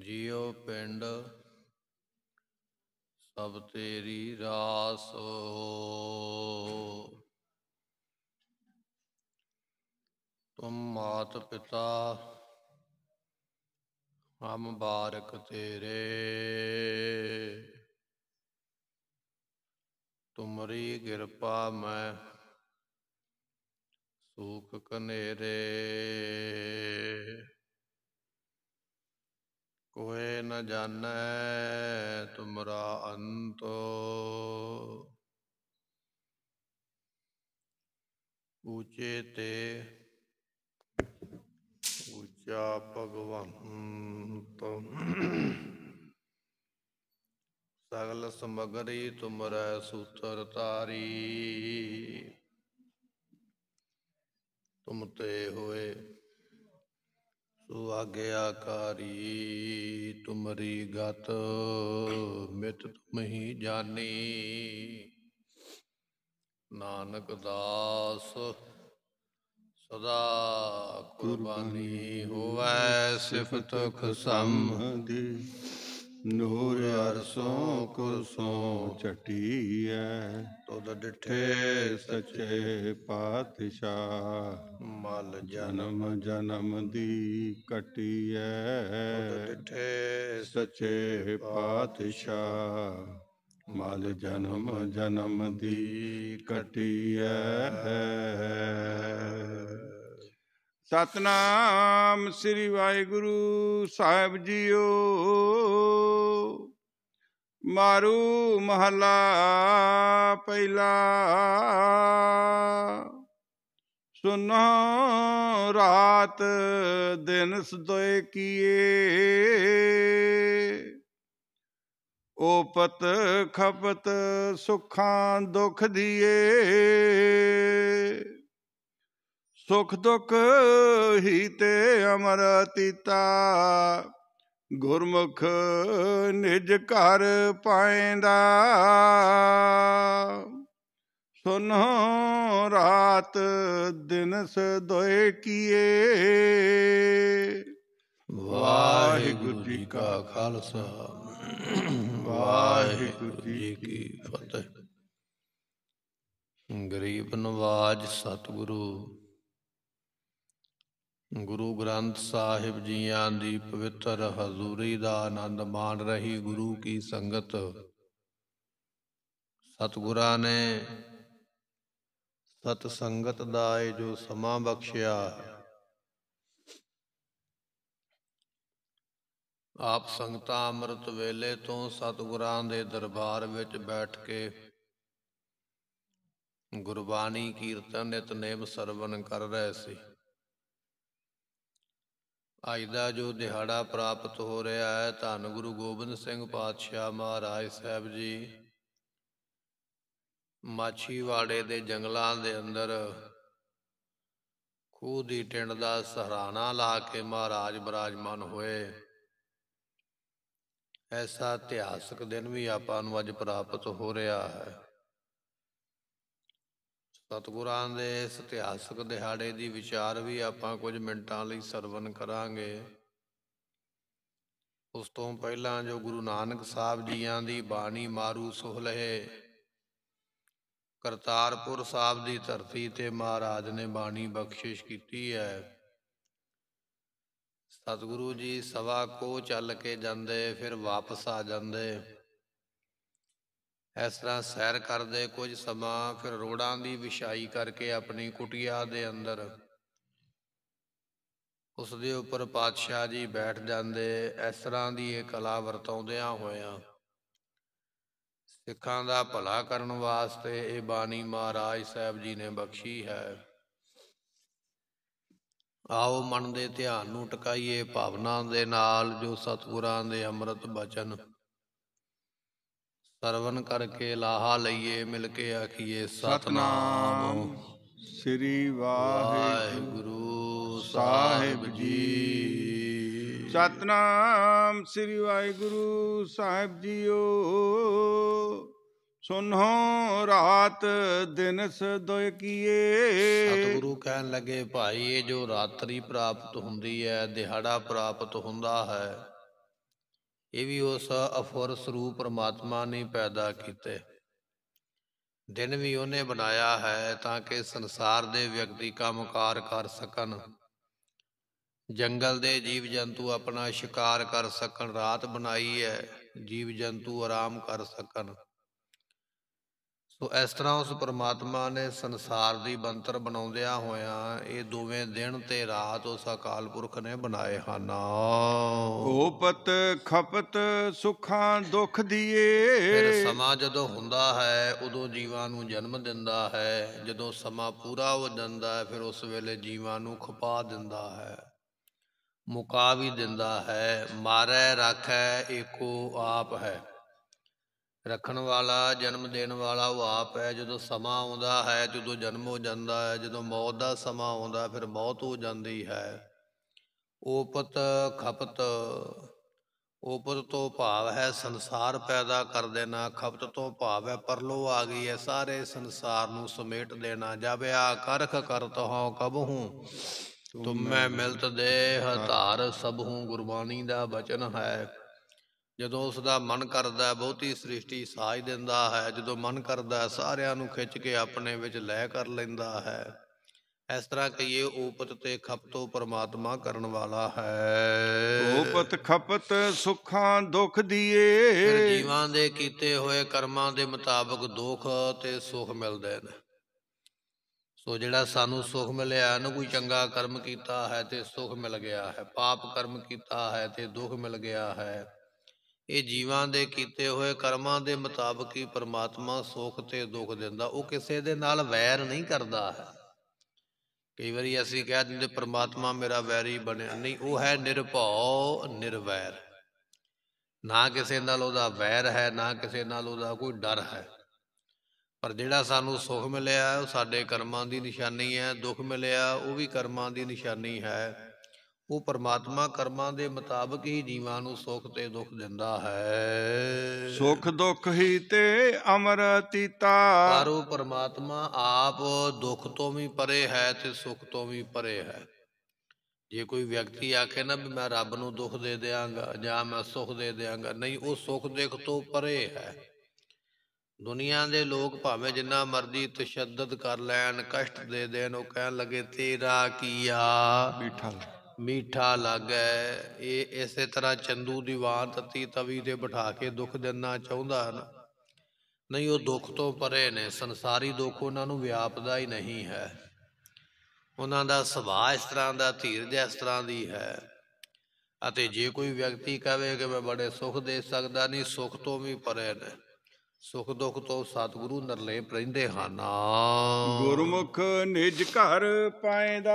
ਜਿਉ ਪਿੰਡ ਸਭ ਤੇਰੀ ਰਾਸ ਤੁਮ ਮਾਤ ਪਿਤਾ ਹਮ ਬਾਰਕ ਤੇਰੇ ਤੁਮਰੀ ਕਿਰਪਾ ਮੈਂ ਸੂਖ ਕਨੇਰੇ ਕੋਏ ਨ ਜਾਣੈ ਤੁਮਰਾ ਅੰਤੋ ਉਚੇ ਤੇ ਉਚਾ ਭਗਵੰਤ ਸਗਲ ਸਮਗਰੀ ਤੁਮਰੈ ਸੂਤਰ ਤਾਰੀ ਤੁਮ ਤੇ ਹੋਏ ਸੋ ਆਗਿਆਕਾਰੀ ਤੁਮਰੀ ਗਤ ਮਿਤ ਤੁਮਹੀ ਜਾਣੀ ਨਾਨਕ ਦਾਸ ਸਦਾ ਕੁਰਬਾਨੀ ਹੋਵੇ ਸਿਫਤ ਖਸਮ ਦੀ ਨੂਰ ਅਰਸੋਂ ਕੁਰਸੋਂ ਚਟੀਐ ਤਦ ਡਿਠੇ ਸਚੇ ਪਾਤਸ਼ਾਹ ਮਲ ਜਨਮ ਜਨਮ ਦੀ ਕਟੀਐ ਤਦ ਡਿਠੇ ਸਚੇ ਪਾਤਸ਼ਾਹ ਮਲ ਜਨਮ ਜਨਮ ਦੀ ਕਟੀਐ ਸਤਨਾਮ ਸ੍ਰੀ ਵਾਹਿਗੁਰੂ ਸਾਹਿਬ ਜੀਓ ਮਾਰੂ ਮਹਲਾ ਪਹਿਲਾ ਸੁਨੋ ਰਾਤ ਦਿਨ ਸਦੋਏ ਕੀਏ ਉਪਤ ਖਪਤ ਸੁਖਾਂ ਦੁਖ ਦੀਏ ਸੁਖ ਦੁਖ ਹੀ ਤੇ ਅਮਰ ਤੀਤਾ ਗੁਰਮੁਖ ਨਿਜ ਘਰ ਪਾਇਂਦਾ ਸੁਨੋ ਰਾਤ ਦਿਨਸ ਦੋਏ ਕੀਏ ਵਾਹਿਗੁਰੂ ਜੀ ਕਾ ਖਾਲਸਾ ਵਾਹਿਗੁਰੂ ਜੀ ਕੀ ਫਤਿਹ ਗਰੀਬ ਨਵਾਜ ਸਤਿਗੁਰੂ ਗੁਰੂ ਗ੍ਰੰਥ ਸਾਹਿਬ ਜੀਆਂ ਦੀ ਪਵਿੱਤਰ ਹਜ਼ੂਰੀ ਦਾ ਆਨੰਦ ਮਾਣ ਰਹੀ ਗੁਰੂ ਕੀ ਸੰਗਤ ਸਤਿਗੁਰਾਂ ਨੇ ਸਤ ਸੰਗਤ ਦਾ ਇਹ ਜੋ ਸਮਾਂ ਬਖਸ਼ਿਆ ਆਪ ਸੰਗਤਾਂ ਅੰਮ੍ਰਿਤ ਵੇਲੇ ਤੋਂ ਸਤਿਗੁਰਾਂ ਦੇ ਦਰਬਾਰ ਵਿੱਚ ਬੈਠ ਕੇ ਗੁਰਬਾਣੀ ਕੀਰਤਨ ਨਿਤਨੇਮ ਸਰਵਨ ਕਰ ਰਹੇ ਸੀ ਅੱਜ ਦਾ ਜੋ ਦਿਹਾੜਾ ਪ੍ਰਾਪਤ ਹੋ ਰਿਹਾ ਹੈ ਧੰਨ ਗੁਰੂ ਗੋਬਿੰਦ ਸਿੰਘ ਪਾਤਸ਼ਾਹ ਮਹਾਰਾਜ ਸਾਹਿਬ ਜੀ ਮਾਛੀਵਾੜੇ ਦੇ ਜੰਗਲਾਂ ਦੇ ਅੰਦਰ ਖੂਹ ਦੀ ਟਿੰਡ ਦਾ ਸਹਰਾਣਾ ਲਾ ਕੇ ਮਹਾਰਾਜ ਬਰਾਜਮਾਨ ਹੋਏ ਐਸਾ ਇਤਿਹਾਸਕ ਦਿਨ ਵੀ ਆਪਾਂ ਨੂੰ ਅੱਜ ਪ੍ਰਾਪਤ ਹੋ ਰਿਹਾ ਹੈ ਸਤਿਗੁਰਾਂ ਦੇ ਇਤਿਹਾਸਕ ਦਿਹਾੜੇ ਦੀ ਵਿਚਾਰ ਵੀ ਆਪਾਂ ਕੁਝ ਮਿੰਟਾਂ ਲਈ ਸਰਵਨ ਕਰਾਂਗੇ ਉਸ ਤੋਂ ਪਹਿਲਾਂ ਜੋ ਗੁਰੂ ਨਾਨਕ ਸਾਹਿਬ ਜੀਆਂ ਦੀ ਬਾਣੀ ਮਾਰੂ ਸੁਹਲਹਿ ਕਰਤਾਰਪੁਰ ਸਾਹਿਬ ਦੀ ਧਰਤੀ ਤੇ ਮਹਾਰਾਜ ਨੇ ਬਾਣੀ ਬਖਸ਼ਿਸ਼ ਕੀਤੀ ਹੈ ਸਤਿਗੁਰੂ ਜੀ ਸਵਾ ਕੋ ਚੱਲ ਕੇ ਜਾਂਦੇ ਫਿਰ ਵਾਪਸ ਆ ਜਾਂਦੇ ਇਸ ਤਰ੍ਹਾਂ ਸੈਰ ਕਰਦੇ ਕੁਝ ਸਮਾਂ ਫਿਰ ਰੋੜਾਂ ਦੀ ਵਿਛਾਈ ਕਰਕੇ ਆਪਣੀ ਕੁਟਿਆ ਦੇ ਅੰਦਰ ਉਸ ਦੇ ਉੱਪਰ ਪਾਤਸ਼ਾਹ ਜੀ ਬੈਠ ਜਾਂਦੇ ਇਸ ਤਰ੍ਹਾਂ ਦੀ ਇਹ ਕਲਾ ਵਰਤੌਂਦਿਆਂ ਹੋਇਆਂ ਸਿੱਖਾਂ ਦਾ ਭਲਾ ਕਰਨ ਵਾਸਤੇ ਇਹ ਬਾਣੀ ਮਹਾਰਾਜ ਸਾਹਿਬ ਜੀ ਨੇ ਬਖਸ਼ੀ ਹੈ ਆਓ ਮਨ ਦੇ ਧਿਆਨ ਨੂੰ ਟਿਕਾਈਏ ਭਾਵਨਾ ਦੇ ਨਾਲ ਜੋ ਸਤਿਗੁਰਾਂ ਦੇ ਅੰਮ੍ਰਿਤ ਬਚਨ ਸਰਵਨ ਕਰਕੇ ਲਾਹਾ ਲਈਏ ਮਿਲ ਕੇ ਆਖੀਏ ਸਤਨਾਮ ਸ੍ਰੀ ਵਾਹਿਗੁਰੂ ਸਾਹਿਬ ਜੀ ਸਤਨਾਮ ਸ੍ਰੀ ਵਾਹਿਗੁਰੂ ਸਾਹਿਬ ਜੀਓ ਸੁਨੋ ਰਾਤ ਦਿਨ ਸਦੋਇ ਕੀਏ ਸਤਿਗੁਰੂ ਕਹਿਣ ਲੱਗੇ ਭਾਈ ਇਹ ਜੋ ਰਾਤਰੀ ਪ੍ਰਾਪਤ ਹੁੰਦੀ ਹੈ ਦਿਹਾੜਾ ਪ੍ਰਾਪਤ ਹੁੰਦਾ ਹੈ ਇਹ ਵੀ ਉਸ ਅਫੁਰ ਸਰੂਪ ਪਰਮਾਤਮਾ ਨੇ ਪੈਦਾ ਕੀਤੇ ਦਿਨ ਵੀ ਉਹਨੇ ਬਣਾਇਆ ਹੈ ਤਾਂ ਕਿ ਸੰਸਾਰ ਦੇ ਵਿਅਕਤੀ ਕੰਮਕਾਰ ਕਰ ਸਕਣ ਜੰਗਲ ਦੇ ਜੀਵ ਜੰਤੂ ਆਪਣਾ ਸ਼ਿਕਾਰ ਕਰ ਸਕਣ ਰਾਤ ਬਣਾਈ ਹੈ ਜੀਵ ਜੰਤੂ ਆਰਾਮ ਕਰ ਸਕਣ ਸੋ ਇਸ ਤਰ੍ਹਾਂ ਉਸ ਪਰਮਾਤਮਾ ਨੇ ਸੰਸਾਰ ਦੀ ਬੰਤਰ ਬਣਾਉਂਦਿਆਂ ਹੋਇਆਂ ਇਹ ਦੋਵੇਂ ਦਿਨ ਤੇ ਰਾਤ ਉਸ ਅਕਾਲ ਪੁਰਖ ਨੇ ਬਣਾਏ ਹਨ ਓਪਤ ਖਪਤ ਸੁਖਾਂ ਦੁੱਖ ਦੀਏ ਫਿਰ ਸਮਾਂ ਜਦੋਂ ਹੁੰਦਾ ਹੈ ਉਦੋਂ ਜੀਵਾਂ ਨੂੰ ਜਨਮ ਦਿੰਦਾ ਹੈ ਜਦੋਂ ਸਮਾਂ ਪੂਰਾ ਹੋ ਜਾਂਦਾ ਹੈ ਫਿਰ ਉਸ ਵੇਲੇ ਜੀਵਾਂ ਨੂੰ ਖਪਾ ਦਿੰਦਾ ਹੈ ਮੁਕਾ ਵੀ ਦਿੰਦਾ ਹੈ ਮਾਰੇ ਰੱਖੈ ਏਕੋ ਆਪ ਹੈ ਰੱਖਣ ਵਾਲਾ ਜਨਮ ਦੇਣ ਵਾਲਾ ਉਹ ਆਪ ਹੈ ਜਦੋਂ ਸਮਾਂ ਆਉਂਦਾ ਹੈ ਜਦੋਂ ਜਨਮ ਹੋ ਜਾਂਦਾ ਹੈ ਜਦੋਂ ਮੌਤ ਦਾ ਸਮਾਂ ਆਉਂਦਾ ਫਿਰ ਮੌਤ ਹੋ ਜਾਂਦੀ ਹੈ ਉਪਤ ਖਪਤ ਉਪਤ ਤੋਂ ਭਾਵ ਹੈ ਸੰਸਾਰ ਪੈਦਾ ਕਰ ਦੇਣਾ ਖਪਤ ਤੋਂ ਭਾਵ ਹੈ ਪਰਲੋ ਆ ਗਈ ਹੈ ਸਾਰੇ ਸੰਸਾਰ ਨੂੰ ਸਮੇਟ ਦੇਣਾ ਜਬ ਆ ਕਰਖ ਕਰਤ ਹਉ ਕਬਹੂ ਤੁਮੈ ਮਿਲਤ ਦੇ ਹਤਾਰ ਸਭ ਹੂੰ ਗੁਰਬਾਣੀ ਦਾ ਬਚਨ ਹੈ ਜਦੋਂ ਉਸ ਦਾ ਮਨ ਕਰਦਾ ਬਹੁਤੀ ਸ੍ਰਿਸ਼ਟੀ ਸਾਜ ਦਿੰਦਾ ਹੈ ਜਦੋਂ ਮਨ ਕਰਦਾ ਸਾਰਿਆਂ ਨੂੰ ਖਿੱਚ ਕੇ ਆਪਣੇ ਵਿੱਚ ਲੈ ਕਰ ਲੈਂਦਾ ਹੈ ਇਸ ਤਰ੍ਹਾਂ ਕਹੀਏ ਉਪਤ ਤੇ ਖਪਤੋ ਪਰਮਾਤਮਾ ਕਰਨ ਵਾਲਾ ਹੈ ਉਪਤ ਖਪਤ ਸੁੱਖਾਂ ਦੁੱਖ ਦੀਏ ਫਿਰ ਜੀਵਾਂ ਦੇ ਕੀਤੇ ਹੋਏ ਕਰਮਾਂ ਦੇ ਮੁਤਾਬਕ ਦੁੱਖ ਤੇ ਸੁੱਖ ਮਿਲਦੇ ਨੇ ਸੋ ਜਿਹੜਾ ਸਾਨੂੰ ਸੁੱਖ ਮਿਲਿਆ ਨਾ ਕੋਈ ਚੰਗਾ ਕਰਮ ਕੀਤਾ ਹੈ ਤੇ ਸੁੱਖ ਮਿਲ ਗਿਆ ਹੈ ਪਾਪ ਕਰਮ ਕੀਤਾ ਹੈ ਤੇ ਦੁੱਖ ਮਿਲ ਗਿਆ ਹੈ ਇਹ ਜੀਵਾਂ ਦੇ ਕੀਤੇ ਹੋਏ ਕਰਮਾਂ ਦੇ ਮੁਤਾਬਕ ਹੀ ਪਰਮਾਤਮਾ ਸੁੱਖ ਤੇ ਦੁੱਖ ਦਿੰਦਾ ਉਹ ਕਿਸੇ ਦੇ ਨਾਲ ਵੈਰ ਨਹੀਂ ਕਰਦਾ ਹੈ ਕਈ ਵਾਰੀ ਅਸੀਂ ਕਹਿ ਦਿੰਦੇ ਪਰਮਾਤਮਾ ਮੇਰਾ ਵੈਰੀ ਬਣਿਆ ਨਹੀਂ ਉਹ ਹੈ ਨਿਰਭਉ ਨਿਰਵੈਰ ਨਾ ਕਿਸੇ ਨਾਲ ਉਹਦਾ ਵੈਰ ਹੈ ਨਾ ਕਿਸੇ ਨਾਲ ਉਹਦਾ ਕੋਈ ਡਰ ਹੈ ਪਰ ਜਿਹੜਾ ਸਾਨੂੰ ਸੁੱਖ ਮਿਲਿਆ ਉਹ ਸਾਡੇ ਕਰਮਾਂ ਦੀ ਨਿਸ਼ਾਨੀ ਹੈ ਦੁੱਖ ਮਿਲਿਆ ਉਹ ਵੀ ਕਰਮਾਂ ਦੀ ਨਿਸ਼ਾਨੀ ਹੈ ਉਹ ਪਰਮਾਤਮਾ ਕਰਮਾਂ ਦੇ ਮੁਤਾਬਕ ਹੀ ਜੀਵਾਂ ਨੂੰ ਸੁੱਖ ਤੇ ਦੁੱਖ ਦਿੰਦਾ ਹੈ ਸੁੱਖ ਦੁੱਖ ਹੀ ਤੇ ਅਮਰ ਤੀਤਾ ਪਰ ਉਹ ਪਰਮਾਤਮਾ ਆਪ ਦੁੱਖ ਤੋਂ ਵੀ ਪਰੇ ਹੈ ਤੇ ਸੁੱਖ ਤੋਂ ਵੀ ਪਰੇ ਹੈ ਜੇ ਕੋਈ ਵਿਅਕਤੀ ਆਖੇ ਨਾ ਵੀ ਮੈਂ ਰੱਬ ਨੂੰ ਦੁੱਖ ਦੇ ਦੇਵਾਂਗਾ ਜਾਂ ਮੈਂ ਸੁੱਖ ਦੇ ਦੇਵਾਂਗਾ ਨਹੀਂ ਉਹ ਸੁੱਖ ਦੇਖ ਤੋਂ ਪਰੇ ਹੈ ਦੁਨੀਆ ਦੇ ਲੋਕ ਭਾਵੇਂ ਜਿੰਨਾ ਮਰਜ਼ੀ ਤਸ਼ੱਦਦ ਕਰ ਲੈਣ ਕਸ਼ਟ ਦੇ ਦੇਣ ਉਹ ਕਹਿਣ ਲੱਗੇ ਤੇਰਾ ਕੀਆ ਬੀਠਾ ਮੀਠਾ ਲੱਗੈ ਇਹ ਇਸੇ ਤਰ੍ਹਾਂ ਚੰਦੂ ਦੀ ਵਾਂ ਤਤੀ ਤਵੀ ਤੇ ਬਿਠਾ ਕੇ ਦੁੱਖ ਦੇਣਾ ਚਾਹੁੰਦਾ ਹਨ ਨਹੀਂ ਉਹ ਦੁੱਖ ਤੋਂ ਪਰੇ ਨੇ ਸੰਸਾਰੀ ਦੁੱਖ ਉਹਨਾਂ ਨੂੰ ਵਿਆਪਦਾ ਹੀ ਨਹੀਂ ਹੈ ਉਹਨਾਂ ਦਾ ਸੁਭਾਅ ਇਸ ਤਰ੍ਹਾਂ ਦਾ ਧੀਰਜ ਇਸ ਤਰ੍ਹਾਂ ਦੀ ਹੈ ਅਤੇ ਜੇ ਕੋਈ ਵਿਅਕਤੀ ਕਹੇ ਕਿ ਮੈਂ ਬੜੇ ਸੁਖ ਦੇ ਸਕਦਾ ਨਹੀਂ ਸੁਖ ਤੋਂ ਵੀ ਪਰੇ ਨੇ ਸੁਖ ਦੁਖ ਤੋਂ ਸਤਿਗੁਰੂ ਨਰਲੇ ਰਹਿੰਦੇ ਹਨ ਗੁਰਮੁਖ ਨਿਜ ਘਰ ਪਾਇਦਾ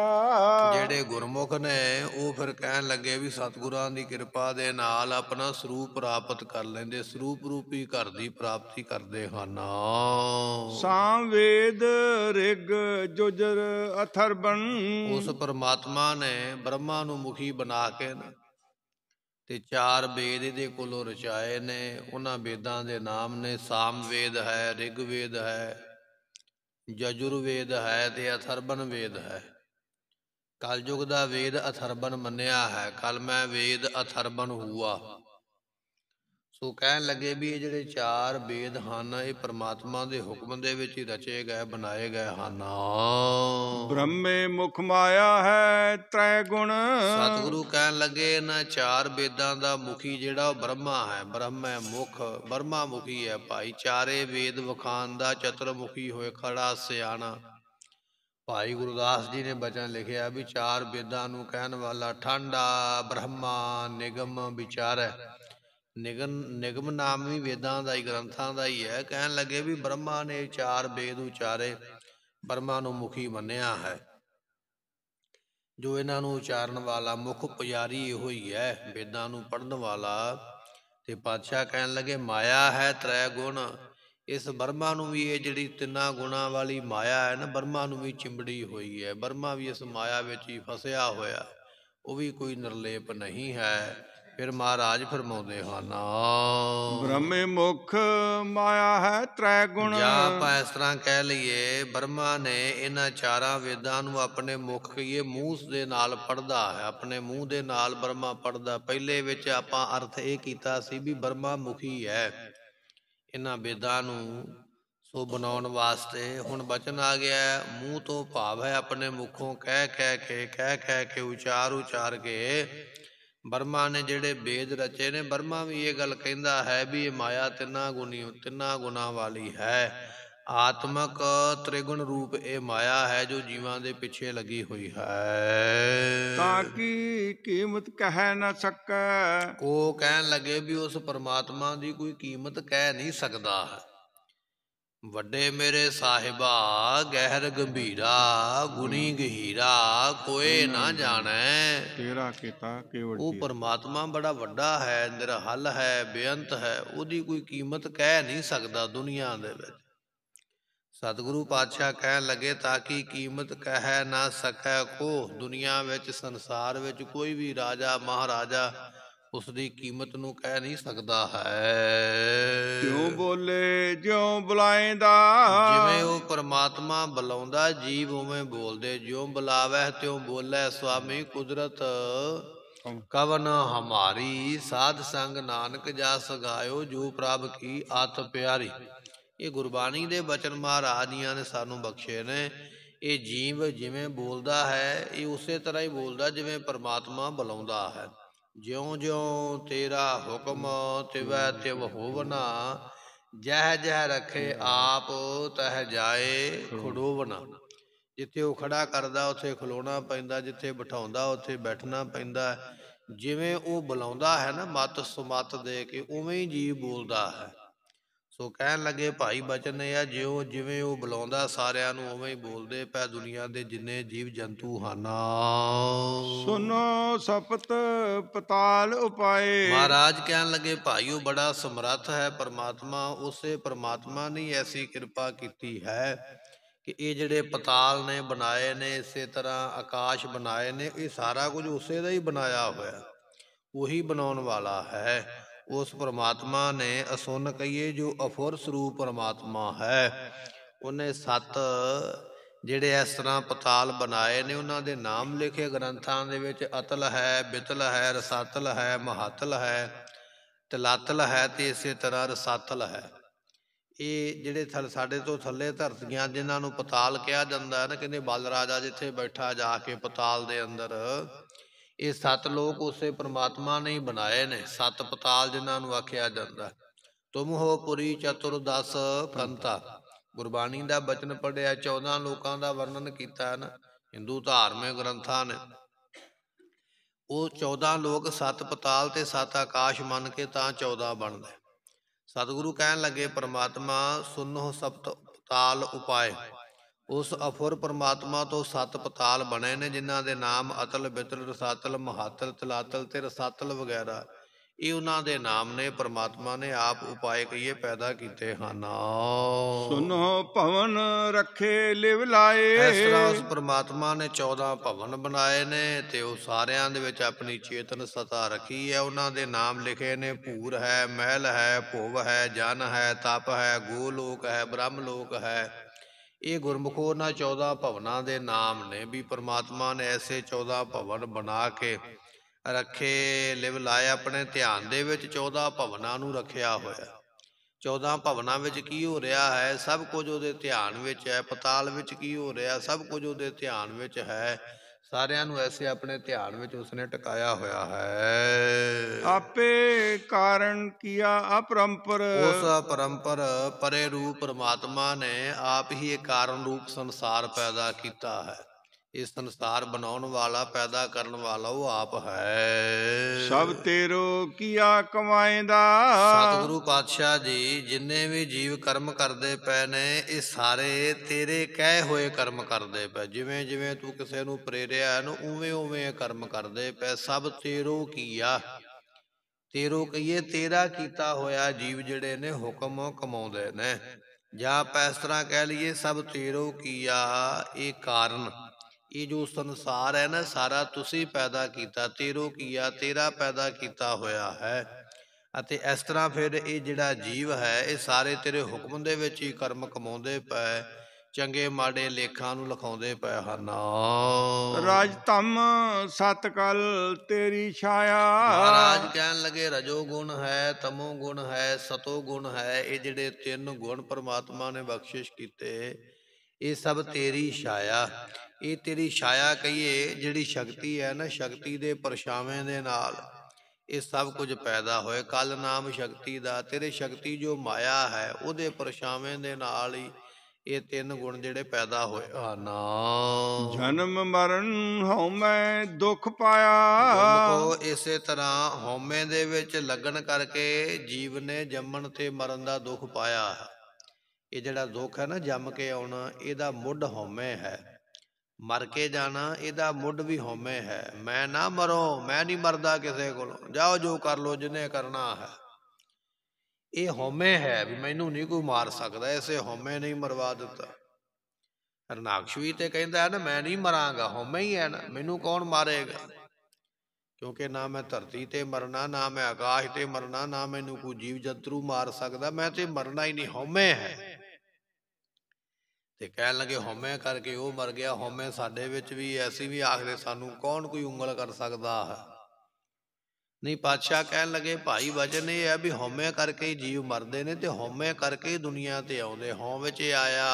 ਜਿਹੜੇ ਗੁਰਮੁਖ ਨੇ ਉਹ ਫਿਰ ਕਹਿਣ ਲੱਗੇ ਵੀ ਸਤਿਗੁਰਾਂ ਦੀ ਕਿਰਪਾ ਦੇ ਨਾਲ ਆਪਣਾ ਸਰੂਪ ਪ੍ਰਾਪਤ ਕਰ ਲੈਂਦੇ ਸਰੂਪ ਰੂਪੀ ਘਰ ਦੀ ਪ੍ਰਾਪਤੀ ਕਰਦੇ ਹਨ ਸਾਮਵੇਦ ਰਿਗ ਜੁਜਰ ਅਥਰਬਨ ਉਸ ਪਰਮਾਤਮਾ ਨੇ ਬ੍ਰਹਮਾ ਨੂੰ ਮੁਖੀ ਬਣਾ ਕੇ ਨਾ ਤੇ ਚਾਰ ਵੇਦ ਇਹਦੇ ਕੋਲੋਂ ਰਚਾਏ ਨੇ ਉਹਨਾਂ ਵੇਦਾਂ ਦੇ ਨਾਮ ਨੇ ਸਾਮਵੇਦ ਹੈ ਰਿਗਵੇਦ ਹੈ ਜਜੁਰਵੇਦ ਹੈ ਤੇ ਅਥਰਵਨ ਵੇਦ ਹੈ ਕਲਯੁਗ ਦਾ ਵੇਦ ਅਥਰਵਨ ਮੰਨਿਆ ਹੈ ਕਲ ਮੈਂ ਵੇਦ ਅਥਰਵਨ ਹੂਆ ਸੋ ਕਹਿਣ ਲੱਗੇ ਵੀ ਇਹ ਜਿਹੜੇ ਚਾਰ ਵੇਦ ਹਨ ਇਹ ਪ੍ਰਮਾਤਮਾ ਦੇ ਹੁਕਮ ਦੇ ਵਿੱਚ ਹੀ ਰਚੇ ਗਏ ਬਣਾਏ ਗਏ ਹਨ ਬ੍ਰਹਮੇ ਮੁਖ ਮਾਇਆ ਹੈ ਤ੍ਰੈ ਗੁਣ ਸਤਿਗੁਰੂ ਕਹਿਣ ਲੱਗੇ ਇਹਨਾਂ ਚਾਰ ਵੇਦਾਂ ਦਾ ਮੁਖੀ ਜਿਹੜਾ ਉਹ ਬ੍ਰਹਮਾ ਹੈ ਬ੍ਰਹਮੇ ਮੁਖ ਬ੍ਰਹਮਾ ਮੁਖੀ ਹੈ ਭਾਈ ਚਾਰੇ ਵੇਦ ਵਖਾਨ ਦਾ ਮੁਖੀ ਹੋਏ ਖੜਾ ਸਿਆਣਾ ਭਾਈ ਗੁਰਦਾਸ ਜੀ ਨੇ ਬਚਨ ਲਿਖਿਆ ਵੀ ਚਾਰ ਵੇਦਾਂ ਨੂੰ ਕਹਿਣ ਵਾਲਾ ਠੰਡਾ ਬ੍ਰਹਮਾ ਨਿਗਮ ਵਿਚਾਰ ਹੈ ਨਿਗਮ ਨਿਗਮ ਨਾਮ ਵੀ ਵੇਦਾਂ ਦਾ ਹੀ ਗ੍ਰੰਥਾਂ ਦਾ ਹੀ ਹੈ ਕਹਿਣ ਲੱਗੇ ਵੀ ਬ੍ਰਹਮਾ ਨੇ ਚਾਰ ਵੇਦ ਉਚਾਰੇ ਬ੍ਰਹਮਾ ਨੂੰ ਮੁਖੀ ਮੰਨਿਆ ਹੈ ਜੋ ਇਹਨਾਂ ਨੂੰ ਉਚਾਰਨ ਵਾਲਾ ਮੁਖ ਪੁਜਾਰੀ ਇਹੋ ਹੀ ਹੈ ਵੇਦਾਂ ਨੂੰ ਪੜਨ ਵਾਲਾ ਤੇ ਪਾਤਸ਼ਾਹ ਕਹਿਣ ਲੱਗੇ ਮਾਇਆ ਹੈ ਤ੍ਰੈ ਗੁਣ ਇਸ ਬਰਮਾ ਨੂੰ ਵੀ ਇਹ ਜਿਹੜੀ ਤਿੰਨਾ ਗੁਣਾ ਵਾਲੀ ਮਾਇਆ ਹੈ ਨਾ ਬਰਮਾ ਨੂੰ ਵੀ ਚਿੰਬੜੀ ਹੋਈ ਹੈ ਬਰਮਾ ਵੀ ਇਸ ਮਾਇਆ ਵਿੱਚ ਹੀ ਫਸਿਆ ਹੋਇਆ ਉਹ ਵੀ ਕੋਈ ਨਿਰਲੇਪ ਨਹੀਂ ਹੈ ਫਿਰ ਮਹਾਰਾਜ ਫਰਮਾਉਂਦੇ ਹਨ ਬ੍ਰਹਮੇ ਮੁਖ ਮਾਇਆ ਹੈ ਤ੍ਰੈ ਗੁਣ ਜਾਂ ਆਪਾਂ ਇਸ ਤਰ੍ਹਾਂ ਕਹਿ ਲਈਏ ਬ੍ਰਹਮਾ ਨੇ ਇਹਨਾਂ ਚਾਰਾਂ ਵੇਦਾਂ ਨੂੰ ਆਪਣੇ ਮੁਖ ਕਹੀਏ ਮੂੰਹ ਦੇ ਨਾਲ ਪੜਦਾ ਹੈ ਆਪਣੇ ਮੂੰਹ ਦੇ ਨਾਲ ਬ੍ਰਹਮਾ ਪੜਦਾ ਪਹਿਲੇ ਵਿੱਚ ਆਪਾਂ ਅਰਥ ਇਹ ਕੀਤਾ ਸੀ ਵੀ ਬ੍ਰਹਮਾ ਮੁਖੀ ਹੈ ਇਹਨਾਂ ਵੇਦਾਂ ਨੂੰ ਸੋ ਬਣਾਉਣ ਵਾਸਤੇ ਹੁਣ ਬਚਨ ਆ ਗਿਆ ਮੂੰਹ ਤੋਂ ਭਾਵ ਹੈ ਆਪਣੇ ਮੁਖੋਂ ਕਹਿ ਕਹਿ ਕੇ ਕਹਿ ਕਹਿ ਕੇ ਉਚਾਰ ਉਚਾਰ ਕੇ ਬਰਮਾ ਨੇ ਜਿਹੜੇ ਵੇਦ ਰਚੇ ਨੇ ਬਰਮਾ ਵੀ ਇਹ ਗੱਲ ਕਹਿੰਦਾ ਹੈ ਵੀ ਇਹ ਮਾਇਆ ਤਿੰਨਾ ਗੁਣੀ ਤਿੰਨਾ ਗੁਨਾ ਵਾਲੀ ਹੈ ਆਤਮਕ ਤ੍ਰਿਗੁਣ ਰੂਪ ਇਹ ਮਾਇਆ ਹੈ ਜੋ ਜੀਵਾਂ ਦੇ ਪਿੱਛੇ ਲੱਗੀ ਹੋਈ ਹੈ ਤਾਂ ਕੀ ਕੀਮਤ ਕਹਿ ਨਾ ਸਕੈ ਕੋ ਕਹਿਣ ਲੱਗੇ ਵੀ ਉਸ ਪਰਮਾਤਮਾ ਦੀ ਕੋਈ ਕੀਮਤ ਕਹਿ ਨਹੀਂ ਸਕਦਾ ਹੈ ਵੱਡੇ ਮੇਰੇ ਸਾਹਿਬਾ ਗਹਿਰ ਗੰਭੀਰਾ ਗੁਣੀ ਗਹੀਰਾ ਕੋਈ ਨਾ ਜਾਣੈ ਤੇਰਾ ਕੀਤਾ ਕੇਵਲ ਉਹ ਪਰਮਾਤਮਾ ਬੜਾ ਵੱਡਾ ਹੈ ਨਿਰਹਲ ਹੈ ਬੇਅੰਤ ਹੈ ਉਹਦੀ ਕੋਈ ਕੀਮਤ ਕਹਿ ਨਹੀਂ ਸਕਦਾ ਦੁਨੀਆ ਦੇ ਵਿੱਚ ਸਤਿਗੁਰੂ ਪਾਤਸ਼ਾਹ ਕਹਿਣ ਲੱਗੇ ਤਾਂ ਕਿ ਕੀਮਤ ਕਹਿ ਨਾ ਸਕੈ ਕੋ ਦੁਨੀਆ ਵਿੱਚ ਸੰਸਾਰ ਵਿੱਚ ਕੋਈ ਵੀ ਰਾਜਾ ਮਹਾਰਾਜਾ ਉਸ ਦੀ ਕੀਮਤ ਨੂੰ ਕਹਿ ਨਹੀਂ ਸਕਦਾ ਹੈ ਜਿਉ ਬੋਲੇ ਜਿਉ ਬੁਲਾਇਂਦਾ ਜਿਵੇਂ ਉਹ ਪਰਮਾਤਮਾ ਬੁਲਾਉਂਦਾ ਜੀਵ ਉਵੇਂ ਬੋਲਦੇ ਜਿਉ ਬੁਲਾਵੇ ਤਿਉ ਬੋਲੇ ਸੁਆਮੀ ਕੁਦਰਤ ਕਵਨ ਹਮਾਰੀ ਸਾਧ ਸੰਗ ਨਾਨਕ ਜਾ ਸਗਾਇਓ ਜੋ ਪ੍ਰਭ ਕੀ ਆਤ ਪਿਆਰੀ ਇਹ ਗੁਰਬਾਣੀ ਦੇ ਬਚਨ ਮਹਾਰਾਜੀਆਂ ਜੀਆਂ ਨੇ ਸਾਨੂੰ ਬਖਸ਼ੇ ਨੇ ਇਹ ਜੀਵ ਜਿਵੇਂ ਬੋਲਦਾ ਹੈ ਇਹ ਉਸੇ ਤਰ੍ਹਾਂ ਹੀ ਬੋਲਦਾ ਜਿਵੇਂ ਪਰਮਾਤਮਾ ਬੁਲਾਉਂਦਾ ਹੈ ਜਿਉਂ-ਜਿਉਂ ਤੇਰਾ ਹੁਕਮ ਤਿਵੈ ਤਿਵ ਹੋਵਨਾ ਜਹ ਜਹ ਰਖੇ ਆਪ ਤਹ ਜਾਏ ਖੜੋਵਨਾ ਜਿੱਥੇ ਉਹ ਖੜਾ ਕਰਦਾ ਉਥੇ ਖਲੋਣਾ ਪੈਂਦਾ ਜਿੱਥੇ ਬਿਠਾਉਂਦਾ ਉਥੇ ਬੈਠਣਾ ਪੈਂਦਾ ਜਿਵੇਂ ਉਹ ਬੁਲਾਉਂਦਾ ਹੈ ਨਾ ਮਤ ਸੁਮਤ ਦੇ ਕੇ ਉਵੇਂ ਹੀ ਜੀਵ ਬੋਲਦਾ ਹੈ ਸੋ ਕਹਿਣ ਲੱਗੇ ਭਾਈ ਬਚਨ ਇਹ ਜਿਉ ਜਿਵੇਂ ਉਹ ਬੁਲਾਉਂਦਾ ਸਾਰਿਆਂ ਨੂੰ ਉਵੇਂ ਹੀ ਬੋਲਦੇ ਪੈ ਦੁਨੀਆ ਦੇ ਜਿੰਨੇ ਜੀਵ ਜੰਤੂ ਹਨ ਸੁਨੋ ਸਪਤ ਪਤਾਲ ਉਪਾਏ ਮਹਾਰਾਜ ਕਹਿਣ ਲੱਗੇ ਭਾਈ ਉਹ ਬੜਾ ਸਮਰੱਥ ਹੈ ਪਰਮਾਤਮਾ ਉਸੇ ਪਰਮਾਤਮਾ ਨੇ ਐਸੀ ਕਿਰਪਾ ਕੀਤੀ ਹੈ ਕਿ ਇਹ ਜਿਹੜੇ ਪਤਾਲ ਨੇ ਬਣਾਏ ਨੇ ਇਸੇ ਤਰ੍ਹਾਂ ਆਕਾਸ਼ ਬਣਾਏ ਨੇ ਇਹ ਸਾਰਾ ਕੁਝ ਉਸੇ ਦਾ ਹੀ ਬਣਾਇਆ ਹੋਇਆ ਉਹੀ ਬਣਾਉਣ ਵਾਲਾ ਹੈ ਉਸ ਪਰਮਾਤਮਾ ਨੇ ਅਸੁਨ ਕਹੀਏ ਜੋ ਅਫੁਰ ਸਰੂਪ ਪਰਮਾਤਮਾ ਹੈ ਉਹਨੇ ਸਤ ਜਿਹੜੇ ਇਸ ਤਰ੍ਹਾਂ ਪਤਾਲ ਬਣਾਏ ਨੇ ਉਹਨਾਂ ਦੇ ਨਾਮ ਲਿਖੇ ਗ੍ਰੰਥਾਂ ਦੇ ਵਿੱਚ ਅਤਲ ਹੈ ਬਿਤਲ ਹੈ ਰਸਤਲ ਹੈ ਮਹਾਤਲ ਹੈ ਤਲਤਲ ਹੈ ਤੇ ਇਸੇ ਤਰ੍ਹਾਂ ਰਸਤਲ ਹੈ ਇਹ ਜਿਹੜੇ ਥਲ ਸਾਡੇ ਤੋਂ ਥੱਲੇ ਧਰਤੀਆਂ ਜਿਨ੍ਹਾਂ ਨੂੰ ਪਤਾਲ ਕਿਹਾ ਜਾਂਦਾ ਹੈ ਨਾ ਕਹਿੰਦੇ ਬਲ ਰਾਜਾ ਜਿੱਥੇ ਬੈਠਾ ਜਾ ਕੇ ਪਤਾਲ ਦੇ ਅੰਦਰ ਇਹ ਸੱਤ ਲੋਕ ਉਸੇ ਪ੍ਰਮਾਤਮਾ ਨੇ ਬਣਾਏ ਨੇ ਸੱਤ ਪਤਾਲ ਜਿਨ੍ਹਾਂ ਨੂੰ ਆਖਿਆ ਜਾਂਦਾ ਤੁਮ ਹੋ ਪੁਰੀ ਚਤੁਰ ਦਸ ਫੰਤਾ ਗੁਰਬਾਣੀ ਦਾ ਬਚਨ ਪੜਿਆ 14 ਲੋਕਾਂ ਦਾ ਵਰਣਨ ਕੀਤਾ ਹੈ ਨਾ ਹਿੰਦੂ ਧਾਰਮਿਕ ਗ੍ਰੰਥਾਂ ਨੇ ਉਹ 14 ਲੋਕ ਸੱਤ ਪਤਾਲ ਤੇ ਸੱਤ ਆਕਾਸ਼ ਮੰਨ ਕੇ ਤਾਂ 14 ਬਣਦੇ ਸਤਿਗੁਰੂ ਕਹਿਣ ਲੱਗੇ ਪ੍ਰਮਾਤਮਾ ਸੁਨੋ ਸਪਤ ਪਤਾਲ ਉਪਾਏ ਉਸ ਅਫੁਰ ਪਰਮਾਤਮਾ ਤੋਂ ਸੱਤ ਪਤਾਲ ਬਣੇ ਨੇ ਜਿਨ੍ਹਾਂ ਦੇ ਨਾਮ ਅਤਲ ਬਿਤਲ ਰਸਾਤਲ ਮਹਾਤਲ ਤਲਾਤਲ ਤੇ ਰਸਾਤਲ ਵਗੈਰਾ ਇਹ ਉਹਨਾਂ ਦੇ ਨਾਮ ਨੇ ਪਰਮਾਤਮਾ ਨੇ ਆਪ ਉਪਾਇ ਕਈਏ ਪੈਦਾ ਕੀਤੇ ਹਨ ਸੁਨੋ ਭਵਨ ਰੱਖੇ ਲਿਵ ਲਾਏ ਇਸ ਤਰ੍ਹਾਂ ਉਸ ਪਰਮਾਤਮਾ ਨੇ 14 ਭਵਨ ਬਣਾਏ ਨੇ ਤੇ ਉਹ ਸਾਰਿਆਂ ਦੇ ਵਿੱਚ ਆਪਣੀ ਚੇਤਨ ਸਤਾ ਰੱਖੀ ਹੈ ਉਹਨਾਂ ਦੇ ਨਾਮ ਲਿਖੇ ਨੇ ਭੂਰ ਹੈ ਮਹਿਲ ਹੈ ਭੂਵ ਹੈ ਜਨ ਹੈ ਤਪ ਹੈ ਲੋਕ ਹੈ ਬ੍ਰਹਮ ਲੋਕ ਹੈ ਇਹ ਗੁਰਮਖੋ ਨਾ 14 ਭਵਨਾਂ ਦੇ ਨਾਮ ਨੇ ਵੀ ਪ੍ਰਮਾਤਮਾ ਨੇ ਐਸੇ 14 ਭਵਨ ਬਣਾ ਕੇ ਰੱਖੇ ਲਿਵ ਲਾਇਆ ਆਪਣੇ ਧਿਆਨ ਦੇ ਵਿੱਚ 14 ਭਵਨਾਂ ਨੂੰ ਰੱਖਿਆ ਹੋਇਆ 14 ਭਵਨਾਂ ਵਿੱਚ ਕੀ ਹੋ ਰਿਹਾ ਹੈ ਸਭ ਕੁਝ ਉਹਦੇ ਧਿਆਨ ਵਿੱਚ ਹੈ ਪਤਾਲ ਵਿੱਚ ਕੀ ਹੋ ਰਿਹਾ ਸਭ ਕੁਝ ਉਹਦੇ ਧਿਆਨ ਵਿੱਚ ਹੈ ਸਾਰਿਆਂ ਨੂੰ ਐਸੇ ਆਪਣੇ ਧਿਆਨ ਵਿੱਚ ਉਸਨੇ ਟਿਕਾਇਆ ਹੋਇਆ ਹੈ ਆਪੇ ਕਾਰਨ ਕੀਆ ਅਪਰੰਪਰ ਉਸ ਅਪਰੰਪਰ ਪਰੇ ਰੂਪ ਪਰਮਾਤਮਾ ਨੇ ਆਪ ਹੀ ਇਹ ਕਾਰਨ ਰੂਪ ਸੰਸਾਰ ਪੈਦਾ ਕੀਤਾ ਹੈ ਇਹ ਸੰਸਾਰ ਬਣਾਉਣ ਵਾਲਾ ਪੈਦਾ ਕਰਨ ਵਾਲਾ ਉਹ ਆਪ ਹੈ ਸਭ ਤੇਰੋ ਕੀਆ ਕਮਾਇਦਾ ਸਤਿਗੁਰੂ ਪਾਤਸ਼ਾਹ ਜੀ ਜਿੰਨੇ ਵੀ ਜੀਵ ਕਰਮ ਕਰਦੇ ਪਏ ਨੇ ਇਹ ਸਾਰੇ ਤੇਰੇ ਕਹਿ ਹੋਏ ਕਰਮ ਕਰਦੇ ਪਏ ਜਿਵੇਂ ਜਿਵੇਂ ਤੂੰ ਕਿਸੇ ਨੂੰ ਪ੍ਰੇਰਿਆ ਨੂੰ ਉਵੇਂ ਉਵੇਂ ਕਰਮ ਕਰਦੇ ਪਏ ਸਭ ਤੇਰੋ ਕੀਆ ਤੇਰੋ ਕਹੀਏ ਤੇਰਾ ਕੀਤਾ ਹੋਇਆ ਜੀਵ ਜਿਹੜੇ ਨੇ ਹੁਕਮ ਕਮਾਉਂਦੇ ਨੇ ਜਾਂ ਆਪਾਂ ਇਸ ਤਰ੍ਹਾਂ ਕਹਿ ਲਈਏ ਸਭ ਤੇਰੋ ਕੀਆ ਇਹ ਕਾਰਨ ਇਹ ਜੋ ਸੰਸਾਰ ਹੈ ਨਾ ਸਾਰਾ ਤੁਸੀਂ ਪੈਦਾ ਕੀਤਾ ਤੇਰੋ ਕੀਆ ਤੇਰਾ ਪੈਦਾ ਕੀਤਾ ਹੋਇਆ ਹੈ ਅਤੇ ਇਸ ਤਰ੍ਹਾਂ ਫਿਰ ਇਹ ਜਿਹੜਾ ਜੀਵ ਹੈ ਇਹ ਸਾਰੇ ਤੇਰੇ ਹੁਕਮ ਦੇ ਵਿੱਚ ਹੀ ਕਰਮ ਕਮਾਉਂਦੇ ਪਏ ਚੰਗੇ ਮਾੜੇ ਲੇਖਾਂ ਨੂੰ ਲਿਖਾਉਂਦੇ ਪਏ ਹਨ ਰਾਜ ਸਤ ਸਤਕਲ ਤੇਰੀ ਛਾਇਆ ਮਹਾਰਾਜ ਕਹਿਣ ਲੱਗੇ ਰਜੋ ਗੁਣ ਹੈ ਤਮੋ ਗੁਣ ਹੈ ਸਤੋ ਗੁਣ ਹੈ ਇਹ ਜਿਹੜੇ ਤਿੰਨ ਗੁਣ ਪ੍ਰਮਾਤਮਾ ਨੇ ਬਖਸ਼ਿਸ਼ ਕੀਤੇ ਇਹ ਸਭ ਤੇਰੀ ਛਾਇਆ ਇਹ ਤੇਰੀ ਛਾਇਆ ਕਹੀਏ ਜਿਹੜੀ ਸ਼ਕਤੀ ਹੈ ਨਾ ਸ਼ਕਤੀ ਦੇ ਪਰਛਾਵੇਂ ਦੇ ਨਾਲ ਇਹ ਸਭ ਕੁਝ ਪੈਦਾ ਹੋਏ ਕਲ ਨਾਮ ਸ਼ਕਤੀ ਦਾ ਤੇਰੇ ਸ਼ਕਤੀ ਜੋ ਮਾਇਆ ਹੈ ਉਹਦੇ ਪਰਛਾਵੇਂ ਦੇ ਨਾਲ ਹੀ ਇਹ ਤਿੰਨ ਗੁਣ ਜਿਹੜੇ ਪੈਦਾ ਹੋਏ ਆ ਨਾ ਜਨਮ ਮਰਨ ਹਉਮੈ ਦੁੱਖ ਪਾਇਆ ਕੋ ਇਸੇ ਤਰ੍ਹਾਂ ਹਉਮੈ ਦੇ ਵਿੱਚ ਲੱਗਣ ਕਰਕੇ ਜੀਵ ਨੇ ਜੰਮਣ ਤੇ ਮਰਨ ਦਾ ਦੁੱਖ ਪਾਇਆ ਇਹ ਜਿਹੜਾ ਦੁੱਖ ਹੈ ਨਾ ਜੰਮ ਕੇ ਆਉਣਾ ਇਹਦਾ ਮੁੱਢ ਹਉਮੈ ਹੈ ਮਰ ਕੇ ਜਾਣਾ ਇਹਦਾ ਮੁੱਢ ਵੀ ਹਉਮੈ ਹੈ ਮੈਂ ਨਾ ਮਰਾਂ ਮੈਂ ਨਹੀਂ ਮਰਦਾ ਕਿਸੇ ਕੋਲੋਂ ਜਾਓ ਜੋ ਕਰ ਲੋ ਜਿੰਨੇ ਕਰਨਾ ਹੈ ਇਹ ਹਉਮੈ ਹੈ ਵੀ ਮੈਨੂੰ ਨਹੀਂ ਕੋਈ ਮਾਰ ਸਕਦਾ ਐਸੇ ਹਉਮੈ ਨਹੀਂ ਮਰਵਾ ਦਿੱਤਾ ਰਣਾਕਸ਼ਵੀ ਤੇ ਕਹਿੰਦਾ ਹੈ ਨਾ ਮੈਂ ਨਹੀਂ ਮਰਾਂਗਾ ਹਉਮੈ ਹੀ ਹੈ ਨਾ ਮੈਨੂੰ ਕੌਣ ਮਾਰੇਗਾ ਕਿਉਂਕਿ ਨਾ ਮੈਂ ਧਰਤੀ ਤੇ ਮਰਨਾ ਨਾ ਮੈਂ ਆਕਾਸ਼ ਤੇ ਮਰਨਾ ਨਾ ਮੈਨੂੰ ਕੋਈ ਜੀਵ ਜੰਤਰੂ ਮਾਰ ਸਕਦਾ ਮੈਂ ਤੇ ਮਰਨਾ ਹੀ ਨਹੀਂ ਹਉਮੈ ਹੈ ਤੇ ਕਹਿਣ ਲੱਗੇ ਹਉਮੈ ਕਰਕੇ ਉਹ ਮਰ ਗਿਆ ਹਉਮੈ ਸਾਡੇ ਵਿੱਚ ਵੀ ਐਸੀ ਵੀ ਆਖਦੇ ਸਾਨੂੰ ਕੌਣ ਕੋਈ ਉਂਗਲ ਕਰ ਸਕਦਾ ਹੈ ਨਹੀਂ ਪਾਤਸ਼ਾਹ ਕਹਿਣ ਲੱਗੇ ਭਾਈ ਵਜਨ ਇਹ ਹੈ ਵੀ ਹਉਮੈ ਕਰਕੇ ਹੀ ਜੀਵ ਮਰਦੇ ਨੇ ਤੇ ਹਉਮੈ ਕਰਕੇ ਹੀ ਦੁਨੀਆ ਤੇ ਆਉਂਦੇ ਹਉ ਵਿੱਚ ਆਇਆ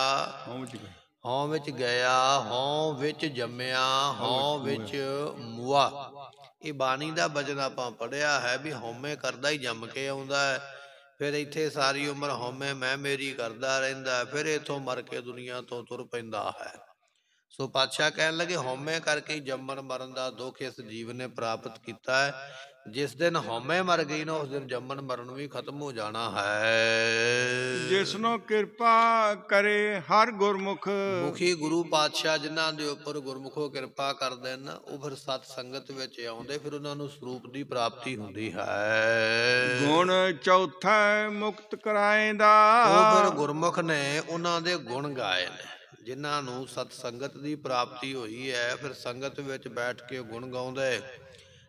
ਹੋਂ ਵਿੱਚ ਗਿਆ ਹਉ ਵਿੱਚ ਗਿਆ ਹਉ ਵਿੱਚ ਜੰਮਿਆ ਹਉ ਵਿੱਚ ਮੂਆ ਇਹ ਬਾਣੀ ਦਾ ਵਜਨ ਆਪਾਂ ਪੜਿਆ ਹੈ ਵੀ ਹਉਮੈ ਕਰਦਾ ਹੀ ਜੰਮ ਕੇ ਆਉਂਦਾ ਹੈ ਫਿਰ ਇੱਥੇ ਸਾਰੀ ਉਮਰ ਹਉਮੈ ਮੈਂ ਮੇਰੀ ਕਰਦਾ ਰਹਿੰਦਾ ਫਿਰ ਇਥੋਂ ਮਰ ਕੇ ਦੁਨੀਆ ਤੋਂ ਤੁਰ ਪੈਂਦਾ ਹੈ ਸੋ ਪਾਤਸ਼ਾਹ ਕਹਿਣ ਲੱਗੇ ਹਉਮੈ ਕਰਕੇ ਜੰਮਣ ਮਰਨ ਦਾ ਦੁੱਖ ਇਸ ਜੀਵ ਨੇ ਪ੍ਰਾਪਤ ਕੀਤਾ ਹੈ ਜਿਸ ਦਿਨ ਹਉਮੈ ਮਰ ਗਈ ਨਾ ਉਸ ਦਿਨ ਜੰਮਣ ਮਰਨ ਵੀ ਖਤਮ ਹੋ ਜਾਣਾ ਹੈ ਜਿਸ ਨੂੰ ਕਿਰਪਾ ਕਰੇ ਹਰ ਗੁਰਮੁਖ ਮੁਖੀ ਗੁਰੂ ਪਾਤਸ਼ਾਹ ਜਿਨ੍ਹਾਂ ਦੇ ਉੱਪਰ ਗੁਰਮੁਖੋ ਕਿਰਪਾ ਕਰਦੇ ਨੇ ਉਹ ਫਿਰ ਸਤ ਸੰਗਤ ਵਿੱਚ ਆਉਂਦੇ ਫਿਰ ਉਹਨਾਂ ਨੂੰ ਸਰੂਪ ਦੀ ਪ੍ਰਾਪਤੀ ਹੁੰਦੀ ਹੈ ਗੁਣ ਚੌਥਾ ਮੁਕਤ ਕਰਾਏਂਦਾ ਉਹ ਫਿਰ ਗੁਰਮੁਖ ਨੇ ਉਹਨਾਂ ਦੇ ਗੁਣ ਗਾਏ ਨੇ ਜਿਨ੍ਹਾਂ ਨੂੰ ਸਤ ਸੰਗਤ ਦੀ ਪ੍ਰਾਪਤੀ ਹੋਈ ਹੈ ਫਿਰ ਸੰਗਤ ਵਿੱਚ ਬੈਠ ਕੇ ਗੁਣ ਗਾਉਂਦੇ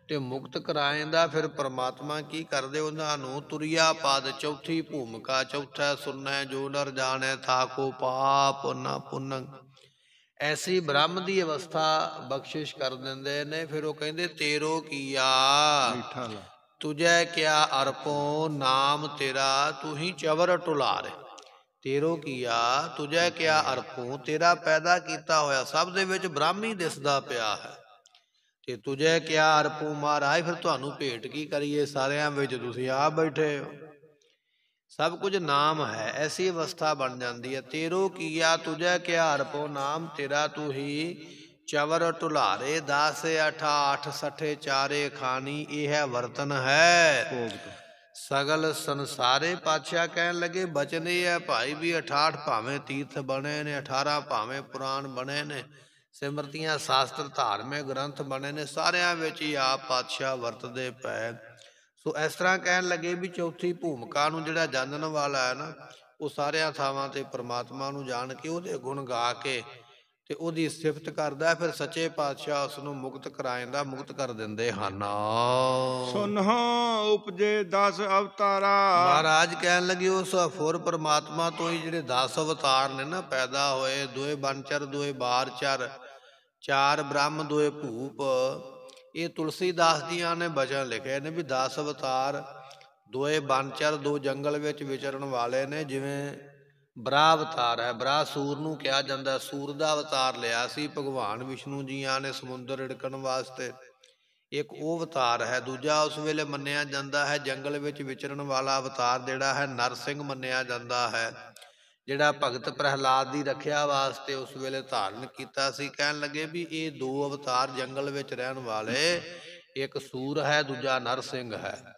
ਤੇ ਮੁਕਤ ਕਰਾਏਂਦਾ ਫਿਰ ਪ੍ਰਮਾਤਮਾ ਕੀ ਕਰਦੇ ਉਹਨਾਂ ਨੂੰ ਤੁਰਿਆ ਪਦ ਚੌਥੀ ਭੂਮਿਕਾ ਚੌਥਾ ਸੁਨੈ ਜੋ ਨਰ ਜਾਣੈ ਥਾਕੋ ਪਾਪ ਨਾ ਪੁੰਨ ਐਸੀ ਬ੍ਰਹਮ ਦੀ ਅਵਸਥਾ ਬਖਸ਼ਿਸ਼ ਕਰ ਦਿੰਦੇ ਨੇ ਫਿਰ ਉਹ ਕਹਿੰਦੇ ਤੇਰੋ ਕੀਆ ਤੁਜੈ ਕਿਆ ਅਰਪੋ ਨਾਮ ਤੇਰਾ ਤੂੰ ਹੀ ਚਵਰ ਟੁਲਾਰ ਤੇਰੋ ਕੀਆ ਤੁਜੈ ਕਿਆ ਅਰਪੋ ਤੇਰਾ ਪੈਦਾ ਕੀਤਾ ਹੋਇਆ ਸਭ ਦੇ ਵਿੱਚ ਬ੍ਰਾਹਮੀ ਦਿਸਦਾ ਪਿਆ ਹੈ ਤੇ ਤੁਜੇ ਕਿਆ ਅਰਪੂ ਮਹਾਰਾਜ ਫਿਰ ਤੁਹਾਨੂੰ ਭੇਟ ਕੀ ਕਰੀਏ ਸਾਰਿਆਂ ਵਿੱਚ ਤੁਸੀਂ ਆ ਬੈਠੇ ਹੋ ਸਭ ਕੁਝ ਨਾਮ ਹੈ ਐਸੀ ਅਵਸਥਾ ਬਣ ਜਾਂਦੀ ਹੈ ਤੇਰੋ ਕੀਆ ਤੁਜੇ ਕਿਆ ਅਰਪੋ ਨਾਮ ਤੇਰਾ ਤੂੰ ਹੀ ਚਵਰ ਟੁਲਾਰੇ 10 8 ਸਠੇ ਚਾਰੇ ਖਾਨੀ ਇਹ ਹੈ ਵਰਤਨ ਹੈ ਸਗਲ ਸੰਸਾਰੇ ਪਾਛਾ ਕਹਿਣ ਲੱਗੇ ਬਚਨੇ ਹੈ ਭਾਈ ਵੀ 68 ਭਾਵੇਂ ਤੀਰਥ ਬਣੇ ਨੇ 18 ਭਾਵੇਂ ਪੁਰਾਣ ਬਣੇ ਨੇ ਸਿਮਰਤੀਆਂ ਸ਼ਾਸਤਰ ਧਾਰਮਿਕ ਗ੍ਰੰਥ ਬਣੇ ਨੇ ਸਾਰਿਆਂ ਵਿੱਚ ਹੀ ਆਪ ਪਾਤਸ਼ਾਹ ਵਰਤਦੇ ਪਏ ਸੋ ਇਸ ਤਰ੍ਹਾਂ ਕਹਿਣ ਲੱਗੇ ਵੀ ਚੌਥੀ ਭੂਮਿਕਾ ਨੂੰ ਜਿਹੜਾ ਜਾਣਨ ਵਾਲਾ ਹੈ ਨਾ ਉਹ ਸਾਰਿਆਂ ਥਾਵਾਂ ਤੇ ਪ੍ਰਮਾਤਮਾ ਨੂੰ ਜਾਣ ਕੇ ਉਹਦੇ ਗੁਣ ਗਾ ਕੇ ਤੇ ਉਹਦੀ ਸਿਫਤ ਕਰਦਾ ਫਿਰ ਸੱਚੇ ਪਾਤਸ਼ਾਹ ਉਸ ਨੂੰ ਮੁਕਤ ਕਰਾਇੰਦਾ ਮੁਕਤ ਕਰ ਦਿੰਦੇ ਹਨ ਸੁਨੋ ਉਪਜੇ 10 ਅਵਤਾਰਾ ਮਹਾਰਾਜ ਕਹਿਣ ਲੱਗੇ ਉਸ ਅਫੋਰ ਪਰਮਾਤਮਾ ਤੋਂ ਹੀ ਜਿਹੜੇ 10 ਅਵਤਾਰ ਨੇ ਨਾ ਪੈਦਾ ਹੋਏ ਦੋਏ ਬਨਚਰ ਦੋਏ ਬਾਰਚਰ ਚਾਰ ਬ੍ਰਹਮ ਦੋਏ ਭੂਪ ਇਹ ਤੁਲਸੀਦਾਸ ਦੀਆਂ ਨੇ ਬਚਨ ਲਿਖੇ ਨੇ ਵੀ 10 ਅਵਤਾਰ ਦੋਏ ਬਨਚਰ ਦੋ ਜੰਗਲ ਵਿੱਚ ਵਿਚਰਨ ਵਾਲੇ ਨੇ ਜਿਵੇਂ ਬਰਾ ਅਵਤਾਰ ਹੈ ਬਰਾ ਸੂਰ ਨੂੰ ਕਿਹਾ ਜਾਂਦਾ ਸੂਰ ਦਾ ਅਵਤਾਰ ਲਿਆ ਸੀ ਭਗਵਾਨ ਵਿਸ਼ਨੂੰ ਜੀਆਂ ਨੇ ਸਮੁੰਦਰ ੜਕਣ ਵਾਸਤੇ ਇੱਕ ਉਹ ਅਵਤਾਰ ਹੈ ਦੂਜਾ ਉਸ ਵੇਲੇ ਮੰਨਿਆ ਜਾਂਦਾ ਹੈ ਜੰਗਲ ਵਿੱਚ ਵਿਚਰਨ ਵਾਲਾ ਅਵਤਾਰ ਜਿਹੜਾ ਹੈ ਨਰਸਿੰਘ ਮੰਨਿਆ ਜਾਂਦਾ ਹੈ ਜਿਹੜਾ ਭਗਤ ਪ੍ਰਹਿਲਾਦ ਦੀ ਰੱਖਿਆ ਵਾਸਤੇ ਉਸ ਵੇਲੇ ਧਾਰਨ ਕੀਤਾ ਸੀ ਕਹਿਣ ਲੱਗੇ ਵੀ ਇਹ ਦੋ ਅਵਤਾਰ ਜੰਗਲ ਵਿੱਚ ਰਹਿਣ ਵਾਲੇ ਇੱਕ ਸੂਰ ਹੈ ਦੂਜਾ ਨਰਸਿੰਘ ਹੈ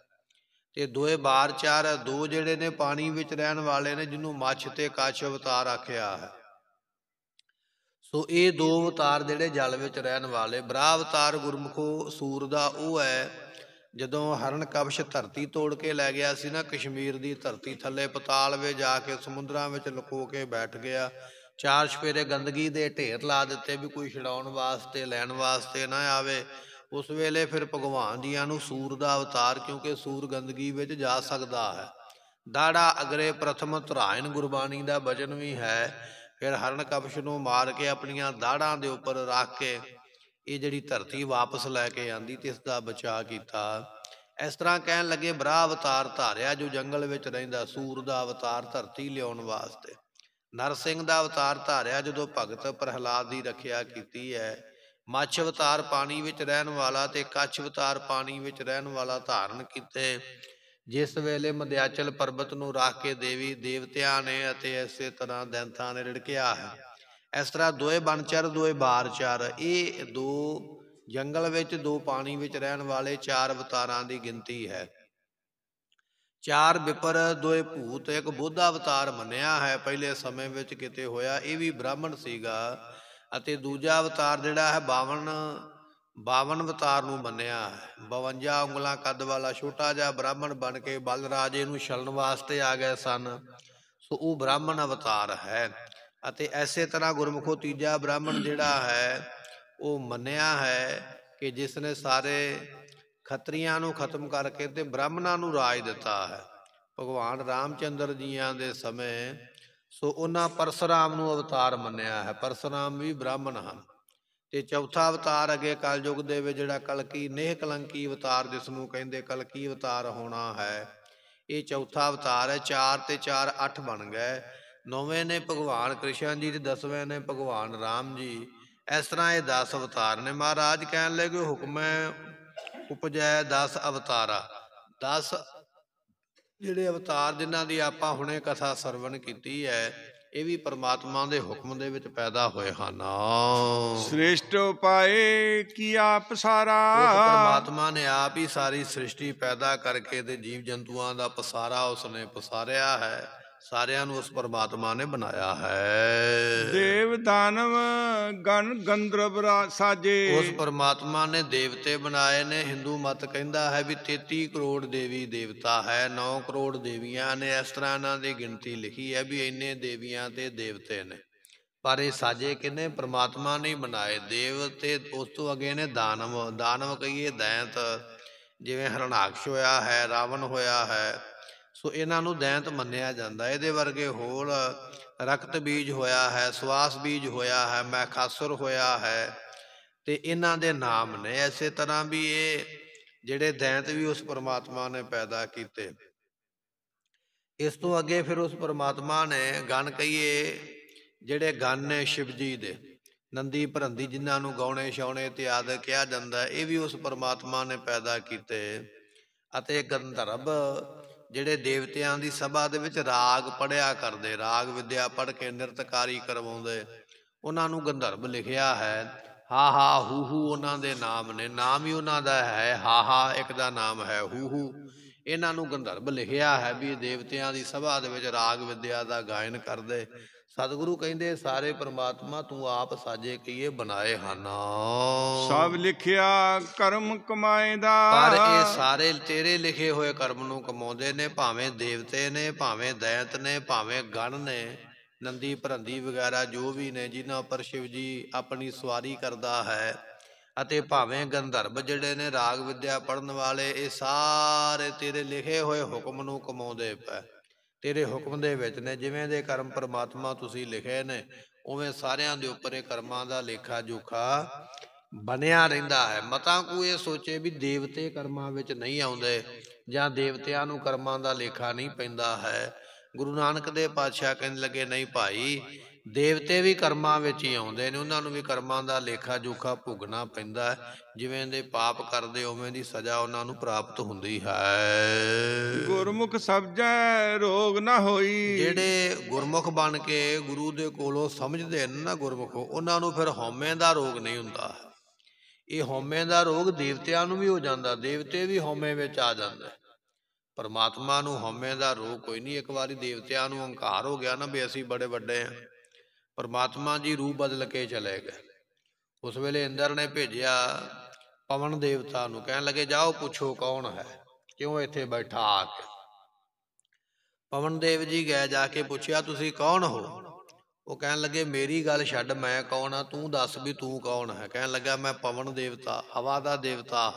ਇਹ ਦੋਏ ਬਾਰ ਚਾਰ ਦੋ ਜਿਹੜੇ ਨੇ ਪਾਣੀ ਵਿੱਚ ਰਹਿਣ ਵਾਲੇ ਨੇ ਜਿਹਨੂੰ ਮੱਛ ਤੇ ਕਾਛ ਅਵਤਾਰ ਆਖਿਆ ਹੈ ਸੋ ਇਹ ਦੋ ਅਵਤਾਰ ਜਿਹੜੇ ਜਲ ਵਿੱਚ ਰਹਿਣ ਵਾਲੇ ਬਰਾ ਅਵਤਾਰ ਗੁਰਮਖੋ ਸੂਰ ਦਾ ਉਹ ਹੈ ਜਦੋਂ ਹਰਨ ਕਬਸ਼ ਧਰਤੀ ਤੋੜ ਕੇ ਲੈ ਗਿਆ ਸੀ ਨਾ ਕਸ਼ਮੀਰ ਦੀ ਧਰਤੀ ਥੱਲੇ ਪਤਾਲ ਵਿੱਚ ਜਾ ਕੇ ਸਮੁੰਦਰਾਂ ਵਿੱਚ ਲੁਕੋ ਕੇ ਬੈਠ ਗਿਆ ਚਾਰ ਸ਼ਪੇਰੇ ਗੰਦਗੀ ਦੇ ਢੇਰ ਲਾ ਦਿੱਤੇ ਵੀ ਕੋਈ ਛਡਾਉਣ ਵਾਸਤੇ ਲੈਣ ਵਾਸਤੇ ਨਾ ਆਵੇ ਉਸ ਵੇਲੇ ਫਿਰ ਭਗਵਾਨ ਦੀਆਂ ਨੂੰ ਸੂਰ ਦਾ ਅਵਤਾਰ ਕਿਉਂਕਿ ਸੂਰ ਗੰਦਗੀ ਵਿੱਚ ਜਾ ਸਕਦਾ ਹੈ ਦਾੜਾ ਅਗਰੇ ਪ੍ਰਥਮ ਤਰਾਇਣ ਗੁਰਬਾਣੀ ਦਾ ਬਚਨ ਵੀ ਹੈ ਫਿਰ ਹਰਨ ਕਪਸ਼ ਨੂੰ ਮਾਰ ਕੇ ਆਪਣੀਆਂ ਦਾੜਾਂ ਦੇ ਉੱਪਰ ਰੱਖ ਕੇ ਇਹ ਜਿਹੜੀ ਧਰਤੀ ਵਾਪਸ ਲੈ ਕੇ ਆਂਦੀ ਤੇ ਇਸ ਦਾ ਬਚਾਅ ਕੀਤਾ ਇਸ ਤਰ੍ਹਾਂ ਕਹਿਣ ਲੱਗੇ ਬਰਾ ਅਵਤਾਰ ਧਾਰਿਆ ਜੋ ਜੰਗਲ ਵਿੱਚ ਰਹਿੰਦਾ ਸੂਰ ਦਾ ਅਵਤਾਰ ਧਰਤੀ ਲਿਆਉਣ ਵਾਸਤੇ ਨਰਸਿੰਘ ਦਾ ਅਵਤਾਰ ਧਾਰਿਆ ਜਦੋਂ ਭਗਤ ਪ੍ਰਹਿਲਾਦ ਦੀ ਰੱਖਿਆ ਕੀਤੀ ਹੈ ਮੱਛ ਅਵਤਾਰ ਪਾਣੀ ਵਿੱਚ ਰਹਿਣ ਵਾਲਾ ਤੇ ਕੱਛ ਅਵਤਾਰ ਪਾਣੀ ਵਿੱਚ ਰਹਿਣ ਵਾਲਾ ਧਾਰਨ ਕੀਤੇ ਜਿਸ ਵੇਲੇ ਮਧਿਆਚਲ ਪਰਬਤ ਨੂੰ ਰੱਖ ਕੇ ਦੇਵੀ ਦੇਵਤਿਆਂ ਨੇ ਅਤੇ ਐਸੇ ਤਰ੍ਹਾਂ ਦੈਂਤਾਂ ਨੇ ਰੜਕਿਆ ਹੈ ਇਸ ਤਰ੍ਹਾਂ ਦੋਏ ਬਨਚਰ ਦੋਏ ਬਾਰਚਰ ਇਹ ਦੋ ਜੰਗਲ ਵਿੱਚ ਦੋ ਪਾਣੀ ਵਿੱਚ ਰਹਿਣ ਵਾਲੇ ਚਾਰ ਅਵਤਾਰਾਂ ਦੀ ਗਿਣਤੀ ਹੈ ਚਾਰ ਵਿਪਰ ਦੋਏ ਭੂਤ ਇੱਕ ਬੁੱਧ ਅਵਤਾਰ ਮੰਨਿਆ ਹੈ ਪਹਿਲੇ ਸਮੇਂ ਵਿੱਚ ਕਿਤੇ ਹੋਇਆ ਇਹ ਵੀ ਬ੍ਰਾਹਮਣ ਸੀਗਾ ਅਤੇ ਦੂਜਾ ਅਵਤਾਰ ਜਿਹੜਾ ਹੈ 52 52 ਅਵਤਾਰ ਨੂੰ ਮੰਨਿਆ ਹੈ 52 ਉਂਗਲਾਂ ਕੱਦ ਵਾਲਾ ਛੋਟਾ ਜਿਹਾ ਬ੍ਰਾਹਮਣ ਬਣ ਕੇ ਬਲਰਾਜੇ ਨੂੰ ਛਲਣ ਵਾਸਤੇ ਆ ਗਏ ਸਨ ਸੋ ਉਹ ਬ੍ਰਾਹਮਣ ਅਵਤਾਰ ਹੈ ਅਤੇ ਐਸੇ ਤਰ੍ਹਾਂ ਗੁਰਮੁਖੋ ਤੀਜਾ ਬ੍ਰਾਹਮਣ ਜਿਹੜਾ ਹੈ ਉਹ ਮੰਨਿਆ ਹੈ ਕਿ ਜਿਸ ਨੇ ਸਾਰੇ ਖੱਤਰੀਆਂ ਨੂੰ ਖਤਮ ਕਰਕੇ ਤੇ ਬ੍ਰਾਹਮਣਾਂ ਨੂੰ ਰਾਜ ਦਿੱਤਾ ਹੈ ਭਗਵਾਨ ਰਾਮਚੰਦਰ ਜੀਆਂ ਦੇ ਸਮੇਂ ਸੋ ਉਹਨਾਂ ਪਰਸਰਾਮ ਨੂੰ ਅਵਤਾਰ ਮੰਨਿਆ ਹੈ ਪਰਸਰਾਮ ਵੀ ਬ੍ਰਾਹਮਣ ਹਨ ਤੇ ਚੌਥਾ ਅਵਤਾਰ ਅਗੇ ਕਲਯੁਗ ਦੇ ਵਿੱਚ ਜਿਹੜਾ ਕਲਕੀ ਨੇਹ ਕਲੰਕੀ ਅਵਤਾਰ ਜਿਸ ਨੂੰ ਕਹਿੰਦੇ ਕਲਕੀ ਅਵਤਾਰ ਹੋਣਾ ਹੈ ਇਹ ਚੌਥਾ ਅਵਤਾਰ ਹੈ 4 ਤੇ 4 8 ਬਣ ਗਏ ਨੌਵੇਂ ਨੇ ਭਗਵਾਨ ਕ੍ਰਿਸ਼ਨ ਜੀ ਤੇ ਦਸਵੇਂ ਨੇ ਭਗਵਾਨ ਰਾਮ ਜੀ ਇਸ ਤਰ੍ਹਾਂ ਇਹ 10 ਅਵਤਾਰ ਨੇ ਮਹਾਰਾਜ ਕਹਿਣ ਲੱਗੇ ਹੁਕਮ ਹੈ ਉਪਜੈ 10 ਅਵਤਾਰਾ 10 ਜਿਹੜੇ ਅਵਤਾਰ ਜਿਨ੍ਹਾਂ ਦੀ ਆਪਾਂ ਹੁਣੇ ਕਥਾ ਸਰਵਣ ਕੀਤੀ ਹੈ ਇਹ ਵੀ ਪਰਮਾਤਮਾ ਦੇ ਹੁਕਮ ਦੇ ਵਿੱਚ ਪੈਦਾ ਹੋਏ ਹਨ ਸ੍ਰਿਸ਼ਟ ਉਪਾਏ ਕੀ ਆਪ ਸਾਰਾ ਪਰਮਾਤਮਾ ਨੇ ਆਪ ਹੀ ਸਾਰੀ ਸ੍ਰਿਸ਼ਟੀ ਪੈਦਾ ਕਰਕੇ ਤੇ ਜੀਵ ਜੰਤੂਆਂ ਦਾ ਪਸਾਰਾ ਉਸਨੇ ਪਸਾਰਿਆ ਹੈ ਸਾਰਿਆਂ ਨੂੰ ਉਸ ਪਰਮਾਤਮਾ ਨੇ ਬਣਾਇਆ ਹੈ ਦੇਵ ਦਾਨਵ ਗਨ ਗੰਦਰਵ ਸਾਜੇ ਉਸ ਪਰਮਾਤਮਾ ਨੇ ਦੇਵਤੇ ਬਣਾਏ ਨੇ Hindu ਮਤ ਕਹਿੰਦਾ ਹੈ ਵੀ 33 ਕਰੋੜ ਦੇਵੀ ਦੇਵਤਾ ਹੈ 9 ਕਰੋੜ ਦੇਵੀਆਂ ਨੇ ਇਸ ਤਰ੍ਹਾਂ ਇਹਨਾਂ ਦੀ ਗਿਣਤੀ ਲਿਖੀ ਹੈ ਵੀ ਇੰਨੇ ਦੇਵੀਆਂ ਤੇ ਦੇਵਤੇ ਨੇ ਪਰ ਇਹ ਸਾਜੇ ਕਿਨੇ ਪਰਮਾਤਮਾ ਨੇ ਬਣਾਏ ਦੇਵ ਤੇ ਉਸ ਤੋਂ ਅੱਗੇ ਨੇ ਦਾਨਵ ਦਾਨਵ ਕਹੀਏ ਦੈਂਤ ਜਿਵੇਂ ਹਰਨਾਕਸ਼ ਹੋਇਆ ਹੈ ਰਾਵਣ ਹੋਇਆ ਹੈ ਸੋ ਇਹਨਾਂ ਨੂੰ ਦੈਂਤ ਮੰਨਿਆ ਜਾਂਦਾ ਇਹਦੇ ਵਰਗੇ ਹੋਰ ਰਕਤ ਬੀਜ ਹੋਇਆ ਹੈ ਸਵਾਸ ਬੀਜ ਹੋਇਆ ਹੈ ਮੈਖਾਸੁਰ ਹੋਇਆ ਹੈ ਤੇ ਇਹਨਾਂ ਦੇ ਨਾਮ ਨੇ ਐਸੇ ਤਰ੍ਹਾਂ ਵੀ ਇਹ ਜਿਹੜੇ ਦੈਂਤ ਵੀ ਉਸ ਪਰਮਾਤਮਾ ਨੇ ਪੈਦਾ ਕੀਤੇ ਇਸ ਤੋਂ ਅੱਗੇ ਫਿਰ ਉਸ ਪਰਮਾਤਮਾ ਨੇ ਗਨ ਕਹੀਏ ਜਿਹੜੇ ਗਨ ਨੇ ਸ਼ਿਵ ਜੀ ਦੇ ਨੰਦੀ ਭਰੰਦੀ ਜਿਨ੍ਹਾਂ ਨੂੰ ਗਾਉਣੇ ਛਾਉਣੇ ਤੇ ਆਦ ਕਿਹਾ ਜਾਂਦਾ ਇਹ ਵੀ ਉਸ ਪਰਮਾਤਮਾ ਨੇ ਪੈਦਾ ਕੀਤੇ ਅਤੇ ਗੰਧਰਵ ਜਿਹੜੇ ਦੇਵਤਿਆਂ ਦੀ ਸਭਾ ਦੇ ਵਿੱਚ ਰਾਗ ਪੜਿਆ ਕਰਦੇ ਰਾਗ ਵਿਦਿਆ ਪੜ ਕੇ ਨਿਰਤਕਾਰੀ ਕਰਵਾਉਂਦੇ ਉਹਨਾਂ ਨੂੰ ਗੰਧਰਵ ਲਿਖਿਆ ਹੈ ਹਾ ਹਾ ਹੂ ਹੂ ਉਹਨਾਂ ਦੇ ਨਾਮ ਨੇ ਨਾਮ ਹੀ ਉਹਨਾਂ ਦਾ ਹੈ ਹਾ ਹਾ ਇੱਕ ਦਾ ਨਾਮ ਹੈ ਹੂ ਹੂ ਇਹਨਾਂ ਨੂੰ ਗੰਧਰਵ ਲਿਖਿਆ ਹੈ ਵੀ ਦੇਵਤਿਆਂ ਦੀ ਸਭਾ ਦੇ ਵਿੱਚ ਰਾਗ ਵਿਦਿਆ ਦਾ ਗਾਇਨ ਕਰਦੇ ਸਤਿਗੁਰੂ ਕਹਿੰਦੇ ਸਾਰੇ ਪ੍ਰਮਾਤਮਾ ਤੂੰ ਆਪ ਸਾਜੇ ਕੀਏ ਬਣਾਏ ਹਨ ਸਭ ਲਿਖਿਆ ਕਰਮ ਕਮਾਏ ਦਾ ਪਰ ਇਹ ਸਾਰੇ ਤੇਰੇ ਲਿਖੇ ਹੋਏ ਕਰਮ ਨੂੰ ਕਮਾਉਂਦੇ ਨੇ ਭਾਵੇਂ ਦੇਵਤੇ ਨੇ ਭਾਵੇਂ ਦੈਤ ਨੇ ਭਾਵੇਂ ਗਣ ਨੇ ਨੰਦੀ ਭਰੰਦੀ ਵਗੈਰਾ ਜੋ ਵੀ ਨੇ ਜਿਨ੍ਹਾਂ ਉੱਪਰ ਸ਼ਿਵ ਜੀ ਆਪਣੀ ਸਵਾਰੀ ਕਰਦਾ ਹੈ ਅਤੇ ਭਾਵੇਂ ਗੰਧਰਵ ਜਿਹੜੇ ਨੇ ਰਾਗ ਵਿਦਿਆ ਪੜਨ ਵਾਲੇ ਇਹ ਸਾਰੇ ਤੇਰੇ ਲਿਖੇ ਹੋਏ ਹੁਕਮ ਨੂੰ ਕਮਾਉਂਦੇ ਪਏ ਤੇਰੇ ਹੁਕਮ ਦੇ ਵਿੱਚ ਨੇ ਜਿਵੇਂ ਦੇ ਕਰਮ ਪਰਮਾਤਮਾ ਤੁਸੀਂ ਲਿਖੇ ਨੇ ਉਵੇਂ ਸਾਰਿਆਂ ਦੇ ਉੱਪਰ ਇਹ ਕਰਮਾਂ ਦਾ ਲੇਖਾ ਜੋਖਾ ਬਣਿਆ ਰਹਿੰਦਾ ਹੈ ਮਤਾਂ ਕੋ ਇਹ ਸੋਚੇ ਵੀ ਦੇਵਤੇ ਕਰਮਾਂ ਵਿੱਚ ਨਹੀਂ ਆਉਂਦੇ ਜਾਂ ਦੇਵਤਿਆਂ ਨੂੰ ਕਰਮਾਂ ਦਾ ਲੇਖਾ ਨਹੀਂ ਪੈਂਦਾ ਹੈ ਗੁਰੂ ਨਾਨਕ ਦੇ ਪਾਤਸ਼ਾਹ ਕਹਿੰਦੇ ਲੱਗੇ ਨਹੀਂ ਭਾਈ ਦੇਵਤੇ ਵੀ ਕਰਮਾਂ ਵਿੱਚ ਹੀ ਆਉਂਦੇ ਨੇ ਉਹਨਾਂ ਨੂੰ ਵੀ ਕਰਮਾਂ ਦਾ ਲੇਖਾ ਜੋਖਾ ਭੁਗਣਾ ਪੈਂਦਾ ਜਿਵੇਂ ਦੇ ਪਾਪ ਕਰਦੇ ਉਵੇਂ ਦੀ ਸਜ਼ਾ ਉਹਨਾਂ ਨੂੰ ਪ੍ਰਾਪਤ ਹੁੰਦੀ ਹੈ ਗੁਰਮੁਖ ਸਬਜੈ ਰੋਗ ਨਾ ਹੋਈ ਜਿਹੜੇ ਗੁਰਮੁਖ ਬਣ ਕੇ ਗੁਰੂ ਦੇ ਕੋਲੋਂ ਸਮਝਦੇ ਨੇ ਨਾ ਗੁਰਮੁਖ ਉਹਨਾਂ ਨੂੰ ਫਿਰ ਹਉਮੈ ਦਾ ਰੋਗ ਨਹੀਂ ਹੁੰਦਾ ਇਹ ਹਉਮੈ ਦਾ ਰੋਗ ਦੇਵਤਿਆਂ ਨੂੰ ਵੀ ਹੋ ਜਾਂਦਾ ਦੇਵਤੇ ਵੀ ਹਉਮੈ ਵਿੱਚ ਆ ਜਾਂਦੇ ਪਰਮਾਤਮਾ ਨੂੰ ਹਉਮੈ ਦਾ ਰੋਗ ਕੋਈ ਨਹੀਂ ਇੱਕ ਵਾਰੀ ਦੇਵਤਿਆਂ ਨੂੰ ਹੰਕਾਰ ਹੋ ਗਿਆ ਨਾ ਵੀ ਅਸੀਂ ਬੜੇ ਵੱਡੇ ਆ ਪਰਮਾਤਮਾ ਜੀ ਰੂਪ ਬਦਲ ਕੇ ਚਲੇ ਗਏ ਉਸ ਵੇਲੇ ਇੰਦਰ ਨੇ ਭੇਜਿਆ ਪਵਨ ਦੇਵਤਾ ਨੂੰ ਕਹਿਣ ਲੱਗੇ ਜਾਓ ਪੁੱਛੋ ਕੌਣ ਹੈ ਕਿਉਂ ਇੱਥੇ ਬੈਠਾ ਆ ਕੇ ਪਵਨ ਦੇਵ ਜੀ ਗਏ ਜਾ ਕੇ ਪੁੱਛਿਆ ਤੁਸੀਂ ਕੌਣ ਹੋ ਉਹ ਕਹਿਣ ਲੱਗੇ ਮੇਰੀ ਗੱਲ ਛੱਡ ਮੈਂ ਕੌਣ ਆ ਤੂੰ ਦੱਸ ਵੀ ਤੂੰ ਕੌਣ ਹੈ ਕਹਿਣ ਲੱਗਾ ਮੈਂ ਪਵਨ ਦੇਵਤਾ ਹਵਾ ਦਾ ਦੇਵਤਾ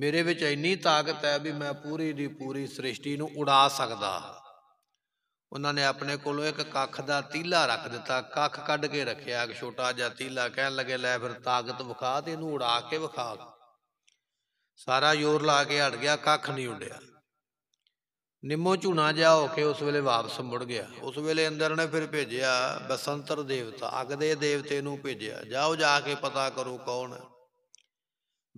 ਮੇਰੇ ਵਿੱਚ ਇੰਨੀ ਤਾਕਤ ਹੈ ਵੀ ਮੈਂ ਪੂਰੀ ਦੀ ਪੂਰੀ ਸ੍ਰਿਸ਼ਟੀ ਨੂੰ ਉਡਾ ਸਕਦਾ ਹਾਂ ਉਹਨਾਂ ਨੇ ਆਪਣੇ ਕੋਲੋਂ ਇੱਕ ਕੱਖ ਦਾ ਤੀਲਾ ਰੱਖ ਦਿੱਤਾ ਕੱਖ ਕੱਢ ਕੇ ਰੱਖਿਆ ਇੱਕ ਛੋਟਾ ਜਿਹਾ ਤੀਲਾ ਕਹਿਣ ਲੱਗੇ ਲੈ ਫਿਰ ਤਾਕਤ ਵਿਖਾ ਤੇ ਇਹਨੂੰ ਉਡਾ ਕੇ ਵਿਖਾ ਸਾਰਾ ਜ਼ੋਰ ਲਾ ਕੇ ਹਟ ਗਿਆ ਕੱਖ ਨਹੀਂ ਉੱਡਿਆ ਨਿੰਮੋ ਝੂਣਾ ਜਾ ਹੋ ਕੇ ਉਸ ਵੇਲੇ ਵਾਪਸ ਮੁੜ ਗਿਆ ਉਸ ਵੇਲੇ ਅੰਦਰ ਨੇ ਫਿਰ ਭੇਜਿਆ ਬਸੰਤਰ ਦੇਵਤਾ ਅਗਦੇ ਦੇਵਤੇ ਨੂੰ ਭੇਜਿਆ ਜਾਓ ਜਾ ਕੇ ਪਤਾ ਕਰੋ ਕੌਣ ਹੈ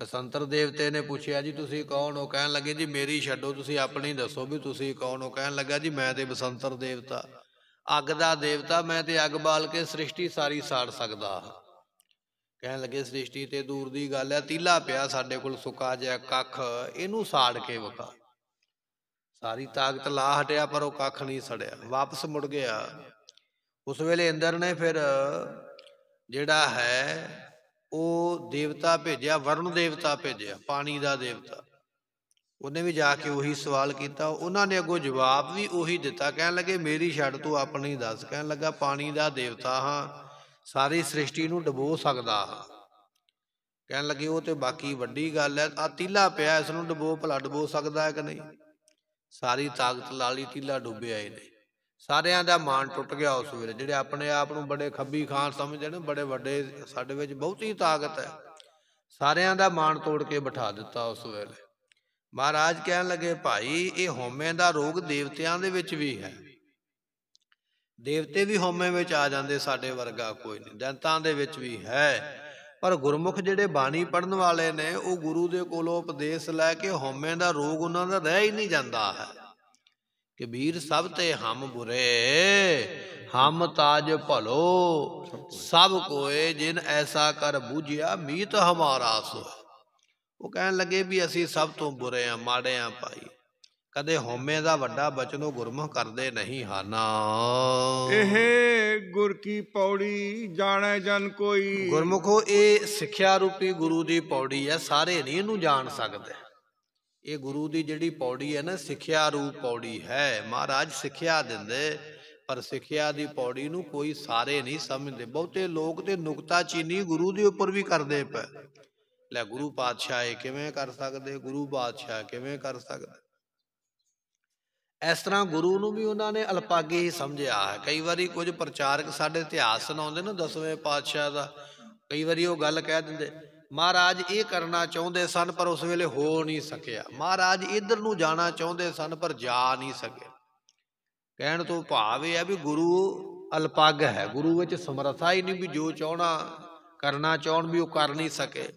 ਬਸੰਤਰ ਦੇਵਤੇ ਨੇ ਪੁੱਛਿਆ ਜੀ ਤੁਸੀਂ ਕੌਣ ਹੋ ਕਹਿਣ ਲੱਗੇ ਜੀ ਮੇਰੀ ਛੱਡੋ ਤੁਸੀਂ ਆਪਣੀ ਦੱਸੋ ਵੀ ਤੁਸੀਂ ਕੌਣ ਹੋ ਕਹਿਣ ਲੱਗਾ ਜੀ ਮੈਂ ਤੇ ਬਸੰਤਰ ਦੇਵਤਾ ਅੱਗ ਦਾ ਦੇਵਤਾ ਮੈਂ ਤੇ ਅੱਗ ਬਾਲ ਕੇ ਸ੍ਰਿਸ਼ਟੀ ਸਾਰੀ ਸਾੜ ਸਕਦਾ ਕਹਿਣ ਲੱਗੇ ਸ੍ਰਿਸ਼ਟੀ ਤੇ ਦੂਰ ਦੀ ਗੱਲ ਹੈ ਤੀਲਾ ਪਿਆ ਸਾਡੇ ਕੋਲ ਸੁਕਾ ਜਿਹਾ ਕੱਖ ਇਹਨੂੰ ਸਾੜ ਕੇ ਵਕਾ ਸਾਰੀ ਤਾਕਤ ਲਾ ਹਟਿਆ ਪਰ ਉਹ ਕੱਖ ਨਹੀਂ ਸੜਿਆ ਵਾਪਸ ਮੁੜ ਗਿਆ ਉਸ ਵੇਲੇ ਇੰਦਰ ਨੇ ਫਿਰ ਜਿਹੜਾ ਹੈ ਉਹ ਦੇਵਤਾ ਭੇਜਿਆ ਵਰਣ ਦੇਵਤਾ ਭੇਜਿਆ ਪਾਣੀ ਦਾ ਦੇਵਤਾ ਉਹਨੇ ਵੀ ਜਾ ਕੇ ਉਹੀ ਸਵਾਲ ਕੀਤਾ ਉਹਨਾਂ ਨੇ ਅੱਗੋਂ ਜਵਾਬ ਵੀ ਉਹੀ ਦਿੱਤਾ ਕਹਿਣ ਲੱਗੇ ਮੇਰੀ ਛੱਡ ਤੂੰ ਆਪਣੀ ਦੱਸ ਕਹਿਣ ਲੱਗਾ ਪਾਣੀ ਦਾ ਦੇਵਤਾ ਹਾਂ ਸਾਰੀ ਸ੍ਰਿਸ਼ਟੀ ਨੂੰ ਡਬੋ ਸਕਦਾ ਕਹਿਣ ਲੱਗੇ ਉਹ ਤੇ ਬਾਕੀ ਵੱਡੀ ਗੱਲ ਹੈ ਆ ਤੀਲਾ ਪਿਆ ਇਸ ਨੂੰ ਡਬੋ ਭਲਾ ਡਬੋ ਸਕਦਾ ਹੈ ਕਿ ਨਹੀਂ ਸਾਰੀ ਤਾਕਤ ਲਾਲੀ ਤੀਲਾ ਡੁੱਬਿਆ ਇਹਨੇ ਸਾਰਿਆਂ ਦਾ ਮਾਣ ਟੁੱਟ ਗਿਆ ਉਸ ਵੇਲੇ ਜਿਹੜੇ ਆਪਣੇ ਆਪ ਨੂੰ ਬੜੇ ਖੱਬੀ ਖਾਨ ਸਮਝਦੇ ਨੇ ਬੜੇ ਵੱਡੇ ਸਾਡੇ ਵਿੱਚ ਬਹੁਤੀ ਤਾਕਤ ਹੈ ਸਾਰਿਆਂ ਦਾ ਮਾਣ ਤੋੜ ਕੇ ਬਿਠਾ ਦਿੱਤਾ ਉਸ ਵੇਲੇ ਮਹਾਰਾਜ ਕਹਿਣ ਲੱਗੇ ਭਾਈ ਇਹ ਹਉਮੈ ਦਾ ਰੋਗ ਦੇਵਤਿਆਂ ਦੇ ਵਿੱਚ ਵੀ ਹੈ ਦੇਵਤੇ ਵੀ ਹਉਮੈ ਵਿੱਚ ਆ ਜਾਂਦੇ ਸਾਡੇ ਵਰਗਾ ਕੋਈ ਨਹੀਂ ਦੰਤਾਂ ਦੇ ਵਿੱਚ ਵੀ ਹੈ ਪਰ ਗੁਰਮੁਖ ਜਿਹੜੇ ਬਾਣੀ ਪੜਨ ਵਾਲੇ ਨੇ ਉਹ ਗੁਰੂ ਦੇ ਕੋਲੋਂ ਉਪਦੇਸ਼ ਲੈ ਕੇ ਹਉਮੈ ਦਾ ਰੋਗ ਉਹਨਾਂ ਦਾ ਰਹਿ ਹੀ ਨਹੀਂ ਜਾਂਦਾ ਹੈ ਕਬੀਰ ਸਭ ਤੇ ਹਮ ਬੁਰੇ ਹਮ ਤਾਜ ਭਲੋ ਸਭ ਕੋਏ ਜਿਨ ਐਸਾ ਕਰ ਬੂਝਿਆ ਮੀਤ ਹਮਾਰਾ ਸੋ ਉਹ ਕਹਿਣ ਲੱਗੇ ਵੀ ਅਸੀਂ ਸਭ ਤੋਂ ਬੁਰੇ ਆ ਮਾੜੇ ਆ ਭਾਈ ਕਦੇ ਹਉਮੈ ਦਾ ਵੱਡਾ ਬਚਨ ਉਹ ਗੁਰਮੁਖ ਕਰਦੇ ਨਹੀਂ ਹਨ ਇਹ ਗੁਰ ਕੀ ਪੌੜੀ ਜਾਣੈ ਜਨ ਕੋਈ ਗੁਰਮੁਖੋ ਇਹ ਸਿੱਖਿਆ ਰੂਪੀ ਗੁਰੂ ਦੀ ਪੌੜੀ ਹੈ ਸਾਰੇ ਨਹੀਂ ਇਹਨੂੰ ਜਾਣ ਸਕਦੇ ਇਹ ਗੁਰੂ ਦੀ ਜਿਹੜੀ ਪੌੜੀ ਹੈ ਨਾ ਸਿੱਖਿਆ ਰੂਪ ਪੌੜੀ ਹੈ ਮਹਾਰਾਜ ਸਿੱਖਿਆ ਦਿੰਦੇ ਪਰ ਸਿੱਖਿਆ ਦੀ ਪੌੜੀ ਨੂੰ ਕੋਈ ਸਾਰੇ ਨਹੀਂ ਸਮਝਦੇ ਬਹੁਤੇ ਲੋਕ ਤੇ ਨੁਕਤਾ ਚੀਨੀ ਗੁਰੂ ਦੇ ਉੱਪਰ ਵੀ ਕਰਦੇ ਪਏ ਲੈ ਗੁਰੂ ਪਾਤਸ਼ਾਹ ਇਹ ਕਿਵੇਂ ਕਰ ਸਕਦੇ ਗੁਰੂ ਪਾਤਸ਼ਾਹ ਕਿਵੇਂ ਕਰ ਸਕਦੇ ਇਸ ਤਰ੍ਹਾਂ ਗੁਰੂ ਨੂੰ ਵੀ ਉਹਨਾਂ ਨੇ ਅਲਪਾਗੀ ਹੀ ਸਮਝਿਆ ਹੈ ਕਈ ਵਾਰੀ ਕੁਝ ਪ੍ਰਚਾਰਕ ਸਾਡੇ ਇਤਿਹਾਸ ਸੁਣਾਉਂਦੇ ਨੇ ਦਸਵੇਂ ਪਾਤਸ਼ਾਹ ਦਾ ਕਈ ਵਾਰੀ ਉਹ ਗੱਲ ਕਹਿ ਦਿੰਦੇ ਮਹਾਰਾਜ ਇਹ ਕਰਨਾ ਚਾਹੁੰਦੇ ਸਨ ਪਰ ਉਸ ਵੇਲੇ ਹੋ ਨਹੀਂ ਸਕਿਆ ਮਹਾਰਾਜ ਇਧਰ ਨੂੰ ਜਾਣਾ ਚਾਹੁੰਦੇ ਸਨ ਪਰ ਜਾ ਨਹੀਂ ਸਕੇ ਕਹਿਣ ਤੋਂ ਭਾਵ ਇਹ ਹੈ ਵੀ ਗੁਰੂ ਅਲਪੱਗ ਹੈ ਗੁਰੂ ਵਿੱਚ ਸਮਰੱਥਾ ਹੀ ਨਹੀਂ ਵੀ ਜੋ ਚਾਹਣਾ ਕਰਨਾ ਚਾਹਣ ਵੀ ਉਹ ਕਰ ਨਹੀਂ ਸਕੇ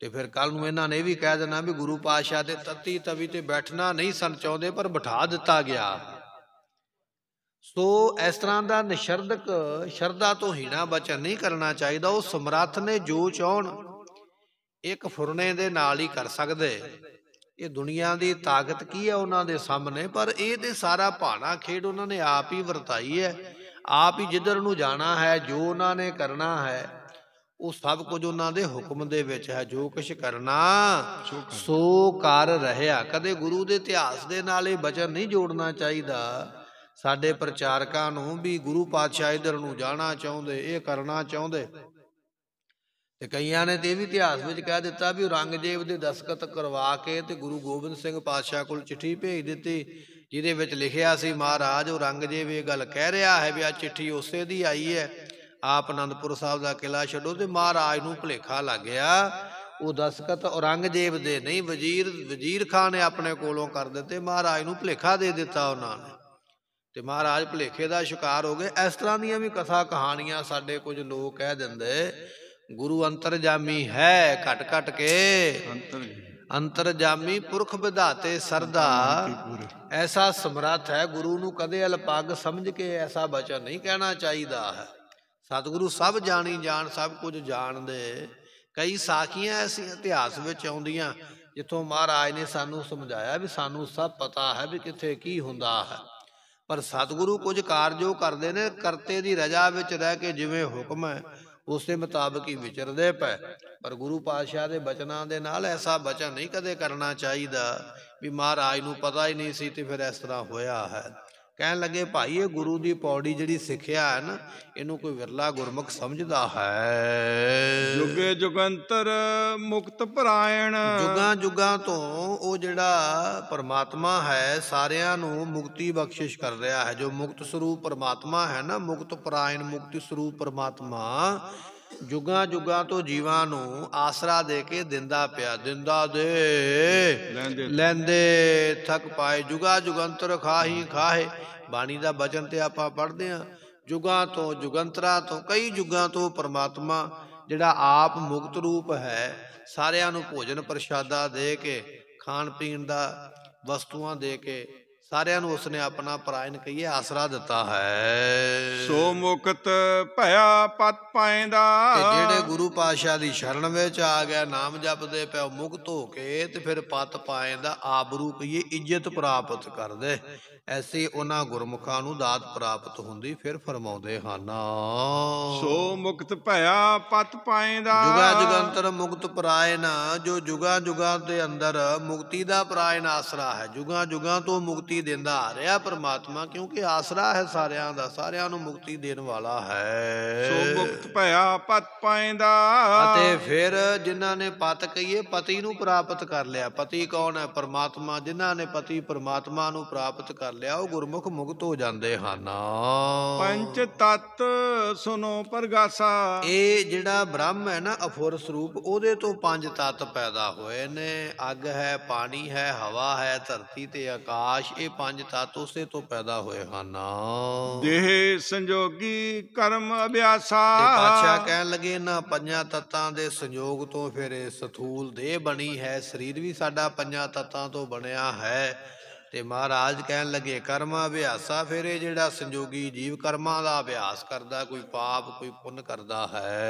ਤੇ ਫਿਰ ਕੱਲ ਨੂੰ ਇਹਨਾਂ ਨੇ ਵੀ ਕਹਿ ਦੇਣਾ ਵੀ ਗੁਰੂ ਪਾਤਸ਼ਾਹ ਦੇ ਤਤੀ ਤਵੀ ਤੇ ਬੈਠਣਾ ਨਹੀਂ ਸਨ ਚਾਹੁੰਦੇ ਪਰ ਬਿਠਾ ਦਿੱਤਾ ਗਿਆ ਸੋ ਇਸ ਤਰ੍ਹਾਂ ਦਾ ਨਿਸ਼ਰਦਕ ਸ਼ਰਦਾ ਤੋਂ ਹੀਣਾ ਬਚਨ ਨਹੀਂ ਕਰਨਾ ਚਾਹੀਦਾ ਉਹ ਸਮਰੱਥ ਨੇ ਜੋ ਚਾਹਣ ਇੱਕ ਫੁਰਨੇ ਦੇ ਨਾਲ ਹੀ ਕਰ ਸਕਦੇ ਇਹ ਦੁਨੀਆ ਦੀ ਤਾਕਤ ਕੀ ਹੈ ਉਹਨਾਂ ਦੇ ਸਾਹਮਣੇ ਪਰ ਇਹ ਤੇ ਸਾਰਾ ਭਾਣਾ ਖੇਡ ਉਹਨਾਂ ਨੇ ਆਪ ਹੀ ਵਰਤਾਈ ਹੈ ਆਪ ਹੀ ਜਿੱਧਰ ਨੂੰ ਜਾਣਾ ਹੈ ਜੋ ਉਹਨਾਂ ਨੇ ਕਰਨਾ ਹੈ ਉਹ ਸਭ ਕੁਝ ਉਹਨਾਂ ਦੇ ਹੁਕਮ ਦੇ ਵਿੱਚ ਹੈ ਜੋ ਕੁਝ ਕਰਨਾ ਸੋ ਕਰ ਰਹਿਆ ਕਦੇ ਗੁਰੂ ਦੇ ਇਤਿਹਾਸ ਦੇ ਨਾਲ ਇਹ ਬਚਨ ਨਹੀਂ ਜੋੜਨਾ ਚਾਹੀਦਾ ਸਾਡੇ ਪ੍ਰਚਾਰਕਾਂ ਨੂੰ ਵੀ ਗੁਰੂ ਪਾਤਸ਼ਾਹ ਇਧਰ ਨੂੰ ਜਾਣਾ ਚਾਹੁੰਦੇ ਇਹ ਕਰਨਾ ਚਾਹੁੰਦੇ ਤੇ ਕਈਆਂ ਨੇ ਤੇ ਵੀ ਇਤਿਹਾਸ ਵਿੱਚ ਕਹਿ ਦਿੱਤਾ ਵੀ ਔਰੰਗਜ਼ੇਬ ਦੇ ਦਸਖਤ ਕਰਵਾ ਕੇ ਤੇ ਗੁਰੂ ਗੋਬਿੰਦ ਸਿੰਘ ਪਾਤਸ਼ਾਹ ਕੋਲ ਚਿੱਠੀ ਭੇਜ ਦਿੱਤੀ ਜਿਹਦੇ ਵਿੱਚ ਲਿਖਿਆ ਸੀ ਮਹਾਰਾਜ ਔਰੰਗਜ਼ੇਬ ਇਹ ਗੱਲ ਕਹਿ ਰਿਹਾ ਹੈ ਵੀ ਆ ਚਿੱਠੀ ਉਸੇ ਦੀ ਆਈ ਹੈ ਆਪ ਅਨੰਦਪੁਰ ਸਾਹਿਬ ਦਾ ਕਿਲਾ ਛੱਡੋ ਤੇ ਮਹਾਰਾਜ ਨੂੰ ਭੁਲੇਖਾ ਲੱਗ ਗਿਆ ਉਹ ਦਸਖਤ ਔਰੰਗਜ਼ੇਬ ਦੇ ਨਹੀਂ ਵਜ਼ੀਰ ਵਜ਼ੀਰ ਖਾਨ ਨੇ ਆਪਣੇ ਕੋਲੋਂ ਕਰ ਦਿੱਤੇ ਮਹਾਰਾਜ ਨੂੰ ਭੁਲੇਖਾ ਦੇ ਦਿੱਤਾ ਉਹਨਾਂ ਨੇ ਤੇ ਮਹਾਰਾਜ ਭਲੇਖੇ ਦਾ ਸ਼ਿਕਾਰ ਹੋ ਗਏ ਇਸ ਤਰ੍ਹਾਂ ਦੀਆਂ ਵੀ ਕਥਾ ਕਹਾਣੀਆਂ ਸਾਡੇ ਕੁਝ ਲੋਕ ਕਹਿ ਦਿੰਦੇ ਗੁਰੂ ਅੰਤਰਜਾਮੀ ਹੈ ਘਟ ਘਟ ਕੇ ਅੰਤਰਜਾਮੀ ਪੁਰਖ ਵਿਧਾਤੇ ਸਰਦਾ ਐਸਾ ਸਮਰੱਥ ਹੈ ਗੁਰੂ ਨੂੰ ਕਦੇ ਅਲਪਗ ਸਮਝ ਕੇ ਐਸਾ ਬਚਨ ਨਹੀਂ ਕਹਿਣਾ ਚਾਹੀਦਾ ਹੈ ਸਤਿਗੁਰੂ ਸਭ ਜਾਣੀ ਜਾਣ ਸਭ ਕੁਝ ਜਾਣਦੇ ਕਈ ਸਾਖੀਆਂ ਐਸੀ ਇਤਿਹਾਸ ਵਿੱਚ ਆਉਂਦੀਆਂ ਜਿੱਥੋਂ ਮਹਾਰਾਜ ਨੇ ਸਾਨੂੰ ਸਮਝਾਇਆ ਵੀ ਸਾਨੂੰ ਸਭ ਪਤਾ ਹੈ ਵੀ ਕਿੱਥੇ ਕੀ ਹੁੰਦਾ ਹੈ ਪਰ ਸਤਿਗੁਰੂ ਕੁਝ ਕਾਰਜੋ ਕਰਦੇ ਨੇ ਕਰਤੇ ਦੀ ਰਜਾ ਵਿੱਚ ਰਹਿ ਕੇ ਜਿਵੇਂ ਹੁਕਮ ਹੈ ਉਸੇ ਮੁਤਾਬਕ ਹੀ ਵਿਚਰਦੇ ਪਏ ਪਰ ਗੁਰੂ ਪਾਤਸ਼ਾਹ ਦੇ ਬਚਨਾਂ ਦੇ ਨਾਲ ਐਸਾ ਬਚਨ ਨਹੀਂ ਕਦੇ ਕਰਨਾ ਚਾਹੀਦਾ ਵੀ ਮਹਾਰਾਜ ਨੂੰ ਪਤਾ ਹੀ ਨਹੀਂ ਸੀ ਤੇ ਫਿਰ ਇਸ ਤਰ੍ਹਾਂ ਹੋਇਆ ਹੈ ਕਹਿਣ ਲੱਗੇ ਭਾਈ ਇਹ ਗੁਰੂ ਦੀ ਪੌੜੀ ਜਿਹੜੀ ਸਿੱਖਿਆ ਹੈ ਨਾ ਇਹਨੂੰ ਕੋਈ ਵਿਰਲਾ ਗੁਰਮੁਖ ਸਮਝਦਾ ਹੈ ਜੁਗੇ ਜੁਗੰਤਰ ਮੁਕਤ ਪ੍ਰਾਇਣ ਜੁਗਾਂ ਜੁਗਾਂ ਤੋਂ ਉਹ ਜਿਹੜਾ ਪਰਮਾਤਮਾ ਹੈ ਸਾਰਿਆਂ ਨੂੰ ਮੁਕਤੀ ਬਖਸ਼ਿਸ਼ ਕਰ ਰਿਹਾ ਹੈ ਜੋ ਮੁਕਤ ਸਰੂਪ ਪਰਮਾਤਮਾ ਹੈ ਨਾ ਮੁਕਤ ਪ੍ਰਾਇਣ ਮੁਕਤੀ ਸਰੂਪ ਪਰਮਾਤਮਾ ਜੁਗਾ ਜੁਗਾ ਤੋਂ ਜੀਵਾਂ ਨੂੰ ਆਸਰਾ ਦੇ ਕੇ ਦਿੰਦਾ ਪਿਆ ਦਿੰਦਾ ਦੇ ਲੈਂਦੇ ਥਕ ਪਾਏ ਜੁਗਾ ਜੁਗੰਤਰ ਖਾਹੀ ਖਾਹੇ ਬਾਣੀ ਦਾ ਬਚਨ ਤੇ ਆਪਾਂ ਪੜ੍ਹਦੇ ਆ ਜੁਗਾ ਤੋਂ ਜੁਗੰਤਰਾ ਤੋਂ ਕਈ ਜੁਗਾ ਤੋਂ ਪਰਮਾਤਮਾ ਜਿਹੜਾ ਆਪ ਮੁਕਤ ਰੂਪ ਹੈ ਸਾਰਿਆਂ ਨੂੰ ਭੋਜਨ ਪ੍ਰਸ਼ਾਦਾ ਦੇ ਕੇ ਖਾਣ ਪੀਣ ਦਾ ਵਸਤੂਆਂ ਦੇ ਕੇ ਸਾਰਿਆਂ ਨੂੰ ਉਸਨੇ ਆਪਣਾ ਪ੍ਰਾਇਨ ਕਹੀਏ ਆਸਰਾ ਦਿੱਤਾ ਹੈ ਸੋ ਮੁਕਤ ਭਇਆ ਪਤ ਪਾਇਂਦਾ ਤੇ ਜਿਹੜੇ ਗੁਰੂ ਪਾਤਸ਼ਾਹ ਦੀ ਸ਼ਰਨ ਵਿੱਚ ਆ ਗਿਆ ਨਾਮ ਜਪਦੇ ਪਿਆ ਮੁਕਤ ਹੋ ਕੇ ਤੇ ਫਿਰ ਪਤ ਪਾਇਂਦਾ ਆਬਰੂ ਕਹੀਏ ਇੱਜ਼ਤ ਪ੍ਰਾਪਤ ਕਰਦੇ ਐਸੀ ਉਹਨਾਂ ਗੁਰਮੁਖਾਂ ਨੂੰ ਦਾਤ ਪ੍ਰਾਪਤ ਹੁੰਦੀ ਫਿਰ ਫਰਮਾਉਂਦੇ ਹਨ ਸੋ ਮੁਕਤ ਭਇਆ ਪਤ ਪਾਏਂਦਾ ਜੁਗਾ ਜੁਗੰਤਰ ਮੁਕਤ ਪ੍ਰਾਇਨ ਜੋ ਜੁਗਾ ਜੁਗਾ ਦੇ ਅੰਦਰ ਮੁਕਤੀ ਦਾ ਪ੍ਰਾਇਨ ਆਸਰਾ ਹੈ ਜੁਗਾ ਜੁਗਾ ਤੋਂ ਮੁਕਤੀ ਦਿੰਦਾ ਆ ਰਿਹਾ ਪ੍ਰਮਾਤਮਾ ਕਿਉਂਕਿ ਆਸਰਾ ਹੈ ਸਾਰਿਆਂ ਦਾ ਸਾਰਿਆਂ ਨੂੰ ਮੁਕਤੀ ਦੇਣ ਵਾਲਾ ਹੈ ਸੋ ਮੁਕਤ ਭਇਆ ਪਤ ਪਾਏਂਦਾ ਅਤੇ ਫਿਰ ਜਿਨ੍ਹਾਂ ਨੇ ਪਤ ਕਹੀਏ ਪਤੀ ਨੂੰ ਪ੍ਰਾਪਤ ਕਰ ਲਿਆ ਪਤੀ ਕੌਣ ਹੈ ਪ੍ਰਮਾਤਮਾ ਜਿਨ੍ਹਾਂ ਨੇ ਪਤੀ ਪ੍ਰਮਾਤਮਾ ਨੂੰ ਪ੍ਰਾਪਤ ਕਰ ਚੱਲਿਆ ਉਹ ਗੁਰਮੁਖ ਮੁਕਤ ਹੋ ਜਾਂਦੇ ਹਨ ਪੰਜ ਤਤ ਸੁਨੋ ਪਰਗਾਸਾ ਇਹ ਜਿਹੜਾ ਬ੍ਰਹਮ ਹੈ ਨਾ ਅਫੁਰ ਸਰੂਪ ਉਹਦੇ ਤੋਂ ਪੰਜ ਤਤ ਪੈਦਾ ਹੋਏ ਨੇ ਅੱਗ ਹੈ ਪਾਣੀ ਹੈ ਹਵਾ ਹੈ ਧਰਤੀ ਤੇ ਆਕਾਸ਼ ਇਹ ਪੰਜ ਤਤ ਉਸੇ ਤੋਂ ਪੈਦਾ ਹੋਏ ਹਨ ਦੇਹ ਸੰਜੋਗੀ ਕਰਮ ਅਭਿਆਸਾ ਪਾਛਾ ਕਹਿਣ ਲੱਗੇ ਨਾ ਪੰਜਾਂ ਤਤਾਂ ਦੇ ਸੰਯੋਗ ਤੋਂ ਫਿਰ ਇਹ ਸਥੂਲ ਦੇਹ ਬਣੀ ਹੈ ਸਰੀਰ ਵੀ ਸਾਡਾ ਪੰਜਾਂ ਤਤਾਂ ਤੋਂ ਬਣਿਆ ਹੈ ਤੇ ਮਹਾਰਾਜ ਕਹਿਣ ਲੱਗੇ ਕਰਮਾ ਅਭਿਆਸਾ ਫਿਰ ਇਹ ਜਿਹੜਾ ਸੰਜੋਗੀ ਜੀਵ ਕਰਮਾਂ ਦਾ ਅਭਿਆਸ ਕਰਦਾ ਕੋਈ ਪਾਪ ਕੋਈ ਪੁੰਨ ਕਰਦਾ ਹੈ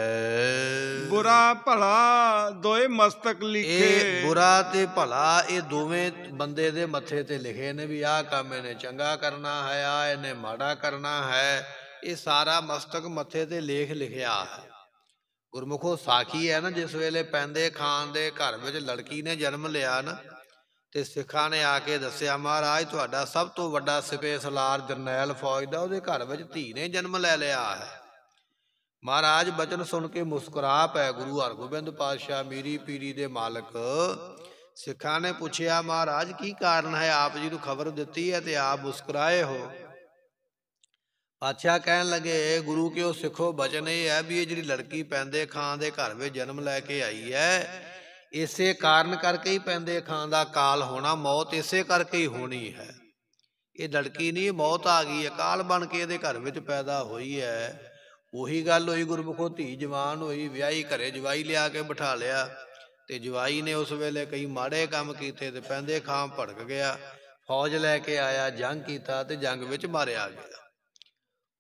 ਬੁਰਾ ਭਲਾ ਦੋਏ ਮਸਤਕ ਲਿਖੇ ਇਹ ਬੁਰਾ ਤੇ ਭਲਾ ਇਹ ਦੋਵੇਂ ਬੰਦੇ ਦੇ ਮੱਥੇ ਤੇ ਲਿਖੇ ਨੇ ਵੀ ਆਹ ਕੰਮ ਇਹਨੇ ਚੰਗਾ ਕਰਨਾ ਹੈ ਆ ਇਹਨੇ ਮਾੜਾ ਕਰਨਾ ਹੈ ਇਹ ਸਾਰਾ ਮਸਤਕ ਮੱਥੇ ਤੇ ਲੇਖ ਲਿਖਿਆ ਹੈ ਗੁਰਮੁਖੋ ਸਾਖੀ ਹੈ ਨਾ ਜਿਸ ਵੇਲੇ ਪੈਂਦੇ ਖਾਨ ਦੇ ਘਰ ਵਿੱਚ ਲੜਕੀ ਨੇ ਜਨਮ ਲਿਆ ਨਾ ਤੇ ਸਿੱਖਾਂ ਨੇ ਆ ਕੇ ਦੱਸਿਆ ਮਹਾਰਾਜ ਤੁਹਾਡਾ ਸਭ ਤੋਂ ਵੱਡਾ ਸਪੇਸਲਾਰ ਜਰਨੈਲ ਫੌਜ ਦਾ ਉਹਦੇ ਘਰ ਵਿੱਚ ਧੀ ਨੇ ਜਨਮ ਲੈ ਲਿਆ ਹੈ ਮਹਾਰਾਜ ਬਚਨ ਸੁਣ ਕੇ ਮੁਸਕਰਾ ਪਏ ਗੁਰੂ ਹਰਗੋਬਿੰਦ ਪਾਤਸ਼ਾਹ ਮੀਰੀ ਪੀਰੀ ਦੇ ਮਾਲਕ ਸਿੱਖਾਂ ਨੇ ਪੁੱਛਿਆ ਮਹਾਰਾਜ ਕੀ ਕਾਰਨ ਹੈ ਆਪ ਜੀ ਨੂੰ ਖਬਰ ਦਿੱਤੀ ਹੈ ਤੇ ਆਪ ਮੁਸਕਰਾਏ ਹੋ ਪਾਤਸ਼ਾਹ ਕਹਿਣ ਲੱਗੇ ਗੁਰੂ ਕਿਉ ਸਿੱਖੋ ਬਚਨ ਇਹ ਹੈ ਵੀ ਇਹ ਜਿਹੜੀ ਲੜਕੀ ਪੈਂਦੇ ਖਾਂ ਦੇ ਘਰ ਵਿੱਚ ਜਨਮ ਲੈ ਕੇ ਆਈ ਹੈ ਇਸੇ ਕਾਰਨ ਕਰਕੇ ਹੀ ਪੈਂਦੇ ਖਾਂ ਦਾ ਕਾਲ ਹੋਣਾ ਮੌਤ ਇਸੇ ਕਰਕੇ ਹੀ ਹੋਣੀ ਹੈ ਇਹ ਲੜਕੀ ਨਹੀਂ ਮੌਤ ਆ ਗਈ ਹੈ ਕਾਲ ਬਣ ਕੇ ਇਹਦੇ ਘਰ ਵਿੱਚ ਪੈਦਾ ਹੋਈ ਹੈ ਉਹੀ ਗੱਲ ਹੋਈ ਗੁਰਮੁਖੋ ਧੀ ਜਵਾਨ ਹੋਈ ਵਿਆਹੀ ਘਰੇ ਜਵਾਈ ਲਿਆ ਕੇ ਬਿਠਾ ਲਿਆ ਤੇ ਜਵਾਈ ਨੇ ਉਸ ਵੇਲੇ ਕਈ ਮਾੜੇ ਕੰਮ ਕੀਤੇ ਤੇ ਪੈਂਦੇ ਖਾਂ ਭੜਕ ਗਿਆ ਫੌਜ ਲੈ ਕੇ ਆਇਆ ਜੰਗ ਕੀਤਾ ਤੇ ਜੰਗ ਵਿੱਚ ਮਾਰਿਆ ਗਿਆ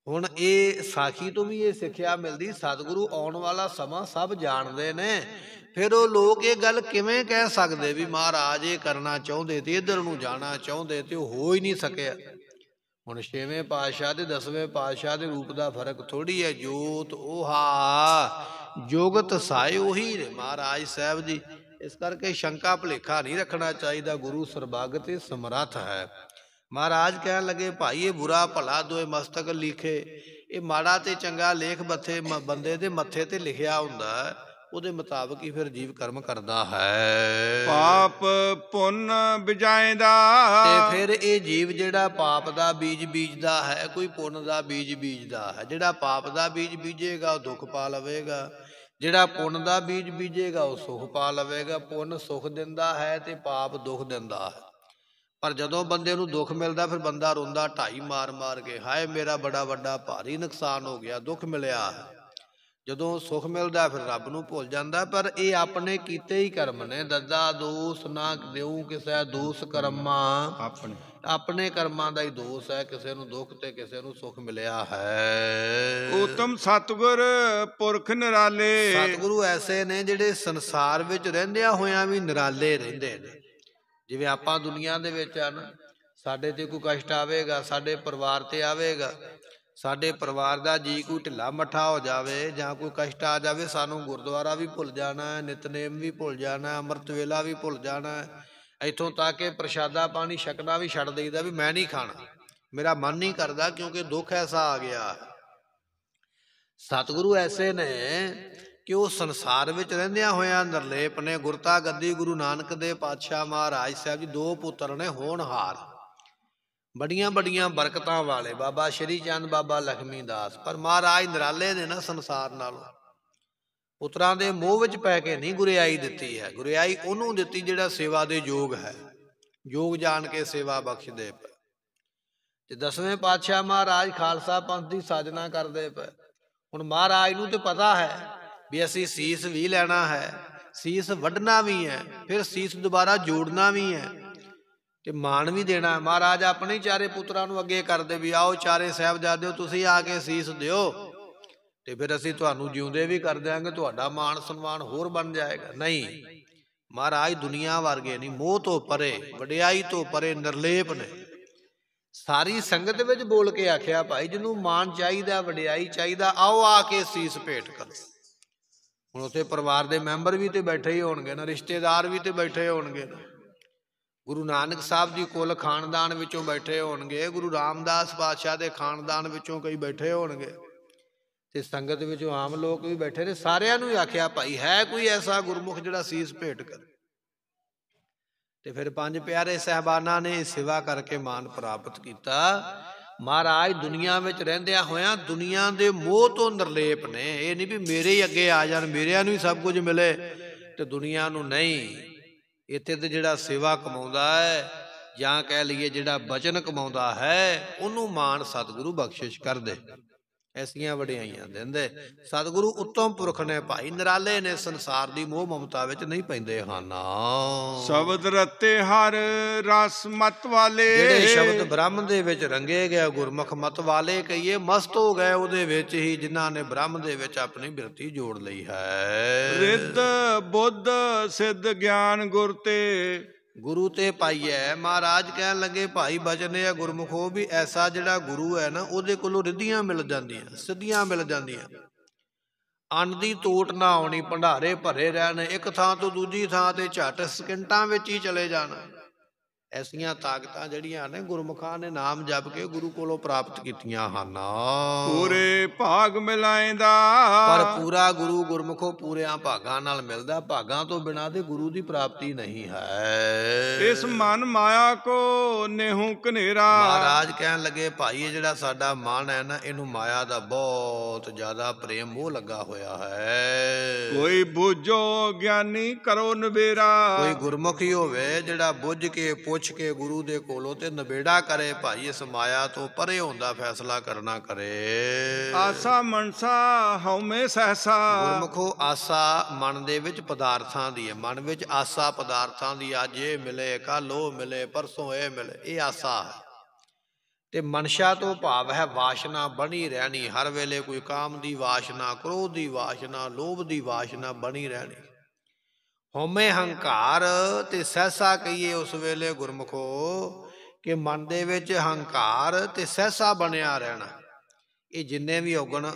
ਹੁਣ ਇਹ ਸਾਖੀ ਤੋਂ ਵੀ ਇਹ ਸਿੱਖਿਆ ਮਿਲਦੀ ਸਤਿਗੁਰੂ ਆਉਣ ਵਾਲਾ ਸਮਾਂ ਸਭ ਜਾਣਦੇ ਨੇ ਫਿਰ ਉਹ ਲੋਕ ਇਹ ਗੱਲ ਕਿਵੇਂ ਕਹਿ ਸਕਦੇ ਵੀ ਮਹਾਰਾਜ ਇਹ ਕਰਨਾ ਚਾਹੁੰਦੇ ਤੇ ਇਧਰ ਨੂੰ ਜਾਣਾ ਚਾਹੁੰਦੇ ਤੇ ਉਹ ਹੋ ਹੀ ਨਹੀਂ ਸਕਿਆ ਹੁਣ 6ਵੇਂ ਪਾਤਸ਼ਾਹ ਤੇ ਦਸਵੇਂ ਪਾਤਸ਼ਾਹ ਦੇ ਰੂਪ ਦਾ ਫਰਕ ਥੋੜੀ ਹੈ ਜੋਤ ਉਹਾ ਜੋਗਤ ਸਾਇ ਉਹੀ ਰੇ ਮਹਾਰਾਜ ਸਾਹਿਬ ਜੀ ਇਸ ਕਰਕੇ ਸ਼ੰਕਾ ਭਲੇਖਾ ਨਹੀਂ ਰੱਖਣਾ ਚਾਹੀਦਾ ਗੁਰੂ ਸਰਬਾਗਤ ਸਮਰੱਥ ਹੈ ਮਹਾਰਾਜ ਕਹਿਣ ਲੱਗੇ ਭਾਈ ਇਹ ਬੁਰਾ ਭਲਾ ਦੋਏ ਮਸਤਕ ਲਿਖੇ ਇਹ ਮਾੜਾ ਤੇ ਚੰਗਾ ਲੇਖ ਬੱਥੇ ਬੰਦੇ ਦੇ ਮੱਥੇ ਤੇ ਲਿਖਿਆ ਹੁੰਦਾ ਹੈ ਉਹਦੇ ਮੁਤਾਬਕ ਹੀ ਫਿਰ ਜੀਵ ਕਰਮ ਕਰਦਾ ਹੈ ਪਾਪ ਪੁੰਨ ਬਿਜਾਇਦਾ ਤੇ ਫਿਰ ਇਹ ਜੀਵ ਜਿਹੜਾ ਪਾਪ ਦਾ ਬੀਜ ਬੀਜਦਾ ਹੈ ਕੋਈ ਪੁੰਨ ਦਾ ਬੀਜ ਬੀਜਦਾ ਹੈ ਜਿਹੜਾ ਪਾਪ ਦਾ ਬੀਜ ਬੀਜੇਗਾ ਉਹ ਦੁੱਖ ਪਾ ਲਵੇਗਾ ਜਿਹੜਾ ਪੁੰਨ ਦਾ ਬੀਜ ਬੀਜੇਗਾ ਉਹ ਸੁਖ ਪਾ ਲਵੇਗਾ ਪੁੰਨ ਸੁਖ ਦਿੰਦਾ ਹੈ ਤੇ ਪਾਪ ਦੁੱਖ ਦਿੰਦਾ ਹੈ ਪਰ ਜਦੋਂ ਬੰਦੇ ਨੂੰ ਦੁੱਖ ਮਿਲਦਾ ਫਿਰ ਬੰਦਾ ਰੋਂਦਾ ਢਾਈ ਮਾਰ ਮਾਰ ਕੇ ਹਾਏ ਮੇਰਾ ਬੜਾ ਵੱਡਾ ਭਾਰੀ ਨੁਕਸਾਨ ਹੋ ਗਿਆ ਦੁੱਖ ਮਿਲਿਆ ਜਦੋਂ ਸੁਖ ਮਿਲਦਾ ਫਿਰ ਰੱਬ ਨੂੰ ਭੁੱਲ ਜਾਂਦਾ ਪਰ ਇਹ ਆਪਣੇ ਕੀਤੇ ਹੀ ਕਰਮ ਨੇ ਦੱਦਾ ਦੋਸ ਨਾ ਦੇਉ ਕਿਸੇ ਦੋਸ ਕਰਮਾ ਆਪਣੇ ਆਪਣੇ ਕਰਮਾਂ ਦਾ ਹੀ ਦੋਸ ਹੈ ਕਿਸੇ ਨੂੰ ਦੁੱਖ ਤੇ ਕਿਸੇ ਨੂੰ ਸੁਖ ਮਿਲਿਆ ਹੈ ਉਤਮ ਸਤਗੁਰ ਪੁਰਖ ਨਿਰਾਲੇ ਸਤਗੁਰੂ ਐਸੇ ਨੇ ਜਿਹੜੇ ਸੰਸਾਰ ਵਿੱਚ ਰਹਿੰਦਿਆਂ ਹੋਇਆਂ ਵੀ ਨਿਰਾਲੇ ਰਹਿੰਦੇ ਨੇ ਜਿਵੇਂ ਆਪਾਂ ਦੁਨੀਆ ਦੇ ਵਿੱਚ ਆ ਨਾ ਸਾਡੇ ਤੇ ਕੋਈ ਕਸ਼ਟ ਆਵੇਗਾ ਸਾਡੇ ਪਰਿਵਾਰ ਤੇ ਆਵੇਗਾ ਸਾਡੇ ਪਰਿਵਾਰ ਦਾ ਜੀ ਕੋਈ ਢਿੱਲਾ ਮੱਠਾ ਹੋ ਜਾਵੇ ਜਾਂ ਕੋਈ ਕਸ਼ਟ ਆ ਜਾਵੇ ਸਾਨੂੰ ਗੁਰਦੁਆਰਾ ਵੀ ਭੁੱਲ ਜਾਣਾ ਨਿਤਨੇਮ ਵੀ ਭੁੱਲ ਜਾਣਾ ਅੰਮ੍ਰਿਤ ਵੇਲਾ ਵੀ ਭੁੱਲ ਜਾਣਾ ਇੱਥੋਂ ਤੱਕ ਕਿ ਪ੍ਰਸ਼ਾਦਾ ਪਾਣੀ ਛਕਣਾ ਵੀ ਛੱਡ ਦੇਈਦਾ ਵੀ ਮੈਂ ਨਹੀਂ ਖਾਣਾ ਮੇਰਾ ਮਨ ਨਹੀਂ ਕਰਦਾ ਕਿਉਂਕਿ ਦੁੱਖ ਐਸਾ ਆ ਗਿਆ ਸਤਿਗੁਰੂ ਐਸੇ ਨੇ ਕਿ ਉਹ ਸੰਸਾਰ ਵਿੱਚ ਰਹਿੰਦਿਆਂ ਹੋਇਆਂ ਨਿਰਲੇਪ ਨੇ ਗੁਰਤਾ ਗੱਦੀ ਗੁਰੂ ਨਾਨਕ ਦੇ ਪਾਤਸ਼ਾਹ ਮਹਾਰਾਜ ਸਾਹਿਬ ਜੀ ਦੋ ਪੁੱਤਰ ਨੇ ਹੋਣਹਾਰ ਬੜੀਆਂ ਬੜੀਆਂ ਬਰਕਤਾਂ ਵਾਲੇ ਬਾਬਾ ਸ਼੍ਰੀ ਚੰਦ ਬਾਬਾ ਲਖਮੀ ਦਾਸ ਪਰ ਮਹਾਰਾਜ ਨਰਾਲੇ ਨੇ ਨਾ ਸੰਸਾਰ ਨਾਲੋਂ ਪੁੱਤਰਾਂ ਦੇ ਮੋਹ ਵਿੱਚ ਪੈ ਕੇ ਨਹੀਂ ਗੁਰਿਆਈ ਦਿੱਤੀ ਹੈ ਗੁਰਿਆਈ ਉਹਨੂੰ ਦਿੱਤੀ ਜਿਹੜਾ ਸੇਵਾ ਦੇ ਯੋਗ ਹੈ ਯੋਗ ਜਾਣ ਕੇ ਸੇਵਾ ਬਖਸ਼ਦੇ ਪੈ ਤੇ ਦਸਵੇਂ ਪਾਤਸ਼ਾਹ ਮਹਾਰਾਜ ਖਾਲਸਾ ਪੰਥ ਦੀ ਸਾਜਨਾ ਕਰਦੇ ਪਏ ਹੁਣ ਮਹਾਰਾਜ ਨੂੰ ਤੇ ਪਤਾ ਹੈ ਵੀ ਅਸੀਂ ਸੀਸ ਵੀ ਲੈਣਾ ਹੈ ਸੀਸ ਵੱਢਣਾ ਵੀ ਹੈ ਫਿਰ ਸੀਸ ਦੁਬਾਰਾ ਜੋੜਨਾ ਵੀ ਹੈ ਤੇ ਮਾਣ ਵੀ ਦੇਣਾ ਮਹਾਰਾਜ ਆਪਣੇ ਚਾਰੇ ਪੁੱਤਰਾਂ ਨੂੰ ਅੱਗੇ ਕਰਦੇ ਵੀ ਆਓ ਚਾਰੇ ਸਹਿਬਜ਼ਾਦਿਓ ਤੁਸੀਂ ਆ ਕੇ ਸੀਸ ਦਿਓ ਤੇ ਫਿਰ ਅਸੀਂ ਤੁਹਾਨੂੰ ਜਿਉਂਦੇ ਵੀ ਕਰ ਦਿਆਂਗੇ ਤੁਹਾਡਾ ਮਾਣ ਸਨਮਾਨ ਹੋਰ ਬਣ ਜਾਏਗਾ ਨਹੀਂ ਮਹਾਰਾਜ ਦੁਨੀਆ ਵਰਗੇ ਨਹੀਂ ਮੋਹ ਤੋਂ ਪਰੇ ਵਡਿਆਈ ਤੋਂ ਪਰੇ ਨਿਰਲੇਪ ਨੇ ਸਾਰੀ ਸੰਗਤ ਵਿੱਚ ਬੋਲ ਕੇ ਆਖਿਆ ਭਾਈ ਜਿਹਨੂੰ ਮਾਣ ਚਾਹੀਦਾ ਵਡਿਆਈ ਚਾਹੀਦਾ ਆਓ ਆ ਕੇ ਸੀਸ ਭੇਟ ਕਰੋ ਹੁਣ ਉਥੇ ਪਰਿਵਾਰ ਦੇ ਮੈਂਬਰ ਵੀ ਤੇ ਬੈਠੇ ਹੀ ਹੋਣਗੇ ਨਾ ਰਿਸ਼ਤੇਦਾਰ ਵੀ ਤੇ ਬੈਠੇ ਹੋਣਗੇ ਨਾ ਗੁਰੂ ਨਾਨਕ ਸਾਹਿਬ ਜੀ ਕੋਲ ਖਾਨਦਾਨ ਵਿੱਚੋਂ ਬੈਠੇ ਹੋਣਗੇ ਗੁਰੂ ਰਾਮਦਾਸ ਪਾਤਸ਼ਾਹ ਦੇ ਖਾਨਦਾਨ ਵਿੱਚੋਂ ਕਈ ਬੈਠੇ ਹੋਣਗੇ ਤੇ ਸੰਗਤ ਵਿੱਚੋਂ ਆਮ ਲੋਕ ਵੀ ਬੈਠੇ ਨੇ ਸਾਰਿਆਂ ਨੂੰ ਆਖਿਆ ਭਾਈ ਹੈ ਕੋਈ ਐਸਾ ਗੁਰਮੁਖ ਜਿਹੜਾ ਸੀਸ ਭੇਟ ਕਰੇ ਤੇ ਫਿਰ ਪੰਜ ਪਿਆਰੇ ਸਹਿਬਾਨਾਂ ਨੇ ਸੇਵਾ ਕਰਕੇ ਮਾਨ ਪ੍ਰਾਪਤ ਕੀਤਾ ਮਹਾਰਾਜ ਦੁਨੀਆ ਵਿੱਚ ਰਹਿੰਦਿਆਂ ਹੋਇਆਂ ਦੁਨੀਆ ਦੇ ਮੋਹ ਤੋਂ ਨਿਰਲੇਪ ਨੇ ਇਹ ਨਹੀਂ ਵੀ ਮੇਰੇ ਹੀ ਅੱਗੇ ਆ ਜਾਣ ਮੇਰਿਆਂ ਨੂੰ ਹੀ ਸਭ ਕੁਝ ਮਿਲੇ ਤੇ ਦੁਨੀਆ ਨੂੰ ਨਹੀਂ ਇੱਥੇ ਤੇ ਜਿਹੜਾ ਸੇਵਾ ਕਮਾਉਂਦਾ ਹੈ ਜਾਂ ਕਹਿ ਲਈਏ ਜਿਹੜਾ ਬਚਨ ਕਮਾਉਂਦਾ ਹੈ ਉਹਨੂੰ ਮਾਨ ਸਤਿਗੁਰੂ ਬਖਸ਼ਿਸ਼ ਕਰ ਦੇ ਐਸੀਆਂ ਵਡਿਆਈਆਂ ਦਿੰਦੇ ਸਤਿਗੁਰੂ ਉੱਤਮ ਪੁਰਖ ਨੇ ਭਾਈ ਨਰਾਲੇ ਨੇ ਸੰਸਾਰ ਦੀ ਮੋਹ ਮਮਤਾ ਵਿੱਚ ਨਹੀਂ ਪੈਂਦੇ ਹਨ ਸ਼ਬਦ ਰਤੇ ਹਰ ਰਸ ਮਤ ਵਾਲੇ ਜਿਹੜੇ ਸ਼ਬਦ ਬ੍ਰਹਮ ਦੇ ਵਿੱਚ ਰੰਗੇ ਗਿਆ ਗੁਰਮੁਖ ਮਤ ਵਾਲੇ ਕਹੀਏ ਮਸਤ ਹੋ ਗਏ ਉਹਦੇ ਵਿੱਚ ਹੀ ਜਿਨ੍ਹਾਂ ਨੇ ਬ੍ਰਹਮ ਦੇ ਵਿੱਚ ਆਪਣੀ ਬਿਰਤੀ ਜੋੜ ਲਈ ਹੈ ਰਿੱਧ ਬੁੱਧ ਸਿੱਧ ਗਿਆਨ ਗੁਰ ਤੇ ਗੁਰੂ ਤੇ ਪਾਈਐ ਮਹਾਰਾਜ ਕਹਿਣ ਲੱਗੇ ਭਾਈ ਬਚਨੇ ਆ ਗੁਰਮੁਖੋ ਵੀ ਐਸਾ ਜਿਹੜਾ ਗੁਰੂ ਹੈ ਨਾ ਉਹਦੇ ਕੋਲੋਂ ਰਿੱਧੀਆਂ ਮਿਲ ਜਾਂਦੀਆਂ ਸਿੱਧੀਆਂ ਮਿਲ ਜਾਂਦੀਆਂ ਅੰਨ ਦੀ ਟੋਟ ਨਾ ਆਉਣੀ ਭੰਡਾਰੇ ਭਰੇ ਰਹਿਣ ਇੱਕ ਥਾਂ ਤੋਂ ਦੂਜੀ ਥਾਂ ਤੇ ਝਟ ਸਕਿੰਟਾਂ ਵਿੱਚ ਹੀ ਚਲੇ ਜਾਣਾ ਐਸੀਆਂ ਤਾਕਤਾਂ ਜਿਹੜੀਆਂ ਨੇ ਗੁਰਮੁਖਾਂ ਨੇ ਨਾਮ ਜਪ ਕੇ ਗੁਰੂ ਕੋਲੋਂ ਪ੍ਰਾਪਤ ਕੀਤੀਆਂ ਹਨ ਪੂਰੇ ਭਾਗ ਮਿਲਾਇਂਦਾ ਪਰ ਪੂਰਾ ਗੁਰੂ ਗੁਰਮੁਖੋ ਪੂਰਿਆਂ ਭਾਗਾਂ ਨਾਲ ਮਿਲਦਾ ਭਾਗਾਂ ਤੋਂ ਬਿਨਾਂ ਤੇ ਗੁਰੂ ਦੀ ਪ੍ਰਾਪਤੀ ਨਹੀਂ ਹੈ ਇਸ ਮਨ ਮਾਇਆ ਕੋ ਨਿਹੂ ਕਨੇਰਾ ਮਹਾਰਾਜ ਕਹਿਣ ਲੱਗੇ ਭਾਈ ਇਹ ਜਿਹੜਾ ਸਾਡਾ ਮਨ ਹੈ ਨਾ ਇਹਨੂੰ ਮਾਇਆ ਦਾ ਬਹੁਤ ਜ਼ਿਆਦਾ ਪ੍ਰੇਮ ਮੋਹ ਲੱਗਾ ਹੋਇਆ ਹੈ ਕੋਈ ਬੁੱਝੋ ਗਿਆਨੀ ਕਰੋ ਨਵੇਰਾ ਕੋਈ ਗੁਰਮੁਖੀ ਹੋਵੇ ਜਿਹੜਾ ਬੁੱਝ ਕੇ ਪੁੱਛ ਪੁੱਛ ਕੇ ਗੁਰੂ ਦੇ ਕੋਲੋਂ ਤੇ ਨਵੇੜਾ ਕਰੇ ਭਾਈ ਇਸ ਮਾਇਆ ਤੋਂ ਪਰੇ ਹੁੰਦਾ ਫੈਸਲਾ ਕਰਨਾ ਕਰੇ ਆਸਾ ਮਨਸਾ ਹਉਮੈ ਸਹਸਾ ਗੁਰਮਖੋ ਆਸਾ ਮਨ ਦੇ ਵਿੱਚ ਪਦਾਰਥਾਂ ਦੀ ਹੈ ਮਨ ਵਿੱਚ ਆਸਾ ਪਦਾਰਥਾਂ ਦੀ ਅੱਜ ਇਹ ਮਿਲੇ ਕੱਲ ਉਹ ਮਿਲੇ ਪਰਸੋਂ ਇਹ ਮਿਲੇ ਇਹ ਆਸਾ ਹੈ ਤੇ ਮਨਸ਼ਾ ਤੋਂ ਭਾਵ ਹੈ ਵਾਸ਼ਨਾ ਬਣੀ ਰਹਿਣੀ ਹਰ ਵੇਲੇ ਕੋਈ ਕਾਮ ਦੀ ਵਾਸ਼ਨਾ ਕ੍ਰੋਧ ਦੀ ਵਾਸ਼ਨਾ ਲੋਭ ਦੀ ਵਾਸ਼ਨਾ ਬਣੀ ਰਹਿਣੀ ਹਉਮੈ ਹੰਕਾਰ ਤੇ ਸਹਿਸਾ ਕਹੀਏ ਉਸ ਵੇਲੇ ਗੁਰਮਖੋ ਕਿ ਮਨ ਦੇ ਵਿੱਚ ਹੰਕਾਰ ਤੇ ਸਹਿਸਾ ਬਣਿਆ ਰਹਿਣਾ ਇਹ ਜਿੰਨੇ ਵੀ ਔਗਣ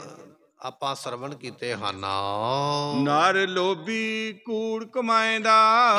ਆਪਾਂ ਸਰਵਣ ਕੀਤੇ ਹਨ ਨਰ ਲੋਭੀ ਕੂੜ ਕਮਾਇਦਾ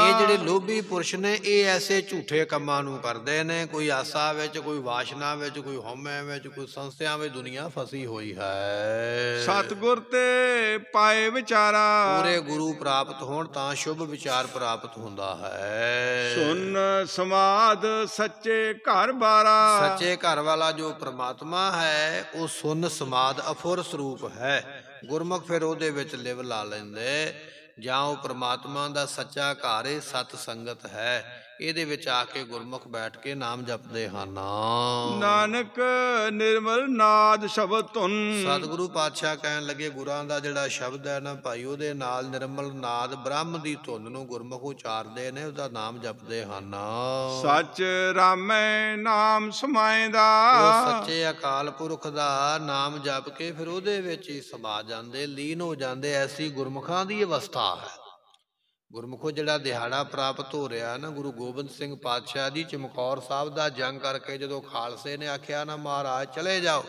ਇਹ ਜਿਹੜੇ ਲੋਭੀ ਪੁਰਸ਼ ਨੇ ਇਹ ਐਸੇ ਝੂਠੇ ਕੰਮਾਂ ਨੂੰ ਕਰਦੇ ਨੇ ਕੋਈ ਆਸਾ ਵਿੱਚ ਕੋਈ ਵਾਸ਼ਨਾ ਵਿੱਚ ਕੋਈ ਹਉਮੈ ਵਿੱਚ ਕੋਈ ਸੰਸਿਆ ਵਿੱਚ ਦੁਨੀਆ ਫਸੀ ਹੋਈ ਹੈ ਸਤਗੁਰ ਤੇ ਪਾਏ ਵਿਚਾਰਾ ਪੂਰੇ ਗੁਰੂ ਪ੍ਰਾਪਤ ਹੋਣ ਤਾਂ ਸ਼ੁਭ ਵਿਚਾਰ ਪ੍ਰਾਪਤ ਹੁੰਦਾ ਹੈ ਸੁਨ ਸਮਾਦ ਸੱਚੇ ਘਰ ਬਾਰਾ ਸੱਚੇ ਘਰ ਵਾਲਾ ਜੋ ਪ੍ਰਮਾਤਮਾ ਹੈ ਉਹ ਸੁਨ ਸਮਾਦ ਅਫੁਰ ਸਰੂਪ ਹੈ ਹੈ ਗੁਰਮੁਖ ਫਿਰ ਉਹਦੇ ਵਿੱਚ ਲਿਵ ਲਾ ਲੈਂਦੇ ਜਾਂ ਉਹ ਪ੍ਰਮਾਤਮਾ ਦਾ ਸੱਚਾ ਘਾਰੇ ਸਤ ਸੰਗਤ ਹੈ ਇਹਦੇ ਵਿੱਚ ਆ ਕੇ ਗੁਰਮੁਖ ਬੈਠ ਕੇ ਨਾਮ ਜਪਦੇ ਹਨ ਨਾਨਕ ਨਿਰਮਲ ਨਾਦ ਸ਼ਬਦ ਧੁਨ ਸਤਿਗੁਰੂ ਪਾਤਸ਼ਾਹ ਕਹਿਣ ਲੱਗੇ ਗੁਰਾਂ ਦਾ ਜਿਹੜਾ ਸ਼ਬਦ ਹੈ ਨਾ ਭਾਈ ਉਹਦੇ ਨਾਲ ਨਿਰਮਲ ਨਾਦ ਬ੍ਰਹਮ ਦੀ ਧੁਨ ਨੂੰ ਗੁਰਮੁਖ ਉਚਾਰਦੇ ਨੇ ਉਹਦਾ ਨਾਮ ਜਪਦੇ ਹਨ ਸੱਚ ਰਾਮੈ ਨਾਮ ਸਮਾਇਦਾ ਉਹ ਸੱਚੇ ਅਕਾਲ ਪੁਰਖ ਦਾ ਨਾਮ ਜਪ ਕੇ ਫਿਰ ਉਹਦੇ ਵਿੱਚ ਹੀ ਸਮਾ ਜਾਂਦੇ ਲੀਨ ਹੋ ਜਾਂਦੇ ਐਸੀ ਗੁਰਮੁਖਾਂ ਦੀ ਅਵਸਥਾ ਹੈ ਗੁਰਮੁਖੋ ਜਿਹੜਾ ਦਿਹਾੜਾ ਪ੍ਰਾਪਤ ਹੋ ਰਿਹਾ ਨਾ ਗੁਰੂ ਗੋਬਿੰਦ ਸਿੰਘ ਪਾਤਸ਼ਾਹ ਜੀ ਚਮਕੌਰ ਸਾਹਿਬ ਦਾ ਜੰਗ ਕਰਕੇ ਜਦੋਂ ਖਾਲਸੇ ਨੇ ਆਖਿਆ ਨਾ ਮਹਾਰਾਜ ਚਲੇ ਜਾਓ